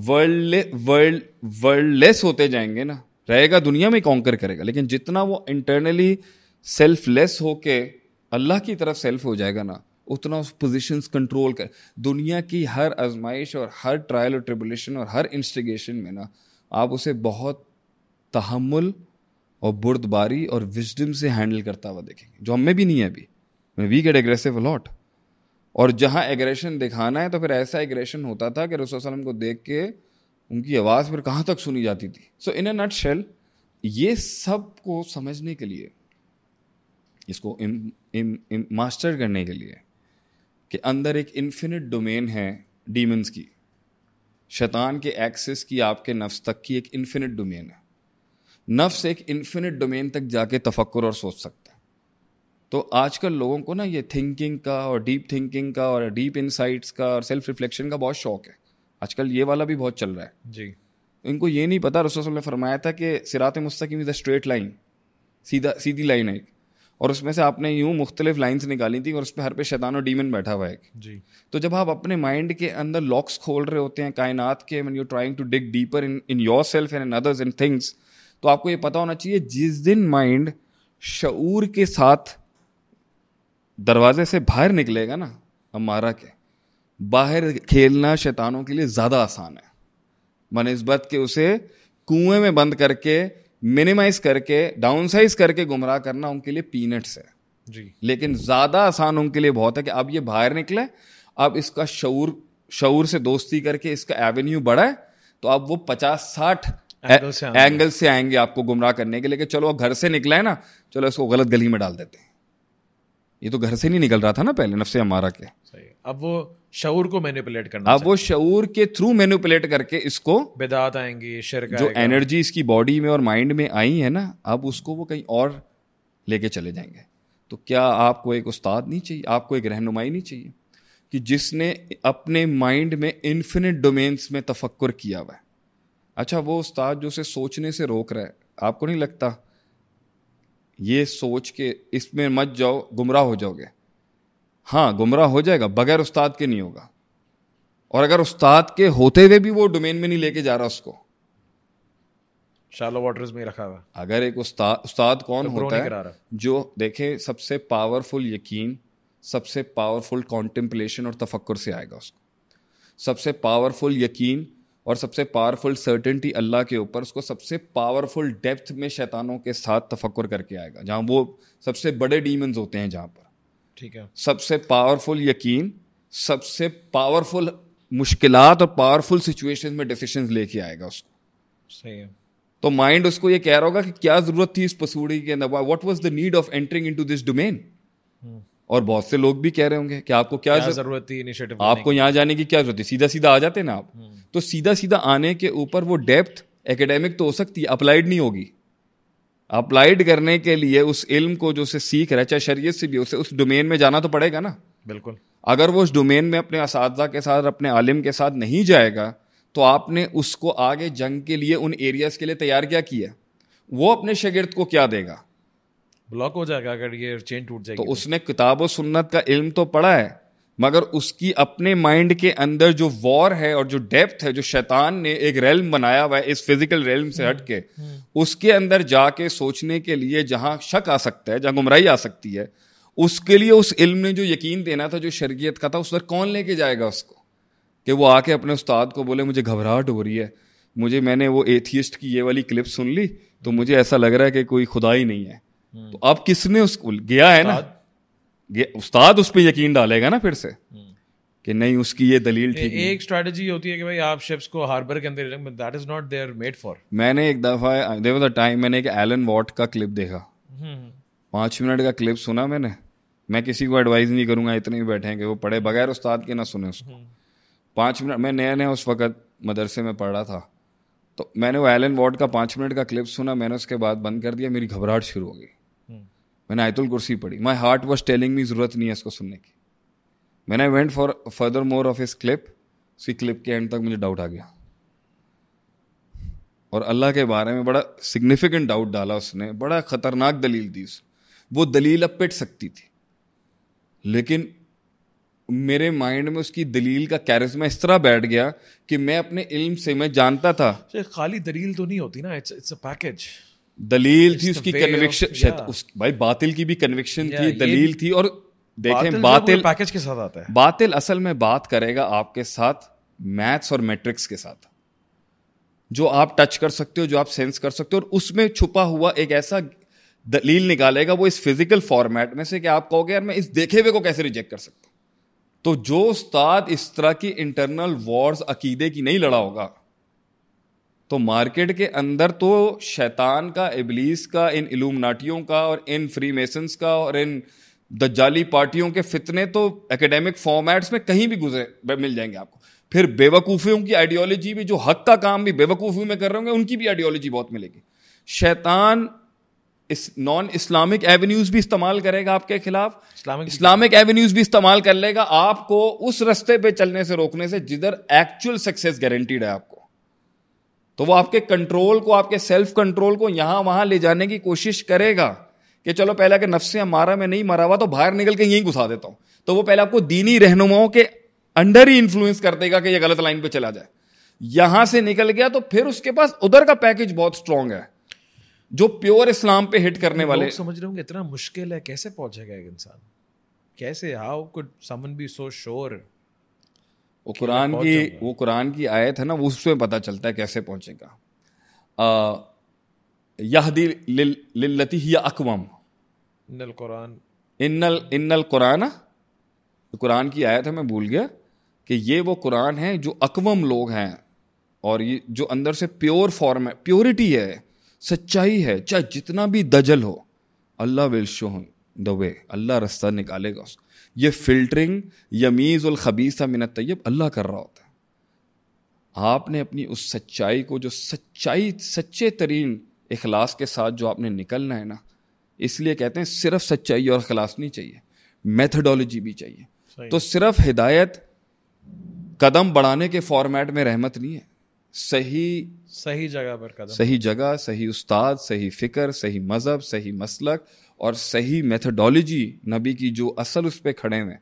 Speaker 1: वर्ल्ड वर्ल्ड वर्ल्डलेस होते जाएंगे ना रहेगा दुनिया में कॉन्कर करेगा लेकिन जितना वो इंटरनली सेल्फलेस होके अल्लाह की तरफ सेल्फ हो जाएगा ना उतना उस पोजिशन कंट्रोल कर दुनिया की हर आजमाइश और हर ट्रायल और ट्रिबुलेशन और हर इंस्टिगेशन में ना आप उसे बहुत तहमुल और बुर्दबारी और विजडम से हैंडल करता हुआ देखेंगे जो हमें भी नहीं है अभी वी गेट एग्रेसिव लॉट और जहाँ एग्रेशन दिखाना है तो फिर ऐसा एग्रेशन होता था कि रसोलम को देख के उनकी आवाज़ फिर कहाँ तक सुनी जाती थी सो इन ए नट शेल ये सब को समझने के लिए इसको इम, इम, इम, मास्टर करने के लिए कि अंदर एक इन्फिनिट डोमेन है डीमंस की शैतान के एक्सेस की आपके नफ्स तक की एक इन्फिनिट डोमेन है नफ्स एक इन्फिनिट डोमेन तक जाके तफक्र और सोच सकता है तो आजकल लोगों को ना ये थिंकिंग का और डीप थिंकिंग का और डीप इंसाइट्स का और सेल्फ रिफ्लेक्शन का बहुत शौक है आजकल ये वाला भी बहुत चल रहा है
Speaker 2: जी तो
Speaker 1: इनको ये नहीं पता रसोल ने फरमाया था कि सिरात मुस्तकीम इज़ अ स्ट्रेट लाइन सीधा सीधी लाइन है एक और उसमें से आपने यूँ मुख्तलिफ लाइन्स निकाली थी और उस पर हर पे शैतान और डीमन बैठा हुआ है जी तो जब आप अपने माइंड के अंदर लॉक्स खोल रहे होते हैं कायनात के when you trying to dig deeper in in your self and in others in things तो आपको ये पता होना चाहिए जिस दिन माइंड शूर के साथ दरवाजे से बाहर निकलेगा ना हमारा के बाहर खेलना शैतानों के लिए ज़्यादा आसान है बनस्बत के उसे कुएं में बंद करके मिनिमाइज करके डाउनसाइज करके गुमराह करना उनके लिए पीनट्स है जी लेकिन ज़्यादा आसान उनके लिए बहुत है कि अब ये बाहर निकले अब इसका शूर शूर से दोस्ती करके इसका एवेन्यू बढ़ाए तो अब वो पचास साठ एंगल से आएंगे आपको गुमराह करने के लेकिन चलो घर से निकला है ना चलो इसको गलत गली में डाल देते हैं ये तो घर से नहीं निकल रहा था ना पहले नफसे हमारा के
Speaker 2: अब वो शऊर को मैनिपुलेट करना अब वो शऊर
Speaker 1: के थ्रू मैनिपुलेट करके इसको बेदात आएंगी जो एनर्जी इसकी बॉडी में और माइंड में आई है ना अब उसको वो कहीं और लेके चले जाएंगे तो क्या आपको एक उस्ताद नहीं चाहिए आपको एक रहनुमाई नहीं चाहिए कि जिसने अपने माइंड में इन्फिनिट डोमेन्स में तफक्र किया हुआ है अच्छा वो उस्ताद जो उसे सोचने से रोक रहा है आपको नहीं लगता ये सोच के इसमें मत जाओ गुमराह हो जाओगे हाँ गुमराह हो जाएगा बगैर उस्ताद के नहीं होगा और अगर उस्ताद के होते हुए भी वो डोमेन में नहीं लेके जा रहा उसको शालो वाटर्स में रखा हुआ अगर एक उस्ताद उस्ताद कौन तो होता है जो देखे सबसे पावरफुल यकीन सबसे पावरफुल कॉन्टेम्पलेशन और तफक्र से आएगा उसको सबसे पावरफुल यकीन और सबसे पावरफुल सर्टेनिटी अल्लाह के ऊपर उसको सबसे पावरफुल डेप्थ में शैतानों के साथ तफक्र करके आएगा जहाँ वो सबसे बड़े डीमंस होते हैं जहाँ पर ठीक है सबसे पावरफुल यकीन सबसे पावरफुल मुश्किल और पावरफुल सिचुएशन में डिसीशन लेके आएगा उसको सही है तो माइंड उसको ये कह रहा होगा कि क्या जरूरत थी इस पसूड़ी के अंदर what was the need of entering to this domain और बहुत से लोग भी कह रहे होंगे कि आपको क्या, क्या जरूरत थी इनिशिएटिव आपको यहाँ जाने की क्या जरूरत है सीधा सीधा आ जाते ना आप हम्म। तो सीधा सीधा आने के ऊपर वो डेप्थ एकेडमिक तो हो सकती है अप्लाइड नहीं होगी अप्लाइड करने के लिए उस इल्म को जो से सीख रहा है चाहे शरीयत से भी उसे उस डोमेन में जाना तो पड़ेगा ना बिल्कुल अगर वो उस डोमेन में अपने इस के साथ अपने आलिम के साथ नहीं जाएगा तो आपने उसको आगे जंग के लिए उन एरियाज के लिए तैयार क्या किया वो अपने शगिर्द को क्या देगा
Speaker 2: ब्लॉक हो जाएगा अगर ये चेन टूट जाएगी तो, तो
Speaker 1: उसने किताब और सुन्नत का इल्म तो पढ़ा है मगर उसकी अपने माइंड के अंदर जो वॉर है और जो डेप्थ है जो शैतान ने एक रेलम बनाया हुआ है इस फिजिकल रेलम से हट के हम्म, हम्म। उसके अंदर जाके सोचने के लिए जहाँ शक आ सकता है जहाँ गुमराही आ सकती है उसके लिए उस इल्म ने जो यकीन देना था जो शर्गियत का था उस पर कौन लेके जाएगा उसको कि वो आके अपने उस्ताद को बोले मुझे घबराहट हो रही है मुझे मैंने वो एथियस्ट की ये वाली क्लिप सुन ली तो मुझे ऐसा लग रहा है कि कोई खुदा ही नहीं है हम्म। तो अब किसने उस गया है ना उस्ताद उस पर यकीन डालेगा ना फिर से हम्म। कि नहीं उसकी ये दलील ठीक
Speaker 2: एक स्ट्रेटजी होती है कि भाई आप शिप्स को हार्बर के अंदर that is not there made for
Speaker 1: मैंने एक दफा देयर वाज अ टाइम मैंने एक एलन वॉट का क्लिप देखा हम्म। पांच मिनट का क्लिप सुना मैंने मैं किसी को एडवाइस नहीं करूंगा इतने ही बैठे हैं कि वो पढ़े बगैर उस्ताद के ना सुने उसको पांच मिनट मैं नया नया उस वक्त मदरसे में पढ़ रहा था तो मैंने वो एलन वॉट का पांच मिनट का क्लिप सुना मैंने उसके बाद बंद कर दिया मेरी घबराहट शुरू हो गई मैंने आयतुल कुर्सी पढ़ी my heart was telling me ज़रूरत नहीं है इसको सुनने की man I went for further more of इस क्लिप उसी क्लिप के एंड तक मुझे डाउट आ गया और अल्लाह के बारे में बड़ा सिग्निफिकेंट डाउट डाला उसने बड़ा ख़तरनाक दलील दी उसने वो दलील अब पिट सकती थी लेकिन मेरे माइंड में उसकी दलील का कैरिज्मा इस तरह बैठ गया कि मैं अपने इल्म से मैं जानता था
Speaker 2: खाली दलील तो नहीं होती ना इट्स इट्स अ पैकेज
Speaker 1: दलील थी उसकी कन्विक्शन शायद उस भाई बातिल की भी कन्विक्शन थी दलील थी और देखें बातिल पैकेज के साथ आता है बातिल असल में बात करेगा आपके साथ मैथ्स और मैट्रिक्स के साथ जो आप टच कर सकते हो जो आप सेंस कर सकते हो और उसमें छुपा हुआ एक ऐसा दलील निकालेगा वो इस फिजिकल फॉर्मेट में से कि आप कहोगे यार मैं इस देखे हुए को कैसे रिजेक्ट कर सकता हूँ तो जो उस्ताद इस तरह की इंटरनल वॉर्स अकीदे की नहीं लड़ा होगा तो मार्केट के अंदर तो शैतान का इबलीस का इन इलूमनाटियों का और इन फ्री मेसन्स का और इन जाली पार्टियों के फितने तो एकेडमिक फॉर्मेट्स में कहीं भी गुजरे मिल जाएंगे आपको फिर बेवकूफ़ियों की आइडियोलॉजी भी जो हक का काम भी बेवकूफ़ी में कर रहे होंगे उनकी भी आइडियोलॉजी बहुत मिलेगी शैतान इस नॉन इस्लामिक एवेन्यूज भी इस्तेमाल करेगा आपके खिलाफ इस्लामिक इस्लामिक एवेन्यूज भी इस्तेमाल कर लेगा आपको उस रास्ते पे चलने से रोकने से जिधर एक्चुअल सक्सेस गारंटीड है आपको तो वो आपके कंट्रोल को आपके सेल्फ कंट्रोल को यहां वहां ले जाने की कोशिश करेगा कि चलो पहले अगर नफ्स मारा में नहीं मरा हुआ तो बाहर निकल के यहीं घुसा देता हूं तो वो पहले आपको दीनी रहनुमाओं के अंडर ही इन्फ्लुएंस कर देगा कि ये गलत लाइन पे चला जाए यहां से निकल गया तो फिर उसके पास उधर का पैकेज बहुत स्ट्रांग है जो प्योर इस्लाम पे हिट करने वाले समझ
Speaker 2: रहे होंगे इतना मुश्किल है कैसे पहुंचेगा एक इंसान कैसे how could someone be so sure
Speaker 1: वो कुरान की वो कुरान की आयत है ना उसमें पता चलता है कैसे पहुँचेगा यहदी लिल्लती ही अकवम कुरान इन्नल इनल कुरान कुरान की आयत है मैं भूल गया कि ये वो कुरान है जो अकवम लोग हैं और ये जो अंदर से प्योर फॉर्म है प्योरिटी है सच्चाई है चाहे जितना भी दजल हो अल्लाह विल शो द वे अल्लाह रास्ता निकालेगा उसको ये फिल्टरिंग यमीज़ खबीसा मिन तैयब अल्लाह कर रहा होता है आपने अपनी उस सच्चाई को जो सच्चाई सच्चे तरीन इखलास के साथ जो आपने निकलना है ना इसलिए कहते हैं सिर्फ सच्चाई और अखलास नहीं चाहिए मेथडोलॉजी भी चाहिए तो सिर्फ हिदायत कदम बढ़ाने के फॉर्मेट में रहमत नहीं है सही
Speaker 2: सही जगह पर कदम सही
Speaker 1: जगह सही उस्ताद सही फिक्र सही मज़हब सही मसलक और सही मेथडोलॉजी नबी की जो असल उस पर खड़े हैं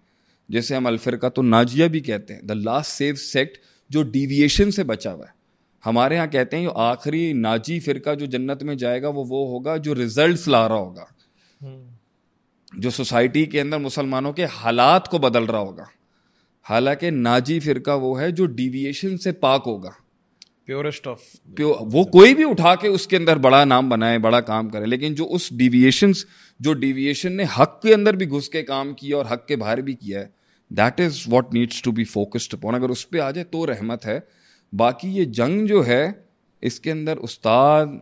Speaker 1: जैसे हम अलफिरका तो नाजिया भी कहते हैं द लास्ट सेव सेक्ट जो डिविएशन से बचा हुआ है हमारे यहाँ कहते हैं जो आखिरी नाजी फिरका जो जन्नत में जाएगा वो वो होगा जो रिजल्ट ला रहा होगा जो सोसाइटी के अंदर मुसलमानों के हालात को बदल रहा होगा हालांकि नाजी फिरका वो है जो डिविएशन से पाक होगा प्योरेस्ट ऑफ प्योर वो कोई भी उठा के उसके अंदर बड़ा नाम बनाए बड़ा काम करे लेकिन जो उस डिविएशन जो डिविएशन ने हक के अंदर भी घुस के काम किया और हक के बाहर भी किया है that is what needs to be focused upon अगर उस पर आ जाए तो रहमत है बाकी ये जंग जो है इसके अंदर उस्ताद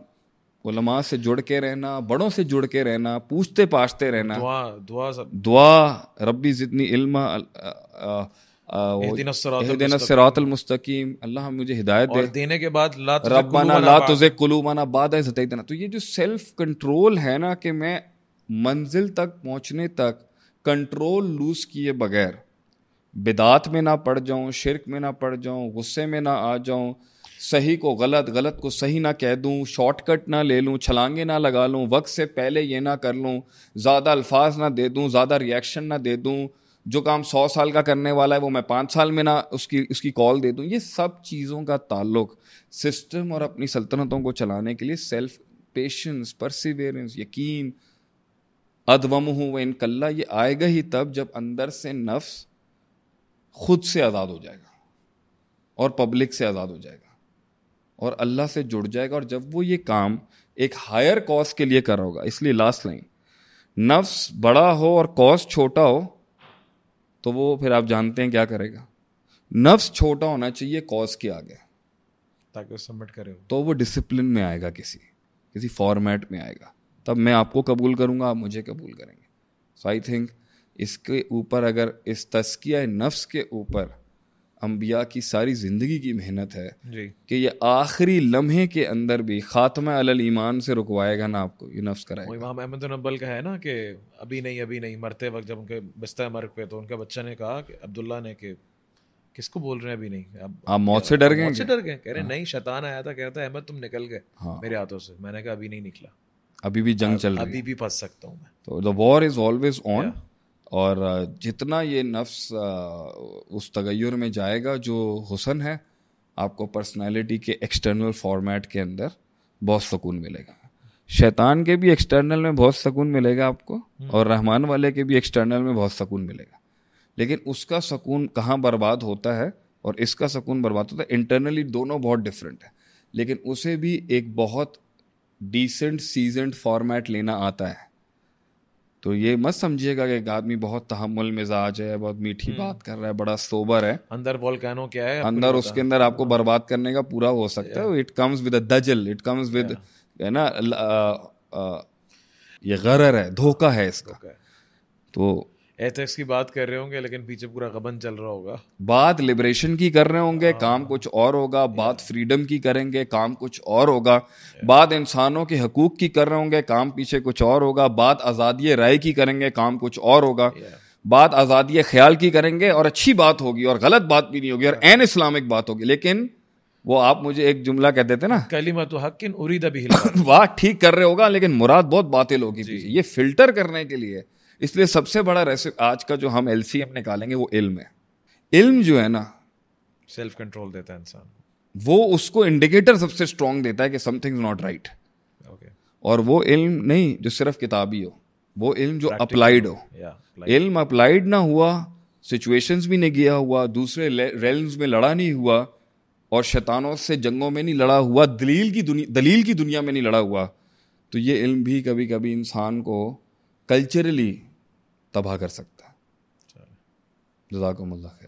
Speaker 1: उलमा से जुड़ के रहना बड़ों से जुड़ के रहना पूछते पाछते रहना दुआ दुआ सब दुआ रबी जितनी इल्मा आ, आ, दिन सिरात मुझे हिदायत देने के बाद ला रबाना ला तुझे कुलू माना बाद तो ये जो सेल्फ कंट्रोल है ना कि मैं मंजिल तक पहुँचने तक कंट्रोल लूज किए बगैर बिदात में ना पड़ जाऊँ शिरक में ना पड़ जाऊँ गुस्से में ना आ जाऊँ सही को गलत गलत को सही ना कह दूँ शॉर्टकट ना ले लूँ छलांगे ना लगा लूँ वक्त से पहले ये ना कर लूँ ज़्यादा अल्फाज ना दे दूँ ज़्यादा रिएक्शन ना दे दूँ जो काम सौ साल का करने वाला है वो मैं पाँच साल में ना उसकी उसकी कॉल दे दूँ ये सब चीज़ों का ताल्लुक सिस्टम और अपनी सल्तनतों को चलाने के लिए सेल्फ पेशेंस परसिवेरेंस यकीन अदवम हूँ इन कल्ला ये आएगा ही तब जब अंदर से नफ्स खुद से आज़ाद हो जाएगा और पब्लिक से आज़ाद हो जाएगा और अल्लाह से जुड़ जाएगा और जब वो ये काम एक हायर कॉज के लिए कर रहा होगा इसलिए लास्ट लाइन नफ्स बड़ा हो और कॉज छोटा हो तो वो फिर आप जानते हैं क्या करेगा नफ्स छोटा होना चाहिए कॉज के आगे
Speaker 2: ताकि वो सबमिट करे
Speaker 1: तो वो डिसिप्लिन में आएगा किसी किसी फॉर्मेट में आएगा तब मैं आपको कबूल करूँगा आप मुझे कबूल करेंगे सो आई थिंक इसके ऊपर अगर इस तस्किया नफ्स के ऊपर अम्बिया की सारी ज़िंदगी की मेहनत है कि ये आखिरी लम्हे के अंदर भी ख़ात्मा अल ईमान से रुकवाएगा ना आपको ये नफ्स कराएगा
Speaker 2: इमाम अहमद नब्बल का है ना कि अभी नहीं अभी नहीं मरते वक्त जब उनके बस्ता मर्ग पे तो उनका बच्चा ने कहा कि अब्दुल्ला ने कि किसको बोल रहे हैं अभी नहीं अब
Speaker 1: आप मौत से डर गए मौत से डर
Speaker 2: गए कह रहे हाँ। नहीं शैतान आया था कहता अहमद तुम निकल गए हाँ। मेरे हाथों से मैंने कहा अभी नहीं निकला
Speaker 1: अभी भी जंग चल रही है अभी भी फंस सकता हूँ मैं तो the war is always on और जितना ये नफ्स उस तगैर में जाएगा जो हुसन है आपको पर्सनालिटी के एक्सटर्नल फॉर्मेट के अंदर बहुत सुकून मिलेगा शैतान के भी एक्सटर्नल में बहुत सुकून मिलेगा आपको हम्म। और रहमान वाले के भी एक्सटर्नल में बहुत सुकून मिलेगा लेकिन उसका सुकून कहाँ बर्बाद होता है और इसका सुकून बर्बाद होता है इंटरनली दोनों बहुत डिफरेंट है लेकिन उसे भी एक बहुत डिसेंट सीजेंट फॉर्मेट लेना आता है तो ये मत समझिएगा कि एक आदमी बहुत तहमुल मिजाज है बहुत मीठी हम्म। बात कर रहा है बड़ा सोबर है
Speaker 2: अंदर वॉलकैनो क्या है अंदर उसके अंदर
Speaker 1: आपको हाँ। बर्बाद करने का पूरा हो सकता है इट कम्स विद दजल इट कम्स विद है ना ये गरर है धोखा है इसका तो एथिक्स
Speaker 2: की बात कर रहे होंगे लेकिन पीछे पूरा गबन चल रहा होगा
Speaker 1: बात लिबरेशन की कर रहे होंगे हाँ। काम कुछ और होगा बात फ्रीडम की करेंगे काम कुछ और होगा बात इंसानों के हकूक की कर रहे होंगे काम पीछे कुछ और होगा बात आज़ादी राय की करेंगे काम कुछ और होगा बात आज़ादी ख्याल की करेंगे और अच्छी बात होगी और गलत बात भी नहीं होगी और एन इस्लामिक बात होगी लेकिन वो आप मुझे एक जुमला कहते थे ना
Speaker 2: कलीमा तो हकिन उरीदा भी
Speaker 1: वाह ठीक कर रहे होगा लेकिन मुराद बहुत बातिल होगी ये फिल्टर करने के लिए इसलिए सबसे बड़ा रेसिप आज का जो हम एल निकालेंगे वो इल्म है इल्म जो है ना
Speaker 2: सेल्फ कंट्रोल देता है
Speaker 1: इंसान वो उसको इंडिकेटर सबसे स्ट्रांग देता है कि समथिंग इज नॉट राइट और वो इल्म नहीं जो सिर्फ किताबी हो वो इल्म जो अप्लाइड हो yeah, इल्म अप्लाइड ना हुआ सिचुएशंस भी नहीं गया हुआ दूसरे रेल्स में लड़ा नहीं हुआ और शैतानों से जंगों में नहीं लड़ा हुआ दलील की दुनिया दलील की दुनिया में नहीं लड़ा हुआ तो ये इल्म भी कभी कभी इंसान को कल्चरली तबाह कर सकता है जजाकमल्ला